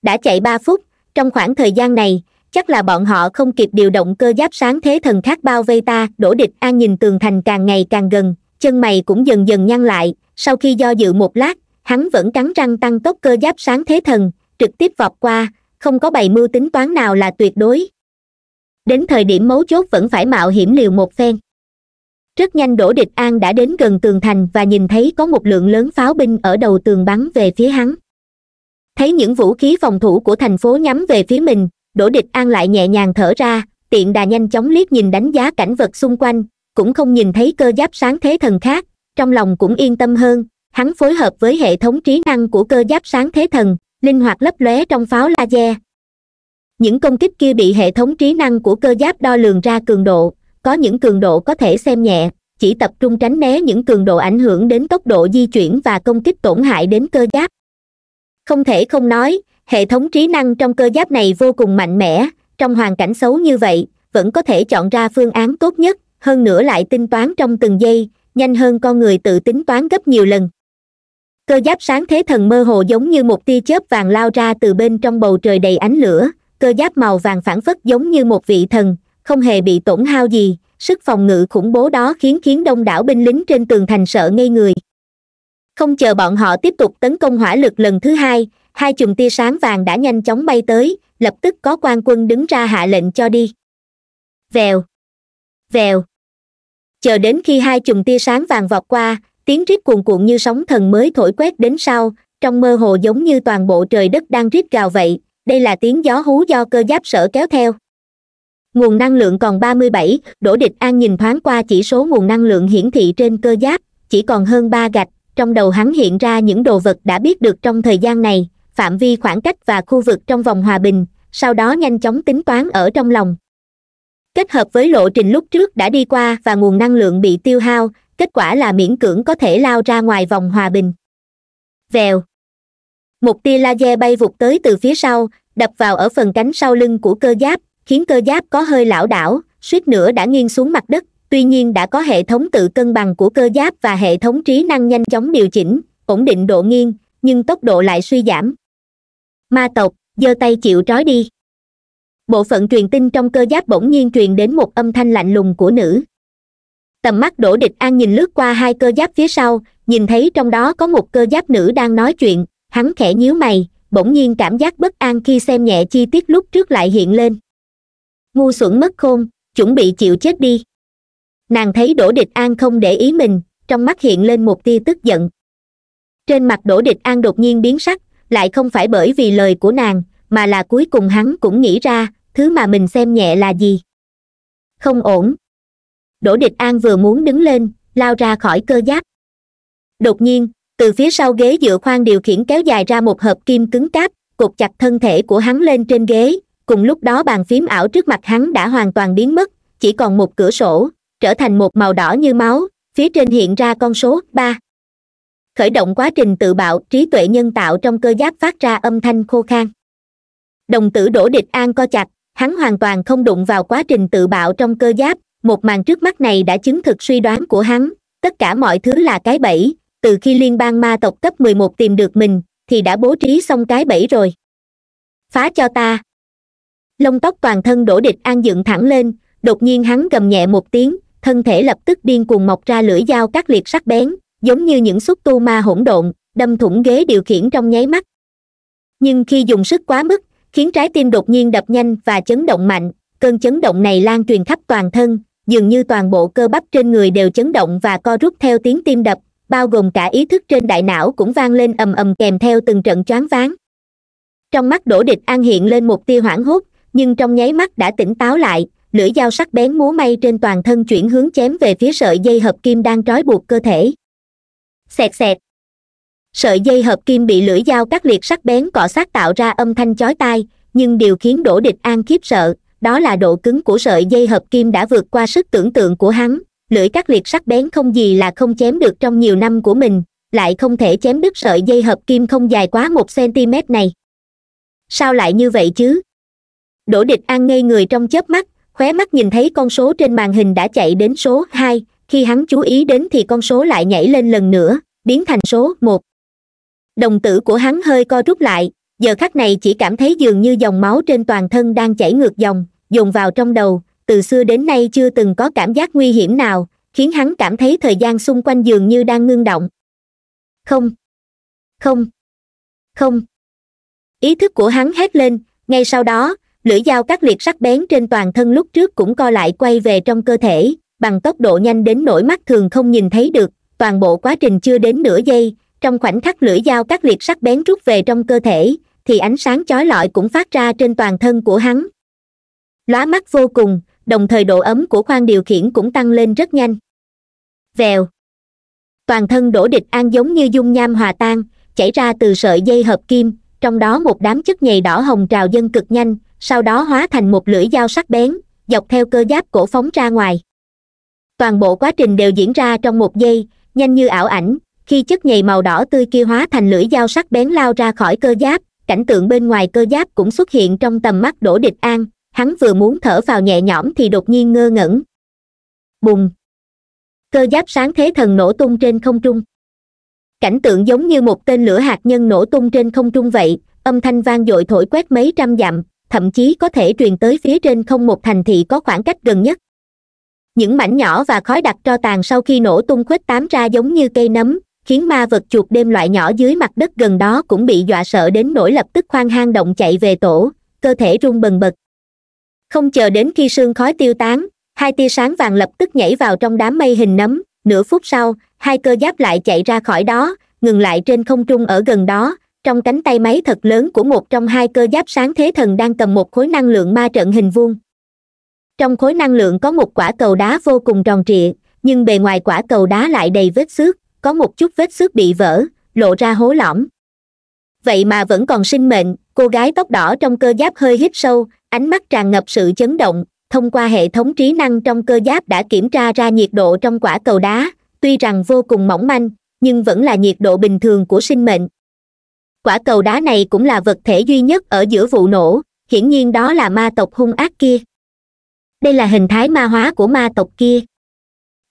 đã chạy ba phút trong khoảng thời gian này chắc là bọn họ không kịp điều động cơ giáp sáng thế thần khác bao vây ta đổ địch an nhìn tường thành càng ngày càng gần chân mày cũng dần dần nhăn lại sau khi do dự một lát hắn vẫn cắn răng tăng tốc cơ giáp sáng thế thần trực tiếp vọt qua không có bày mưu tính toán nào là tuyệt đối đến thời điểm mấu chốt vẫn phải mạo hiểm liều một phen rất nhanh đỗ địch an đã đến gần tường thành và nhìn thấy có một lượng lớn pháo binh ở đầu tường bắn về phía hắn thấy những vũ khí phòng thủ của thành phố nhắm về phía mình đỗ địch an lại nhẹ nhàng thở ra tiện đà nhanh chóng liếc nhìn đánh giá cảnh vật xung quanh cũng không nhìn thấy cơ giáp sáng thế thần khác trong lòng cũng yên tâm hơn hắn phối hợp với hệ thống trí năng của cơ giáp sáng thế thần linh hoạt lấp lóe trong pháo laser những công kích kia bị hệ thống trí năng của cơ giáp đo lường ra cường độ có những cường độ có thể xem nhẹ chỉ tập trung tránh né những cường độ ảnh hưởng đến tốc độ di chuyển và công kích tổn hại đến cơ giáp không thể không nói hệ thống trí năng trong cơ giáp này vô cùng mạnh mẽ trong hoàn cảnh xấu như vậy vẫn có thể chọn ra phương án tốt nhất hơn nữa lại tính toán trong từng giây nhanh hơn con người tự tính toán gấp nhiều lần cơ giáp sáng thế thần mơ hồ giống như một tia chớp vàng lao ra từ bên trong bầu trời đầy ánh lửa cơ giáp màu vàng phản phất giống như một vị thần không hề bị tổn hao gì sức phòng ngự khủng bố đó khiến khiến đông đảo binh lính trên tường thành sợ ngây người không chờ bọn họ tiếp tục tấn công hỏa lực lần thứ hai hai chùm tia sáng vàng đã nhanh chóng bay tới lập tức có quan quân đứng ra hạ lệnh cho đi vèo vèo chờ đến khi hai chùm tia sáng vàng vọt qua tiếng rít cuồn cuộn như sóng thần mới thổi quét đến sau trong mơ hồ giống như toàn bộ trời đất đang rít gào vậy đây là tiếng gió hú do cơ giáp sở kéo theo nguồn năng lượng còn 37, đỗ địch an nhìn thoáng qua chỉ số nguồn năng lượng hiển thị trên cơ giáp chỉ còn hơn ba gạch trong đầu hắn hiện ra những đồ vật đã biết được trong thời gian này phạm vi khoảng cách và khu vực trong vòng hòa bình sau đó nhanh chóng tính toán ở trong lòng kết hợp với lộ trình lúc trước đã đi qua và nguồn năng lượng bị tiêu hao kết quả là miễn cưỡng có thể lao ra ngoài vòng hòa bình vèo một tia laser bay vụt tới từ phía sau đập vào ở phần cánh sau lưng của cơ giáp khiến cơ giáp có hơi lảo đảo suýt nữa đã nghiêng xuống mặt đất tuy nhiên đã có hệ thống tự cân bằng của cơ giáp và hệ thống trí năng nhanh chóng điều chỉnh ổn định độ nghiêng nhưng tốc độ lại suy giảm ma tộc giơ tay chịu trói đi bộ phận truyền tin trong cơ giáp bỗng nhiên truyền đến một âm thanh lạnh lùng của nữ tầm mắt đổ địch an nhìn lướt qua hai cơ giáp phía sau nhìn thấy trong đó có một cơ giáp nữ đang nói chuyện hắn khẽ nhíu mày bỗng nhiên cảm giác bất an khi xem nhẹ chi tiết lúc trước lại hiện lên ngu xuẩn mất khôn chuẩn bị chịu chết đi nàng thấy đỗ địch an không để ý mình trong mắt hiện lên một tia tức giận trên mặt đỗ địch an đột nhiên biến sắc lại không phải bởi vì lời của nàng mà là cuối cùng hắn cũng nghĩ ra thứ mà mình xem nhẹ là gì không ổn đỗ địch an vừa muốn đứng lên lao ra khỏi cơ giáp đột nhiên từ phía sau ghế dựa khoang điều khiển kéo dài ra một hộp kim cứng cáp cột chặt thân thể của hắn lên trên ghế cùng lúc đó bàn phím ảo trước mặt hắn đã hoàn toàn biến mất chỉ còn một cửa sổ trở thành một màu đỏ như máu phía trên hiện ra con số ba khởi động quá trình tự bạo trí tuệ nhân tạo trong cơ giáp phát ra âm thanh khô khan đồng tử đổ địch an co chặt hắn hoàn toàn không đụng vào quá trình tự bạo trong cơ giáp một màn trước mắt này đã chứng thực suy đoán của hắn tất cả mọi thứ là cái bẫy từ khi liên bang ma tộc cấp mười một tìm được mình thì đã bố trí xong cái bẫy rồi phá cho ta lông tóc toàn thân đổ địch an dựng thẳng lên đột nhiên hắn gầm nhẹ một tiếng thân thể lập tức điên cuồng mọc ra lưỡi dao các liệt sắc bén giống như những xúc tu ma hỗn độn đâm thủng ghế điều khiển trong nháy mắt nhưng khi dùng sức quá mức khiến trái tim đột nhiên đập nhanh và chấn động mạnh cơn chấn động này lan truyền khắp toàn thân dường như toàn bộ cơ bắp trên người đều chấn động và co rút theo tiếng tim đập bao gồm cả ý thức trên đại não cũng vang lên ầm ầm kèm theo từng trận choáng váng trong mắt đổ địch an hiện lên một tia hoảng hốt nhưng trong nháy mắt đã tỉnh táo lại lưỡi dao sắc bén múa may trên toàn thân chuyển hướng chém về phía sợi dây hợp kim đang trói buộc cơ thể xẹt xẹt sợi dây hợp kim bị lưỡi dao cắt liệt sắc bén cọ sát tạo ra âm thanh chói tai nhưng điều khiến đỗ địch an khiếp sợ đó là độ cứng của sợi dây hợp kim đã vượt qua sức tưởng tượng của hắn lưỡi cắt liệt sắc bén không gì là không chém được trong nhiều năm của mình lại không thể chém đứt sợi dây hợp kim không dài quá một cm này sao lại như vậy chứ đỗ địch an ngây người trong chớp mắt khóe mắt nhìn thấy con số trên màn hình đã chạy đến số hai khi hắn chú ý đến thì con số lại nhảy lên lần nữa biến thành số một đồng tử của hắn hơi co rút lại giờ khắc này chỉ cảm thấy dường như dòng máu trên toàn thân đang chảy ngược dòng dồn vào trong đầu từ xưa đến nay chưa từng có cảm giác nguy hiểm nào khiến hắn cảm thấy thời gian xung quanh dường như đang ngưng động không không không ý thức của hắn hét lên ngay sau đó lưỡi dao cắt liệt sắc bén trên toàn thân lúc trước cũng co lại quay về trong cơ thể bằng tốc độ nhanh đến nỗi mắt thường không nhìn thấy được toàn bộ quá trình chưa đến nửa giây trong khoảnh khắc lưỡi dao cắt liệt sắc bén rút về trong cơ thể thì ánh sáng chói lọi cũng phát ra trên toàn thân của hắn lóa mắt vô cùng đồng thời độ ấm của khoang điều khiển cũng tăng lên rất nhanh vèo toàn thân đổ địch an giống như dung nham hòa tan chảy ra từ sợi dây hợp kim trong đó một đám chất nhầy đỏ hồng trào dân cực nhanh sau đó hóa thành một lưỡi dao sắc bén dọc theo cơ giáp cổ phóng ra ngoài toàn bộ quá trình đều diễn ra trong một giây nhanh như ảo ảnh khi chất nhầy màu đỏ tươi kia hóa thành lưỡi dao sắc bén lao ra khỏi cơ giáp cảnh tượng bên ngoài cơ giáp cũng xuất hiện trong tầm mắt đổ địch an hắn vừa muốn thở vào nhẹ nhõm thì đột nhiên ngơ ngẩn bùng cơ giáp sáng thế thần nổ tung trên không trung cảnh tượng giống như một tên lửa hạt nhân nổ tung trên không trung vậy âm thanh vang dội thổi quét mấy trăm dặm thậm chí có thể truyền tới phía trên không một thành thị có khoảng cách gần nhất những mảnh nhỏ và khói đặc tro tàn sau khi nổ tung khuếch tám ra giống như cây nấm khiến ma vật chuột đêm loại nhỏ dưới mặt đất gần đó cũng bị dọa sợ đến nỗi lập tức khoan hang động chạy về tổ cơ thể run bần bật không chờ đến khi sương khói tiêu tán hai tia sáng vàng lập tức nhảy vào trong đám mây hình nấm nửa phút sau hai cơ giáp lại chạy ra khỏi đó ngừng lại trên không trung ở gần đó trong cánh tay máy thật lớn của một trong hai cơ giáp sáng thế thần đang cầm một khối năng lượng ma trận hình vuông trong khối năng lượng có một quả cầu đá vô cùng tròn trịa nhưng bề ngoài quả cầu đá lại đầy vết xước có một chút vết xước bị vỡ lộ ra hố lõm vậy mà vẫn còn sinh mệnh cô gái tóc đỏ trong cơ giáp hơi hít sâu ánh mắt tràn ngập sự chấn động thông qua hệ thống trí năng trong cơ giáp đã kiểm tra ra nhiệt độ trong quả cầu đá tuy rằng vô cùng mỏng manh nhưng vẫn là nhiệt độ bình thường của sinh mệnh quả cầu đá này cũng là vật thể duy nhất ở giữa vụ nổ hiển nhiên đó là ma tộc hung ác kia đây là hình thái ma hóa của ma tộc kia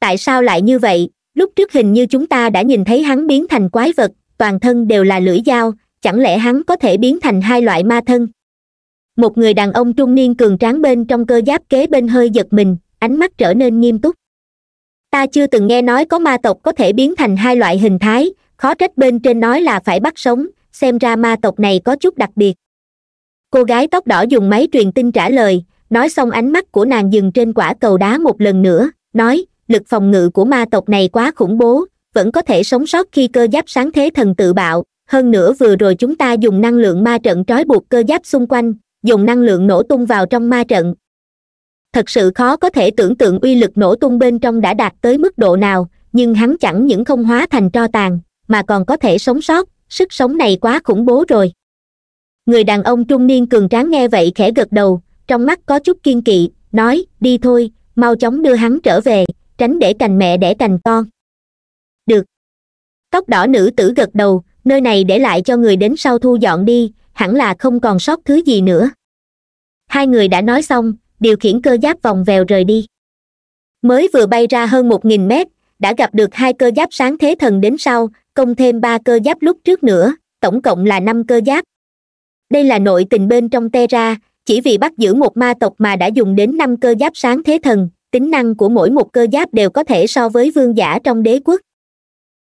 tại sao lại như vậy lúc trước hình như chúng ta đã nhìn thấy hắn biến thành quái vật toàn thân đều là lưỡi dao chẳng lẽ hắn có thể biến thành hai loại ma thân một người đàn ông trung niên cường tráng bên trong cơ giáp kế bên hơi giật mình ánh mắt trở nên nghiêm túc ta chưa từng nghe nói có ma tộc có thể biến thành hai loại hình thái khó trách bên trên nói là phải bắt sống xem ra ma tộc này có chút đặc biệt cô gái tóc đỏ dùng máy truyền tin trả lời nói xong ánh mắt của nàng dừng trên quả cầu đá một lần nữa nói lực phòng ngự của ma tộc này quá khủng bố vẫn có thể sống sót khi cơ giáp sáng thế thần tự bạo hơn nữa vừa rồi chúng ta dùng năng lượng ma trận trói buộc cơ giáp xung quanh dùng năng lượng nổ tung vào trong ma trận thật sự khó có thể tưởng tượng uy lực nổ tung bên trong đã đạt tới mức độ nào nhưng hắn chẳng những không hóa thành tro tàn mà còn có thể sống sót sức sống này quá khủng bố rồi người đàn ông trung niên cường tráng nghe vậy khẽ gật đầu trong mắt có chút kiên kỵ nói đi thôi mau chóng đưa hắn trở về tránh để cành mẹ đẻ cành con được tóc đỏ nữ tử gật đầu nơi này để lại cho người đến sau thu dọn đi hẳn là không còn sót thứ gì nữa hai người đã nói xong điều khiển cơ giáp vòng vèo rời đi mới vừa bay ra hơn một nghìn mét đã gặp được hai cơ giáp sáng thế thần đến sau công thêm ba cơ giáp lúc trước nữa tổng cộng là năm cơ giáp đây là nội tình bên trong terra chỉ vì bắt giữ một ma tộc mà đã dùng đến năm cơ giáp sáng thế thần tính năng của mỗi một cơ giáp đều có thể so với vương giả trong đế quốc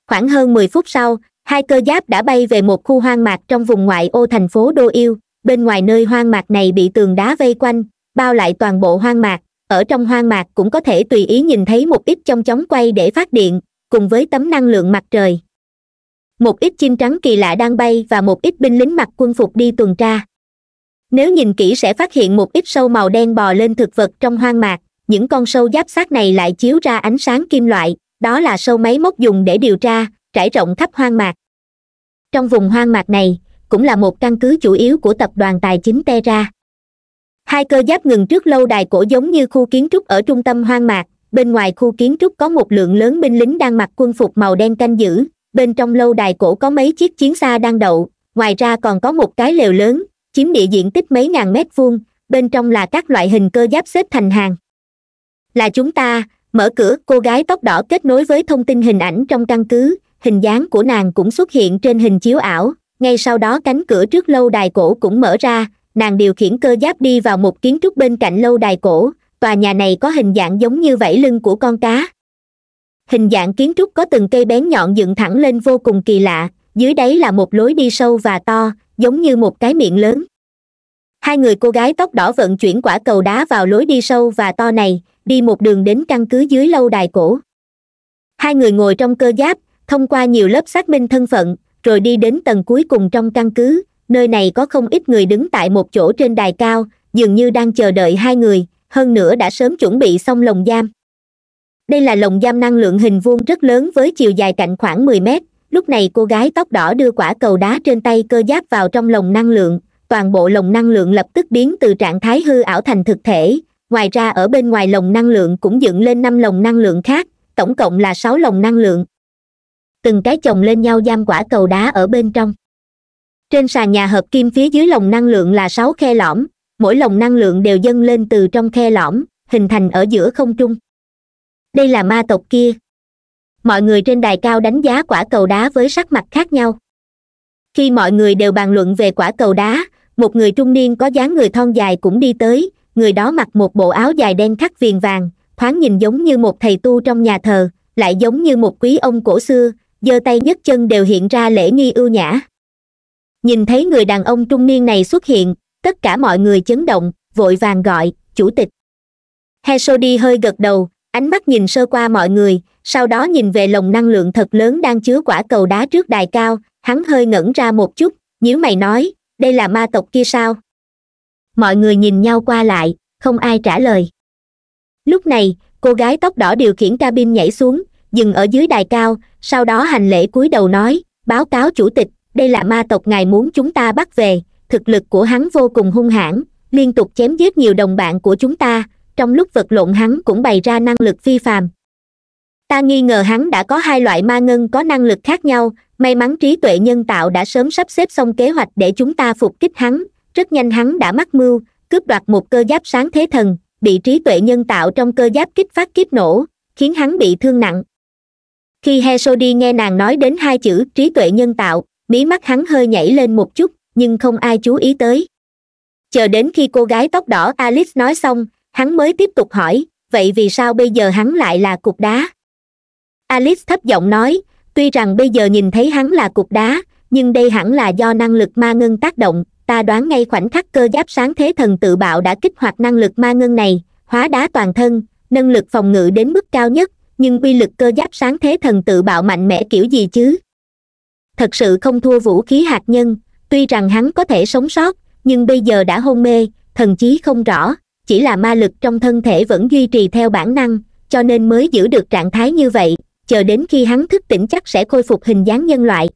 khoảng hơn mười phút sau hai cơ giáp đã bay về một khu hoang mạc trong vùng ngoại ô thành phố đô yêu bên ngoài nơi hoang mạc này bị tường đá vây quanh bao lại toàn bộ hoang mạc ở trong hoang mạc cũng có thể tùy ý nhìn thấy một ít trong chóng quay để phát điện cùng với tấm năng lượng mặt trời một ít chim trắng kỳ lạ đang bay và một ít binh lính mặc quân phục đi tuần tra nếu nhìn kỹ sẽ phát hiện một ít sâu màu đen bò lên thực vật trong hoang mạc những con sâu giáp sát này lại chiếu ra ánh sáng kim loại đó là sâu máy móc dùng để điều tra trải rộng khắp hoang mạc trong vùng hoang mạc này cũng là một căn cứ chủ yếu của tập đoàn tài chính terra hai cơ giáp ngừng trước lâu đài cổ giống như khu kiến trúc ở trung tâm hoang mạc bên ngoài khu kiến trúc có một lượng lớn binh lính đang mặc quân phục màu đen canh giữ bên trong lâu đài cổ có mấy chiếc chiến xa đang đậu ngoài ra còn có một cái lều lớn chiếm địa diện tích mấy ngàn mét vuông bên trong là các loại hình cơ giáp xếp thành hàng là chúng ta mở cửa cô gái tóc đỏ kết nối với thông tin hình ảnh trong căn cứ hình dáng của nàng cũng xuất hiện trên hình chiếu ảo ngay sau đó cánh cửa trước lâu đài cổ cũng mở ra nàng điều khiển cơ giáp đi vào một kiến trúc bên cạnh lâu đài cổ tòa nhà này có hình dạng giống như vảy lưng của con cá hình dạng kiến trúc có từng cây bén nhọn dựng thẳng lên vô cùng kỳ lạ dưới đáy là một lối đi sâu và to giống như một cái miệng lớn hai người cô gái tóc đỏ vận chuyển quả cầu đá vào lối đi sâu và to này đi một đường đến căn cứ dưới lâu đài cổ hai người ngồi trong cơ giáp thông qua nhiều lớp xác minh thân phận rồi đi đến tầng cuối cùng trong căn cứ nơi này có không ít người đứng tại một chỗ trên đài cao dường như đang chờ đợi hai người hơn nữa đã sớm chuẩn bị xong lồng giam đây là lồng giam năng lượng hình vuông rất lớn với chiều dài cạnh khoảng 10 mét lúc này cô gái tóc đỏ đưa quả cầu đá trên tay cơ giáp vào trong lồng năng lượng toàn bộ lồng năng lượng lập tức biến từ trạng thái hư ảo thành thực thể ngoài ra ở bên ngoài lồng năng lượng cũng dựng lên năm lồng năng lượng khác tổng cộng là sáu lồng năng lượng từng cái chồng lên nhau giam quả cầu đá ở bên trong trên sàn nhà hợp kim phía dưới lồng năng lượng là sáu khe lõm mỗi lồng năng lượng đều dâng lên từ trong khe lõm hình thành ở giữa không trung đây là ma tộc kia mọi người trên đài cao đánh giá quả cầu đá với sắc mặt khác nhau khi mọi người đều bàn luận về quả cầu đá một người trung niên có dáng người thon dài cũng đi tới người đó mặc một bộ áo dài đen khắc viền vàng thoáng nhìn giống như một thầy tu trong nhà thờ lại giống như một quý ông cổ xưa giơ tay nhấc chân đều hiện ra lễ nghi ưu nhã nhìn thấy người đàn ông trung niên này xuất hiện tất cả mọi người chấn động vội vàng gọi chủ tịch he đi hơi gật đầu ánh mắt nhìn sơ qua mọi người sau đó nhìn về lồng năng lượng thật lớn đang chứa quả cầu đá trước đài cao hắn hơi ngẩn ra một chút nhíu mày nói đây là ma tộc kia sao mọi người nhìn nhau qua lại không ai trả lời lúc này cô gái tóc đỏ điều khiển cabin nhảy xuống dừng ở dưới đài cao sau đó hành lễ cúi đầu nói báo cáo chủ tịch đây là ma tộc ngài muốn chúng ta bắt về thực lực của hắn vô cùng hung hãn liên tục chém giết nhiều đồng bạn của chúng ta trong lúc vật lộn hắn cũng bày ra năng lực phi phàm ta nghi ngờ hắn đã có hai loại ma ngân có năng lực khác nhau may mắn trí tuệ nhân tạo đã sớm sắp xếp xong kế hoạch để chúng ta phục kích hắn rất nhanh hắn đã mắc mưu cướp đoạt một cơ giáp sáng thế thần bị trí tuệ nhân tạo trong cơ giáp kích phát kiếp nổ khiến hắn bị thương nặng khi đi nghe nàng nói đến hai chữ trí tuệ nhân tạo mí mắt hắn hơi nhảy lên một chút nhưng không ai chú ý tới chờ đến khi cô gái tóc đỏ alice nói xong hắn mới tiếp tục hỏi vậy vì sao bây giờ hắn lại là cục đá alice thấp giọng nói tuy rằng bây giờ nhìn thấy hắn là cục đá nhưng đây hẳn là do năng lực ma ngân tác động ta đoán ngay khoảnh khắc cơ giáp sáng thế thần tự bạo đã kích hoạt năng lực ma ngân này hóa đá toàn thân nâng lực phòng ngự đến mức cao nhất nhưng quy lực cơ giáp sáng thế thần tự bạo mạnh mẽ kiểu gì chứ thật sự không thua vũ khí hạt nhân tuy rằng hắn có thể sống sót nhưng bây giờ đã hôn mê thần chí không rõ chỉ là ma lực trong thân thể vẫn duy trì theo bản năng cho nên mới giữ được trạng thái như vậy chờ đến khi hắn thức tỉnh chắc sẽ khôi phục hình dáng nhân loại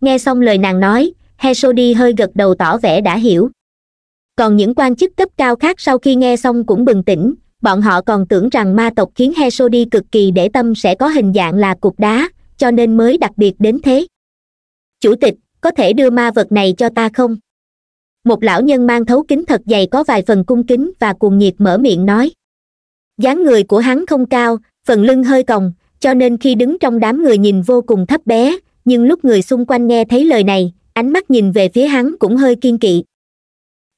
nghe xong lời nàng nói hesody hơi gật đầu tỏ vẻ đã hiểu còn những quan chức cấp cao khác sau khi nghe xong cũng bừng tỉnh bọn họ còn tưởng rằng ma tộc khiến hesody cực kỳ để tâm sẽ có hình dạng là cục đá cho nên mới đặc biệt đến thế chủ tịch có thể đưa ma vật này cho ta không một lão nhân mang thấu kính thật dày có vài phần cung kính và cuồng nhiệt mở miệng nói dáng người của hắn không cao phần lưng hơi còng cho nên khi đứng trong đám người nhìn vô cùng thấp bé nhưng lúc người xung quanh nghe thấy lời này ánh mắt nhìn về phía hắn cũng hơi kiên kỵ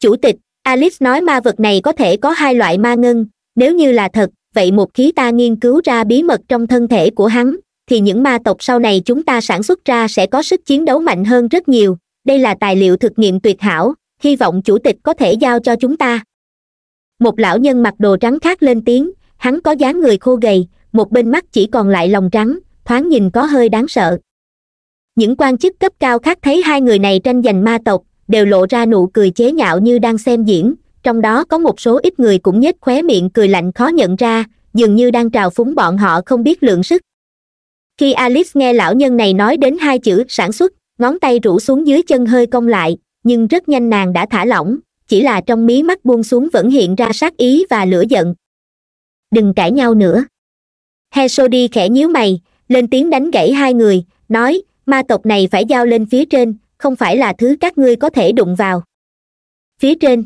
chủ tịch alice nói ma vật này có thể có hai loại ma ngân nếu như là thật vậy một khí ta nghiên cứu ra bí mật trong thân thể của hắn thì những ma tộc sau này chúng ta sản xuất ra sẽ có sức chiến đấu mạnh hơn rất nhiều đây là tài liệu thực nghiệm tuyệt hảo hy vọng chủ tịch có thể giao cho chúng ta một lão nhân mặc đồ trắng khác lên tiếng hắn có dáng người khô gầy một bên mắt chỉ còn lại lòng trắng thoáng nhìn có hơi đáng sợ những quan chức cấp cao khác thấy hai người này tranh giành ma tộc đều lộ ra nụ cười chế nhạo như đang xem diễn trong đó có một số ít người cũng nhếch khóe miệng cười lạnh khó nhận ra dường như đang trào phúng bọn họ không biết lượng sức khi alice nghe lão nhân này nói đến hai chữ sản xuất ngón tay rũ xuống dưới chân hơi cong lại nhưng rất nhanh nàng đã thả lỏng chỉ là trong mí mắt buông xuống vẫn hiện ra sát ý và lửa giận đừng cãi nhau nữa he so đi khẽ nhíu mày lên tiếng đánh gãy hai người nói ma tộc này phải giao lên phía trên không phải là thứ các ngươi có thể đụng vào phía trên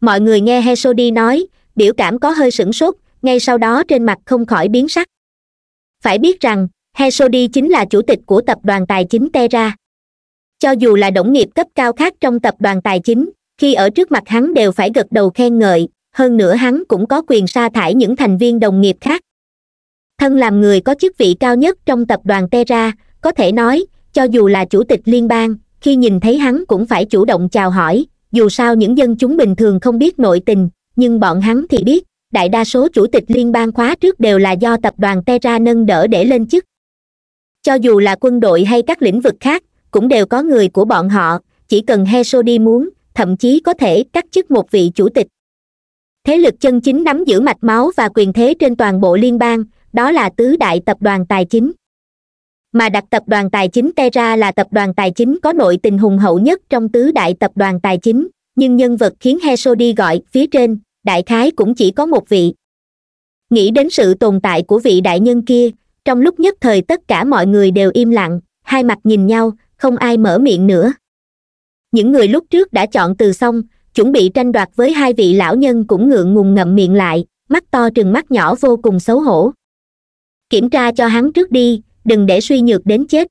mọi người nghe he so đi nói biểu cảm có hơi sửng sốt ngay sau đó trên mặt không khỏi biến sắc phải biết rằng he so đi chính là chủ tịch của tập đoàn tài chính terra cho dù là đồng nghiệp cấp cao khác trong tập đoàn tài chính khi ở trước mặt hắn đều phải gật đầu khen ngợi hơn nữa hắn cũng có quyền sa thải những thành viên đồng nghiệp khác thân làm người có chức vị cao nhất trong tập đoàn terra có thể nói cho dù là chủ tịch liên bang khi nhìn thấy hắn cũng phải chủ động chào hỏi dù sao những dân chúng bình thường không biết nội tình nhưng bọn hắn thì biết đại đa số chủ tịch liên bang khóa trước đều là do tập đoàn terra nâng đỡ để lên chức cho dù là quân đội hay các lĩnh vực khác cũng đều có người của bọn họ chỉ cần heso đi muốn thậm chí có thể cắt chức một vị chủ tịch thế lực chân chính nắm giữ mạch máu và quyền thế trên toàn bộ liên bang đó là tứ đại tập đoàn tài chính mà đặt tập đoàn tài chính terra là tập đoàn tài chính có nội tình hùng hậu nhất trong tứ đại tập đoàn tài chính nhưng nhân vật khiến heso đi gọi phía trên đại khái cũng chỉ có một vị nghĩ đến sự tồn tại của vị đại nhân kia trong lúc nhất thời tất cả mọi người đều im lặng hai mặt nhìn nhau không ai mở miệng nữa những người lúc trước đã chọn từ xong chuẩn bị tranh đoạt với hai vị lão nhân cũng ngượng ngùng ngậm miệng lại mắt to trừng mắt nhỏ vô cùng xấu hổ kiểm tra cho hắn trước đi đừng để suy nhược đến chết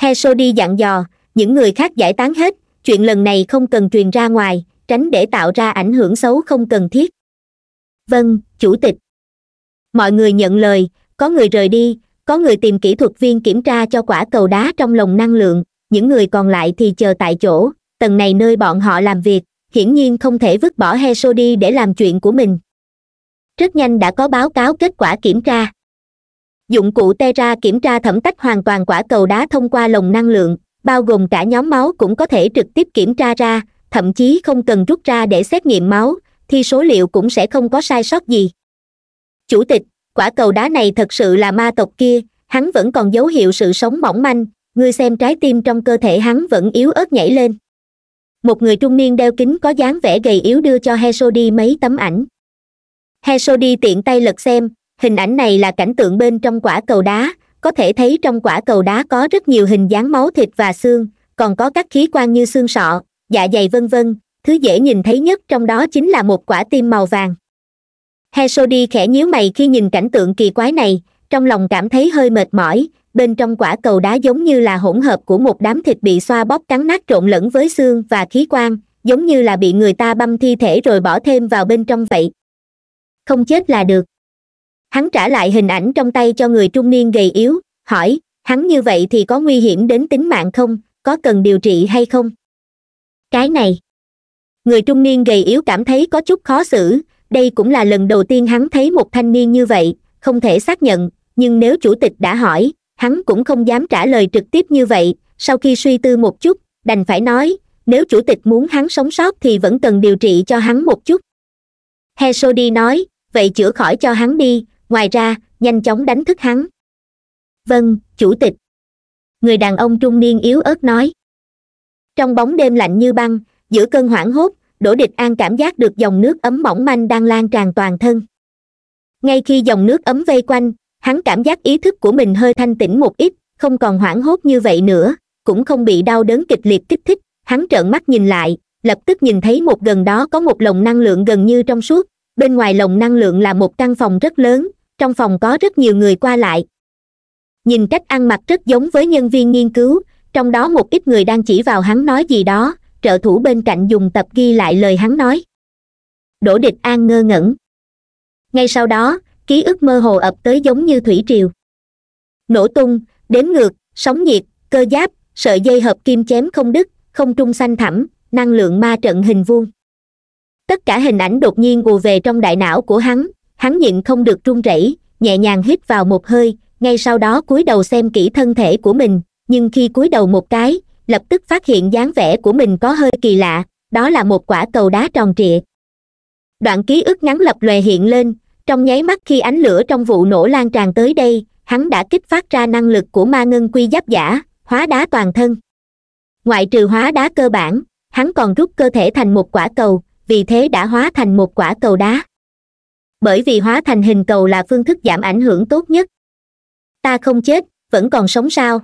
he so đi dặn dò những người khác giải tán hết chuyện lần này không cần truyền ra ngoài tránh để tạo ra ảnh hưởng xấu không cần thiết vâng chủ tịch mọi người nhận lời có người rời đi có người tìm kỹ thuật viên kiểm tra cho quả cầu đá trong lồng năng lượng những người còn lại thì chờ tại chỗ tầng này nơi bọn họ làm việc hiển nhiên không thể vứt bỏ he sô đi để làm chuyện của mình rất nhanh đã có báo cáo kết quả kiểm tra dụng cụ terra kiểm tra thẩm tách hoàn toàn quả cầu đá thông qua lồng năng lượng bao gồm cả nhóm máu cũng có thể trực tiếp kiểm tra ra thậm chí không cần rút ra để xét nghiệm máu thì số liệu cũng sẽ không có sai sót gì chủ tịch quả cầu đá này thật sự là ma tộc kia hắn vẫn còn dấu hiệu sự sống mỏng manh ngươi xem trái tim trong cơ thể hắn vẫn yếu ớt nhảy lên một người trung niên đeo kính có dáng vẻ gầy yếu đưa cho hesody mấy tấm ảnh hesody tiện tay lật xem hình ảnh này là cảnh tượng bên trong quả cầu đá có thể thấy trong quả cầu đá có rất nhiều hình dáng máu thịt và xương còn có các khí quan như xương sọ dạ dày vân vân thứ dễ nhìn thấy nhất trong đó chính là một quả tim màu vàng Hesodi khẽ nhíu mày khi nhìn cảnh tượng kỳ quái này trong lòng cảm thấy hơi mệt mỏi bên trong quả cầu đá giống như là hỗn hợp của một đám thịt bị xoa bóp cắn nát trộn lẫn với xương và khí quan giống như là bị người ta băm thi thể rồi bỏ thêm vào bên trong vậy không chết là được hắn trả lại hình ảnh trong tay cho người trung niên gầy yếu hỏi hắn như vậy thì có nguy hiểm đến tính mạng không có cần điều trị hay không cái này người trung niên gầy yếu cảm thấy có chút khó xử đây cũng là lần đầu tiên hắn thấy một thanh niên như vậy không thể xác nhận nhưng nếu chủ tịch đã hỏi hắn cũng không dám trả lời trực tiếp như vậy sau khi suy tư một chút đành phải nói nếu chủ tịch muốn hắn sống sót thì vẫn cần điều trị cho hắn một chút he so đi nói vậy chữa khỏi cho hắn đi ngoài ra nhanh chóng đánh thức hắn vâng chủ tịch người đàn ông trung niên yếu ớt nói trong bóng đêm lạnh như băng giữa cơn hoảng hốt đỗ địch an cảm giác được dòng nước ấm mỏng manh đang lan tràn toàn thân ngay khi dòng nước ấm vây quanh hắn cảm giác ý thức của mình hơi thanh tĩnh một ít không còn hoảng hốt như vậy nữa cũng không bị đau đớn kịch liệt kích thích hắn trợn mắt nhìn lại lập tức nhìn thấy một gần đó có một lồng năng lượng gần như trong suốt bên ngoài lồng năng lượng là một căn phòng rất lớn trong phòng có rất nhiều người qua lại nhìn cách ăn mặc rất giống với nhân viên nghiên cứu trong đó một ít người đang chỉ vào hắn nói gì đó trợ thủ bên cạnh dùng tập ghi lại lời hắn nói đỗ địch an ngơ ngẩn ngay sau đó ký ức mơ hồ ập tới giống như thủy triều nổ tung đếm ngược sóng nhiệt cơ giáp sợi dây hợp kim chém không đứt không trung xanh thẳm năng lượng ma trận hình vuông tất cả hình ảnh đột nhiên ùa về trong đại não của hắn hắn nhịn không được run rẩy nhẹ nhàng hít vào một hơi ngay sau đó cúi đầu xem kỹ thân thể của mình nhưng khi cúi đầu một cái lập tức phát hiện dáng vẻ của mình có hơi kỳ lạ đó là một quả cầu đá tròn trịa đoạn ký ức ngắn lập lòe hiện lên trong nháy mắt khi ánh lửa trong vụ nổ lan tràn tới đây hắn đã kích phát ra năng lực của ma ngân quy giáp giả hóa đá toàn thân ngoại trừ hóa đá cơ bản hắn còn rút cơ thể thành một quả cầu vì thế đã hóa thành một quả cầu đá bởi vì hóa thành hình cầu là phương thức giảm ảnh hưởng tốt nhất ta không chết vẫn còn sống sao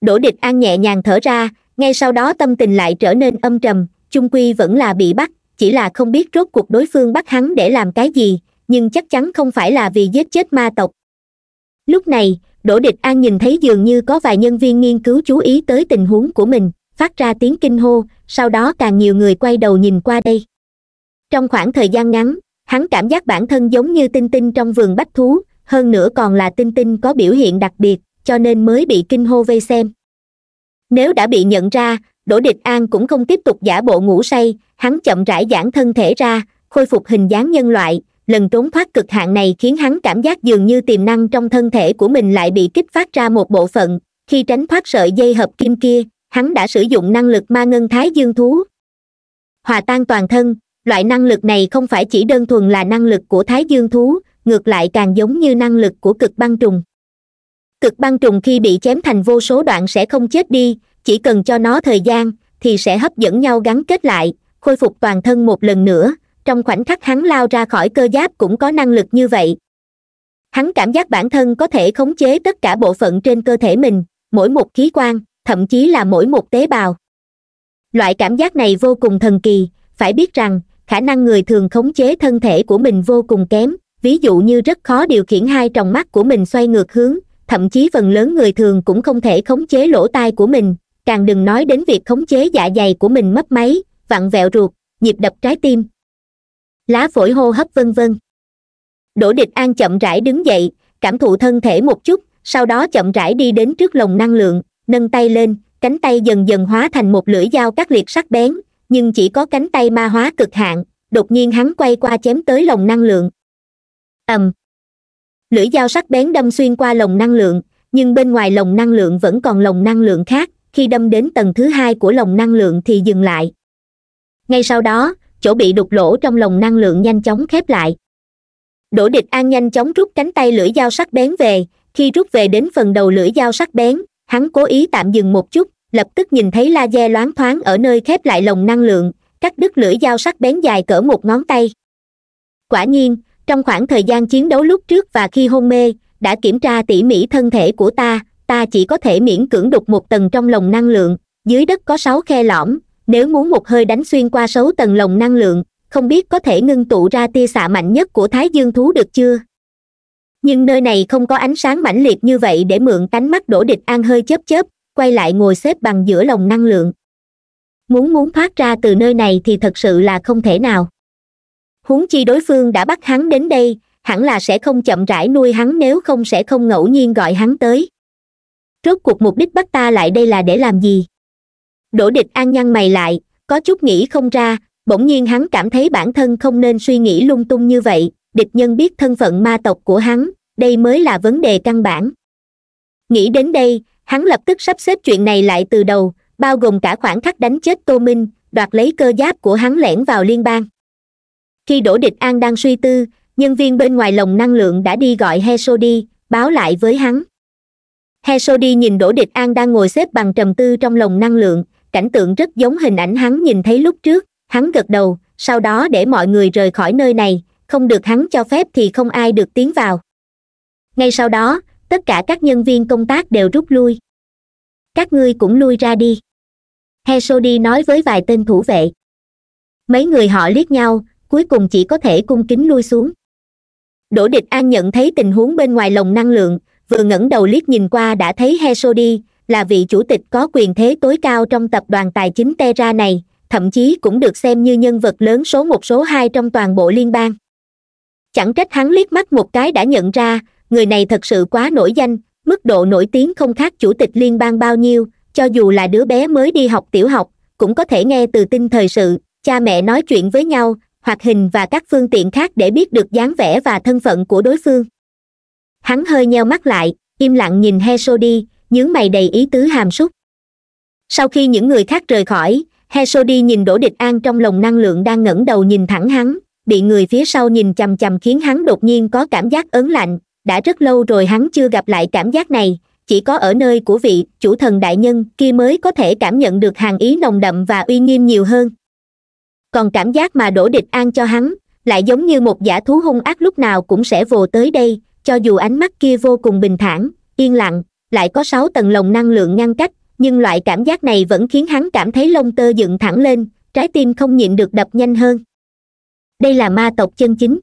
đỗ địch an nhẹ nhàng thở ra ngay sau đó tâm tình lại trở nên âm trầm chung quy vẫn là bị bắt chỉ là không biết rốt cuộc đối phương bắt hắn để làm cái gì nhưng chắc chắn không phải là vì giết chết ma tộc lúc này đỗ địch an nhìn thấy dường như có vài nhân viên nghiên cứu chú ý tới tình huống của mình phát ra tiếng kinh hô sau đó càng nhiều người quay đầu nhìn qua đây trong khoảng thời gian ngắn hắn cảm giác bản thân giống như tinh tinh trong vườn bách thú hơn nữa còn là tinh tinh có biểu hiện đặc biệt cho nên mới bị kinh hô vây xem nếu đã bị nhận ra đỗ địch an cũng không tiếp tục giả bộ ngủ say hắn chậm rãi giãn thân thể ra khôi phục hình dáng nhân loại lần trốn thoát cực hạn này khiến hắn cảm giác dường như tiềm năng trong thân thể của mình lại bị kích phát ra một bộ phận khi tránh thoát sợi dây hợp kim kia hắn đã sử dụng năng lực ma ngân thái dương thú hòa tan toàn thân loại năng lực này không phải chỉ đơn thuần là năng lực của thái dương thú ngược lại càng giống như năng lực của cực băng trùng cực băng trùng khi bị chém thành vô số đoạn sẽ không chết đi chỉ cần cho nó thời gian thì sẽ hấp dẫn nhau gắn kết lại khôi phục toàn thân một lần nữa trong khoảnh khắc hắn lao ra khỏi cơ giáp cũng có năng lực như vậy hắn cảm giác bản thân có thể khống chế tất cả bộ phận trên cơ thể mình mỗi một khí quan thậm chí là mỗi một tế bào loại cảm giác này vô cùng thần kỳ phải biết rằng khả năng người thường khống chế thân thể của mình vô cùng kém ví dụ như rất khó điều khiển hai tròng mắt của mình xoay ngược hướng thậm chí phần lớn người thường cũng không thể khống chế lỗ tai của mình càng đừng nói đến việc khống chế dạ dày của mình mất máy vặn vẹo ruột nhịp đập trái tim lá phổi hô hấp vân vân đỗ địch an chậm rãi đứng dậy cảm thụ thân thể một chút sau đó chậm rãi đi đến trước lồng năng lượng nâng tay lên cánh tay dần dần hóa thành một lưỡi dao cắt liệt sắc bén nhưng chỉ có cánh tay ma hóa cực hạn đột nhiên hắn quay qua chém tới lồng năng lượng ầm lưỡi dao sắc bén đâm xuyên qua lồng năng lượng nhưng bên ngoài lồng năng lượng vẫn còn lồng năng lượng khác khi đâm đến tầng thứ hai của lồng năng lượng thì dừng lại ngay sau đó chỗ bị đục lỗ trong lồng năng lượng nhanh chóng khép lại đỗ địch an nhanh chóng rút cánh tay lưỡi dao sắc bén về khi rút về đến phần đầu lưỡi dao sắc bén hắn cố ý tạm dừng một chút lập tức nhìn thấy laser loáng thoáng ở nơi khép lại lồng năng lượng cắt đứt lưỡi dao sắc bén dài cỡ một ngón tay quả nhiên trong khoảng thời gian chiến đấu lúc trước và khi hôn mê đã kiểm tra tỉ mỉ thân thể của ta ta chỉ có thể miễn cưỡng đục một tầng trong lồng năng lượng dưới đất có sáu khe lõm nếu muốn một hơi đánh xuyên qua sáu tầng lồng năng lượng không biết có thể ngưng tụ ra tia xạ mạnh nhất của thái dương thú được chưa nhưng nơi này không có ánh sáng mãnh liệt như vậy để mượn cánh mắt đổ địch an hơi chớp chớp quay lại ngồi xếp bằng giữa lồng năng lượng muốn muốn thoát ra từ nơi này thì thật sự là không thể nào huống chi đối phương đã bắt hắn đến đây hẳn là sẽ không chậm rãi nuôi hắn nếu không sẽ không ngẫu nhiên gọi hắn tới rốt cuộc mục đích bắt ta lại đây là để làm gì đỗ địch an nhăn mày lại có chút nghĩ không ra bỗng nhiên hắn cảm thấy bản thân không nên suy nghĩ lung tung như vậy địch nhân biết thân phận ma tộc của hắn đây mới là vấn đề căn bản nghĩ đến đây hắn lập tức sắp xếp chuyện này lại từ đầu bao gồm cả khoảng khắc đánh chết tô minh đoạt lấy cơ giáp của hắn lẻn vào liên bang khi đỗ địch an đang suy tư nhân viên bên ngoài lồng năng lượng đã đi gọi he So đi báo lại với hắn he So đi nhìn đỗ địch an đang ngồi xếp bằng trầm tư trong lồng năng lượng cảnh tượng rất giống hình ảnh hắn nhìn thấy lúc trước hắn gật đầu sau đó để mọi người rời khỏi nơi này không được hắn cho phép thì không ai được tiến vào ngay sau đó tất cả các nhân viên công tác đều rút lui các ngươi cũng lui ra đi he So đi nói với vài tên thủ vệ mấy người họ liếc nhau cuối cùng chỉ có thể cung kính lui xuống đỗ địch an nhận thấy tình huống bên ngoài lồng năng lượng vừa ngẩng đầu liếc nhìn qua đã thấy he so đi là vị chủ tịch có quyền thế tối cao trong tập đoàn tài chính terra này thậm chí cũng được xem như nhân vật lớn số một số hai trong toàn bộ liên bang chẳng trách hắn liếc mắt một cái đã nhận ra người này thật sự quá nổi danh mức độ nổi tiếng không khác chủ tịch liên bang bao nhiêu cho dù là đứa bé mới đi học tiểu học cũng có thể nghe từ tin thời sự cha mẹ nói chuyện với nhau hoạt hình và các phương tiện khác để biết được dáng vẻ và thân phận của đối phương hắn hơi nheo mắt lại im lặng nhìn he So đi nhướng mày đầy ý tứ hàm súc sau khi những người khác rời khỏi he So đi nhìn đỗ địch an trong lồng năng lượng đang ngẩng đầu nhìn thẳng hắn bị người phía sau nhìn chằm chằm khiến hắn đột nhiên có cảm giác ớn lạnh đã rất lâu rồi hắn chưa gặp lại cảm giác này chỉ có ở nơi của vị chủ thần đại nhân kia mới có thể cảm nhận được hàng ý nồng đậm và uy nghiêm nhiều hơn còn cảm giác mà đổ địch an cho hắn lại giống như một giả thú hung ác lúc nào cũng sẽ vồ tới đây cho dù ánh mắt kia vô cùng bình thản yên lặng lại có sáu tầng lồng năng lượng ngăn cách nhưng loại cảm giác này vẫn khiến hắn cảm thấy lông tơ dựng thẳng lên trái tim không nhịn được đập nhanh hơn đây là ma tộc chân chính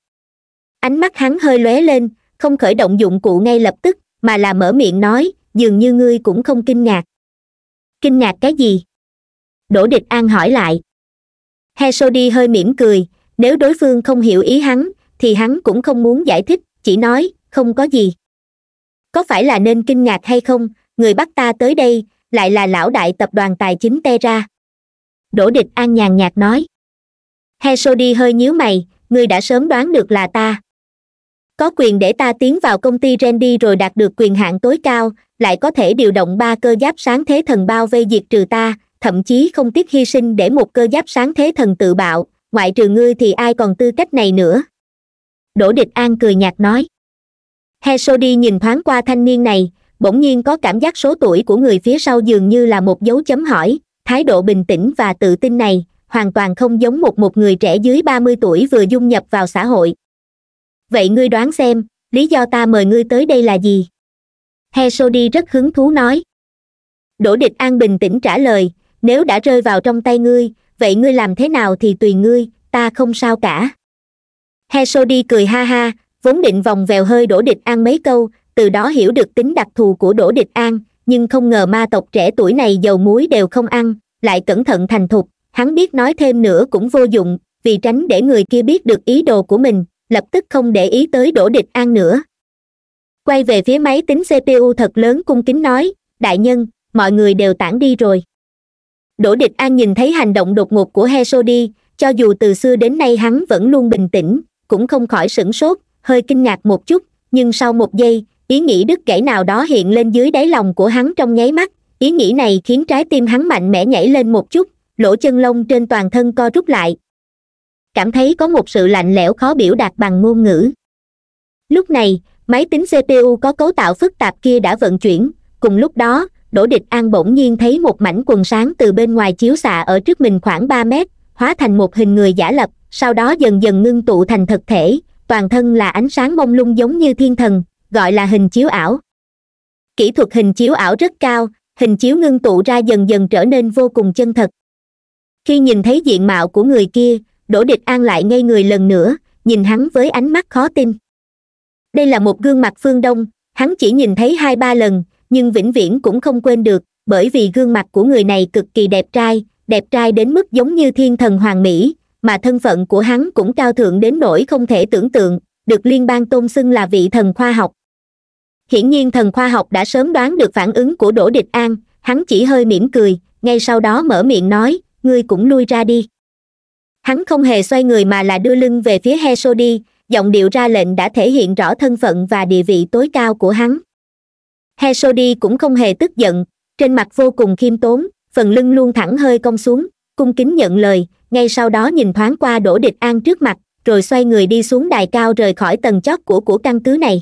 ánh mắt hắn hơi lóe lên không khởi động dụng cụ ngay lập tức mà là mở miệng nói dường như ngươi cũng không kinh ngạc kinh ngạc cái gì đỗ địch an hỏi lại he Sodi hơi mỉm cười nếu đối phương không hiểu ý hắn thì hắn cũng không muốn giải thích chỉ nói không có gì có phải là nên kinh ngạc hay không người bắt ta tới đây lại là lão đại tập đoàn tài chính terra đỗ địch an nhàn nhạt nói he Sodi hơi nhíu mày ngươi đã sớm đoán được là ta có quyền để ta tiến vào công ty randy rồi đạt được quyền hạn tối cao lại có thể điều động ba cơ giáp sáng thế thần bao vây diệt trừ ta thậm chí không tiếc hy sinh để một cơ giáp sáng thế thần tự bạo ngoại trừ ngươi thì ai còn tư cách này nữa đỗ địch an cười nhạt nói he so đi nhìn thoáng qua thanh niên này bỗng nhiên có cảm giác số tuổi của người phía sau dường như là một dấu chấm hỏi thái độ bình tĩnh và tự tin này hoàn toàn không giống một một người trẻ dưới ba mươi tuổi vừa dung nhập vào xã hội vậy ngươi đoán xem lý do ta mời ngươi tới đây là gì he so đi rất hứng thú nói đỗ địch an bình tĩnh trả lời nếu đã rơi vào trong tay ngươi vậy ngươi làm thế nào thì tùy ngươi ta không sao cả he so đi cười ha ha vốn định vòng vèo hơi đổ địch an mấy câu từ đó hiểu được tính đặc thù của đổ địch an nhưng không ngờ ma tộc trẻ tuổi này dầu muối đều không ăn lại cẩn thận thành thục hắn biết nói thêm nữa cũng vô dụng vì tránh để người kia biết được ý đồ của mình lập tức không để ý tới đổ địch an nữa quay về phía máy tính cpu thật lớn cung kính nói đại nhân mọi người đều tản đi rồi đỗ địch an nhìn thấy hành động đột ngột của he so đi cho dù từ xưa đến nay hắn vẫn luôn bình tĩnh cũng không khỏi sửng sốt hơi kinh ngạc một chút nhưng sau một giây ý nghĩ đứt gãy nào đó hiện lên dưới đáy lòng của hắn trong nháy mắt ý nghĩ này khiến trái tim hắn mạnh mẽ nhảy lên một chút lỗ chân lông trên toàn thân co rút lại cảm thấy có một sự lạnh lẽo khó biểu đạt bằng ngôn ngữ lúc này máy tính cpu có cấu tạo phức tạp kia đã vận chuyển cùng lúc đó đỗ địch an bỗng nhiên thấy một mảnh quần sáng từ bên ngoài chiếu xạ ở trước mình khoảng ba mét hóa thành một hình người giả lập sau đó dần dần ngưng tụ thành thực thể toàn thân là ánh sáng mông lung giống như thiên thần gọi là hình chiếu ảo kỹ thuật hình chiếu ảo rất cao hình chiếu ngưng tụ ra dần dần trở nên vô cùng chân thật khi nhìn thấy diện mạo của người kia đỗ địch an lại ngây người lần nữa nhìn hắn với ánh mắt khó tin đây là một gương mặt phương đông hắn chỉ nhìn thấy hai ba lần nhưng vĩnh viễn cũng không quên được bởi vì gương mặt của người này cực kỳ đẹp trai đẹp trai đến mức giống như thiên thần hoàng mỹ mà thân phận của hắn cũng cao thượng đến nỗi không thể tưởng tượng được liên bang tôn xưng là vị thần khoa học hiển nhiên thần khoa học đã sớm đoán được phản ứng của đỗ địch an hắn chỉ hơi mỉm cười ngay sau đó mở miệng nói ngươi cũng lui ra đi hắn không hề xoay người mà là đưa lưng về phía he sô đi giọng điệu ra lệnh đã thể hiện rõ thân phận và địa vị tối cao của hắn he sodi cũng không hề tức giận trên mặt vô cùng khiêm tốn phần lưng luôn thẳng hơi cong xuống cung kính nhận lời ngay sau đó nhìn thoáng qua đỗ địch an trước mặt rồi xoay người đi xuống đài cao rời khỏi tầng chót của của căn cứ này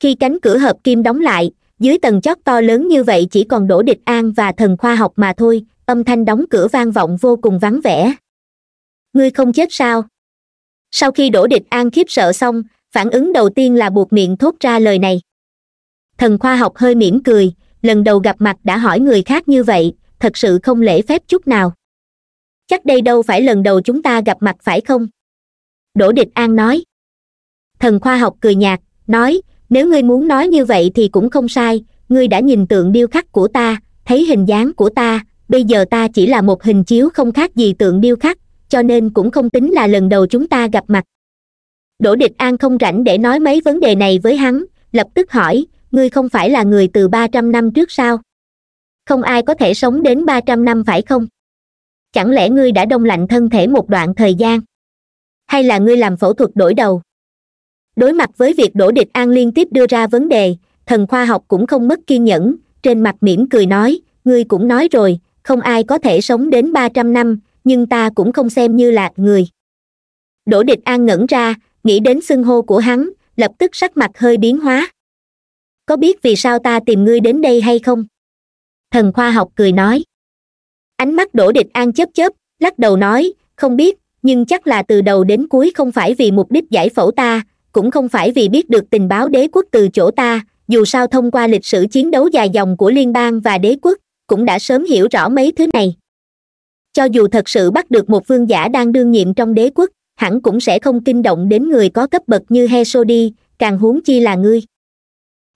khi cánh cửa hợp kim đóng lại dưới tầng chót to lớn như vậy chỉ còn đỗ địch an và thần khoa học mà thôi âm thanh đóng cửa vang vọng vô cùng vắng vẻ ngươi không chết sao sau khi đỗ địch an khiếp sợ xong phản ứng đầu tiên là buộc miệng thốt ra lời này thần khoa học hơi mỉm cười lần đầu gặp mặt đã hỏi người khác như vậy thật sự không lễ phép chút nào chắc đây đâu phải lần đầu chúng ta gặp mặt phải không đỗ địch an nói thần khoa học cười nhạt nói nếu ngươi muốn nói như vậy thì cũng không sai ngươi đã nhìn tượng điêu khắc của ta thấy hình dáng của ta bây giờ ta chỉ là một hình chiếu không khác gì tượng điêu khắc cho nên cũng không tính là lần đầu chúng ta gặp mặt đỗ địch an không rảnh để nói mấy vấn đề này với hắn lập tức hỏi ngươi không phải là người từ ba trăm năm trước sao không ai có thể sống đến ba trăm năm phải không chẳng lẽ ngươi đã đông lạnh thân thể một đoạn thời gian hay là ngươi làm phẫu thuật đổi đầu đối mặt với việc Đổ địch an liên tiếp đưa ra vấn đề thần khoa học cũng không mất kiên nhẫn trên mặt mỉm cười nói ngươi cũng nói rồi không ai có thể sống đến ba trăm năm nhưng ta cũng không xem như là người đỗ địch an ngẩn ra nghĩ đến xưng hô của hắn lập tức sắc mặt hơi biến hóa có biết vì sao ta tìm ngươi đến đây hay không thần khoa học cười nói ánh mắt đổ địch an chớp chớp lắc đầu nói không biết nhưng chắc là từ đầu đến cuối không phải vì mục đích giải phẫu ta cũng không phải vì biết được tình báo đế quốc từ chỗ ta dù sao thông qua lịch sử chiến đấu dài dòng của liên bang và đế quốc cũng đã sớm hiểu rõ mấy thứ này cho dù thật sự bắt được một vương giả đang đương nhiệm trong đế quốc hẳn cũng sẽ không kinh động đến người có cấp bậc như he so đi càng huống chi là ngươi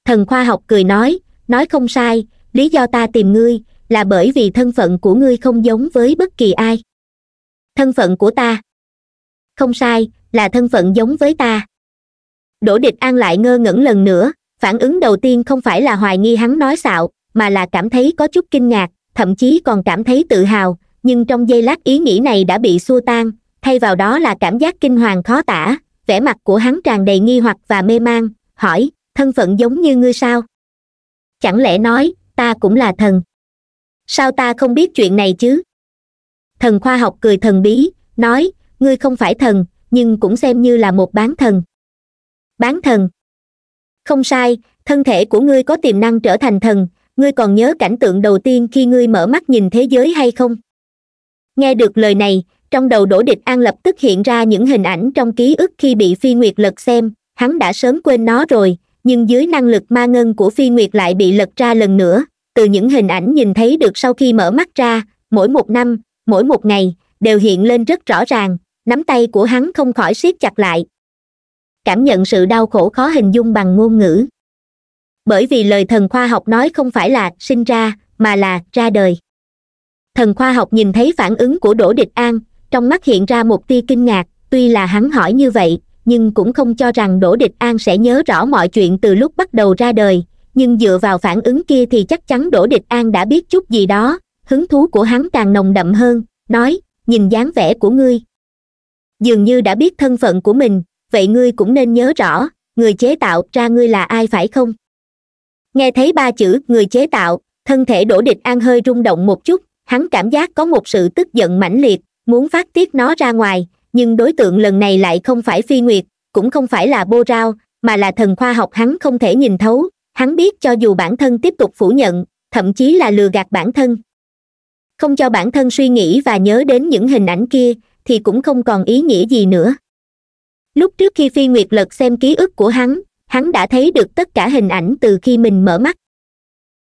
thần khoa học cười nói nói không sai lý do ta tìm ngươi là bởi vì thân phận của ngươi không giống với bất kỳ ai thân phận của ta không sai là thân phận giống với ta đỗ địch an lại ngơ ngẩn lần nữa phản ứng đầu tiên không phải là hoài nghi hắn nói xạo mà là cảm thấy có chút kinh ngạc thậm chí còn cảm thấy tự hào nhưng trong giây lát ý nghĩ này đã bị xua tan thay vào đó là cảm giác kinh hoàng khó tả vẻ mặt của hắn tràn đầy nghi hoặc và mê man hỏi thân phận giống như ngươi sao chẳng lẽ nói ta cũng là thần sao ta không biết chuyện này chứ thần khoa học cười thần bí nói ngươi không phải thần nhưng cũng xem như là một bán thần bán thần không sai thân thể của ngươi có tiềm năng trở thành thần ngươi còn nhớ cảnh tượng đầu tiên khi ngươi mở mắt nhìn thế giới hay không nghe được lời này trong đầu Đổ địch an lập tức hiện ra những hình ảnh trong ký ức khi bị phi nguyệt lật xem hắn đã sớm quên nó rồi nhưng dưới năng lực ma ngân của phi nguyệt lại bị lật ra lần nữa từ những hình ảnh nhìn thấy được sau khi mở mắt ra mỗi một năm mỗi một ngày đều hiện lên rất rõ ràng nắm tay của hắn không khỏi siết chặt lại cảm nhận sự đau khổ khó hình dung bằng ngôn ngữ bởi vì lời thần khoa học nói không phải là sinh ra mà là ra đời thần khoa học nhìn thấy phản ứng của đỗ địch an trong mắt hiện ra một tia kinh ngạc tuy là hắn hỏi như vậy nhưng cũng không cho rằng đỗ địch an sẽ nhớ rõ mọi chuyện từ lúc bắt đầu ra đời nhưng dựa vào phản ứng kia thì chắc chắn đỗ địch an đã biết chút gì đó hứng thú của hắn càng nồng đậm hơn nói nhìn dáng vẻ của ngươi dường như đã biết thân phận của mình vậy ngươi cũng nên nhớ rõ người chế tạo ra ngươi là ai phải không nghe thấy ba chữ người chế tạo thân thể đỗ địch an hơi rung động một chút hắn cảm giác có một sự tức giận mãnh liệt muốn phát tiết nó ra ngoài nhưng đối tượng lần này lại không phải phi nguyệt cũng không phải là bô rao mà là thần khoa học hắn không thể nhìn thấu hắn biết cho dù bản thân tiếp tục phủ nhận thậm chí là lừa gạt bản thân không cho bản thân suy nghĩ và nhớ đến những hình ảnh kia thì cũng không còn ý nghĩa gì nữa lúc trước khi phi nguyệt lật xem ký ức của hắn hắn đã thấy được tất cả hình ảnh từ khi mình mở mắt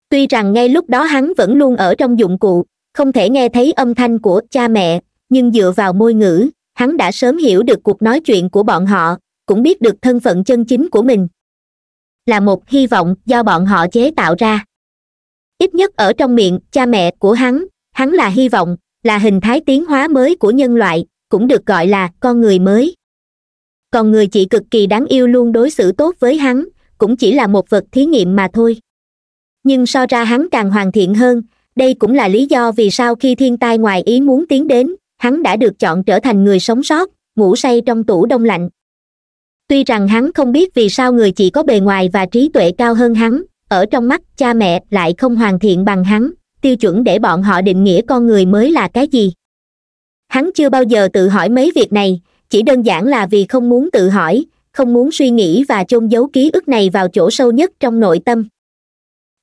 tuy rằng ngay lúc đó hắn vẫn luôn ở trong dụng cụ không thể nghe thấy âm thanh của cha mẹ nhưng dựa vào môi ngữ hắn đã sớm hiểu được cuộc nói chuyện của bọn họ cũng biết được thân phận chân chính của mình là một hy vọng do bọn họ chế tạo ra ít nhất ở trong miệng cha mẹ của hắn hắn là hy vọng là hình thái tiến hóa mới của nhân loại cũng được gọi là con người mới còn người chị cực kỳ đáng yêu luôn đối xử tốt với hắn cũng chỉ là một vật thí nghiệm mà thôi nhưng so ra hắn càng hoàn thiện hơn đây cũng là lý do vì sao khi thiên tai ngoài ý muốn tiến đến hắn đã được chọn trở thành người sống sót ngủ say trong tủ đông lạnh tuy rằng hắn không biết vì sao người chỉ có bề ngoài và trí tuệ cao hơn hắn ở trong mắt cha mẹ lại không hoàn thiện bằng hắn tiêu chuẩn để bọn họ định nghĩa con người mới là cái gì hắn chưa bao giờ tự hỏi mấy việc này chỉ đơn giản là vì không muốn tự hỏi không muốn suy nghĩ và chôn giấu ký ức này vào chỗ sâu nhất trong nội tâm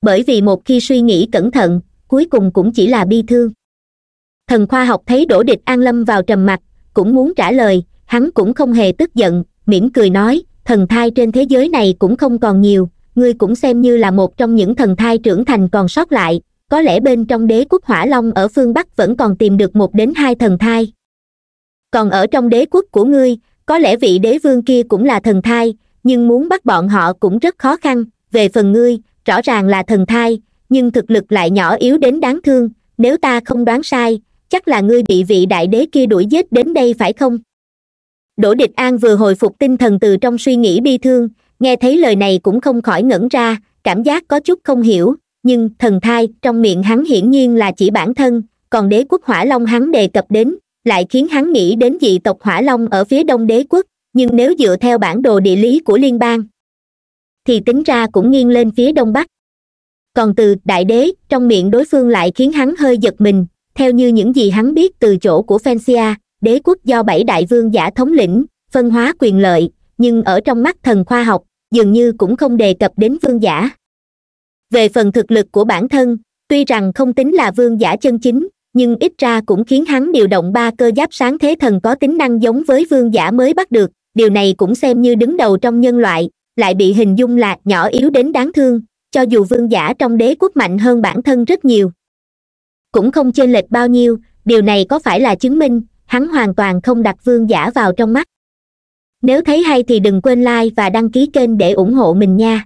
bởi vì một khi suy nghĩ cẩn thận cuối cùng cũng chỉ là bi thương thần khoa học thấy đỗ địch an lâm vào trầm mặc cũng muốn trả lời hắn cũng không hề tức giận mỉm cười nói thần thai trên thế giới này cũng không còn nhiều ngươi cũng xem như là một trong những thần thai trưởng thành còn sót lại có lẽ bên trong đế quốc hỏa long ở phương bắc vẫn còn tìm được một đến hai thần thai còn ở trong đế quốc của ngươi có lẽ vị đế vương kia cũng là thần thai nhưng muốn bắt bọn họ cũng rất khó khăn về phần ngươi rõ ràng là thần thai nhưng thực lực lại nhỏ yếu đến đáng thương nếu ta không đoán sai chắc là ngươi bị vị đại đế kia đuổi giết đến đây phải không đỗ địch an vừa hồi phục tinh thần từ trong suy nghĩ bi thương nghe thấy lời này cũng không khỏi ngẩn ra cảm giác có chút không hiểu nhưng thần thai trong miệng hắn hiển nhiên là chỉ bản thân còn đế quốc hỏa long hắn đề cập đến lại khiến hắn nghĩ đến dị tộc hỏa long ở phía đông đế quốc nhưng nếu dựa theo bản đồ địa lý của liên bang thì tính ra cũng nghiêng lên phía đông bắc còn từ đại đế trong miệng đối phương lại khiến hắn hơi giật mình theo như những gì hắn biết từ chỗ của fencia đế quốc do bảy đại vương giả thống lĩnh phân hóa quyền lợi nhưng ở trong mắt thần khoa học dường như cũng không đề cập đến vương giả về phần thực lực của bản thân tuy rằng không tính là vương giả chân chính nhưng ít ra cũng khiến hắn điều động ba cơ giáp sáng thế thần có tính năng giống với vương giả mới bắt được điều này cũng xem như đứng đầu trong nhân loại lại bị hình dung là nhỏ yếu đến đáng thương cho dù vương giả trong đế quốc mạnh hơn bản thân rất nhiều cũng không chênh lệch bao nhiêu điều này có phải là chứng minh hắn hoàn toàn không đặt vương giả vào trong mắt nếu thấy hay thì đừng quên like và đăng ký kênh để ủng hộ mình nha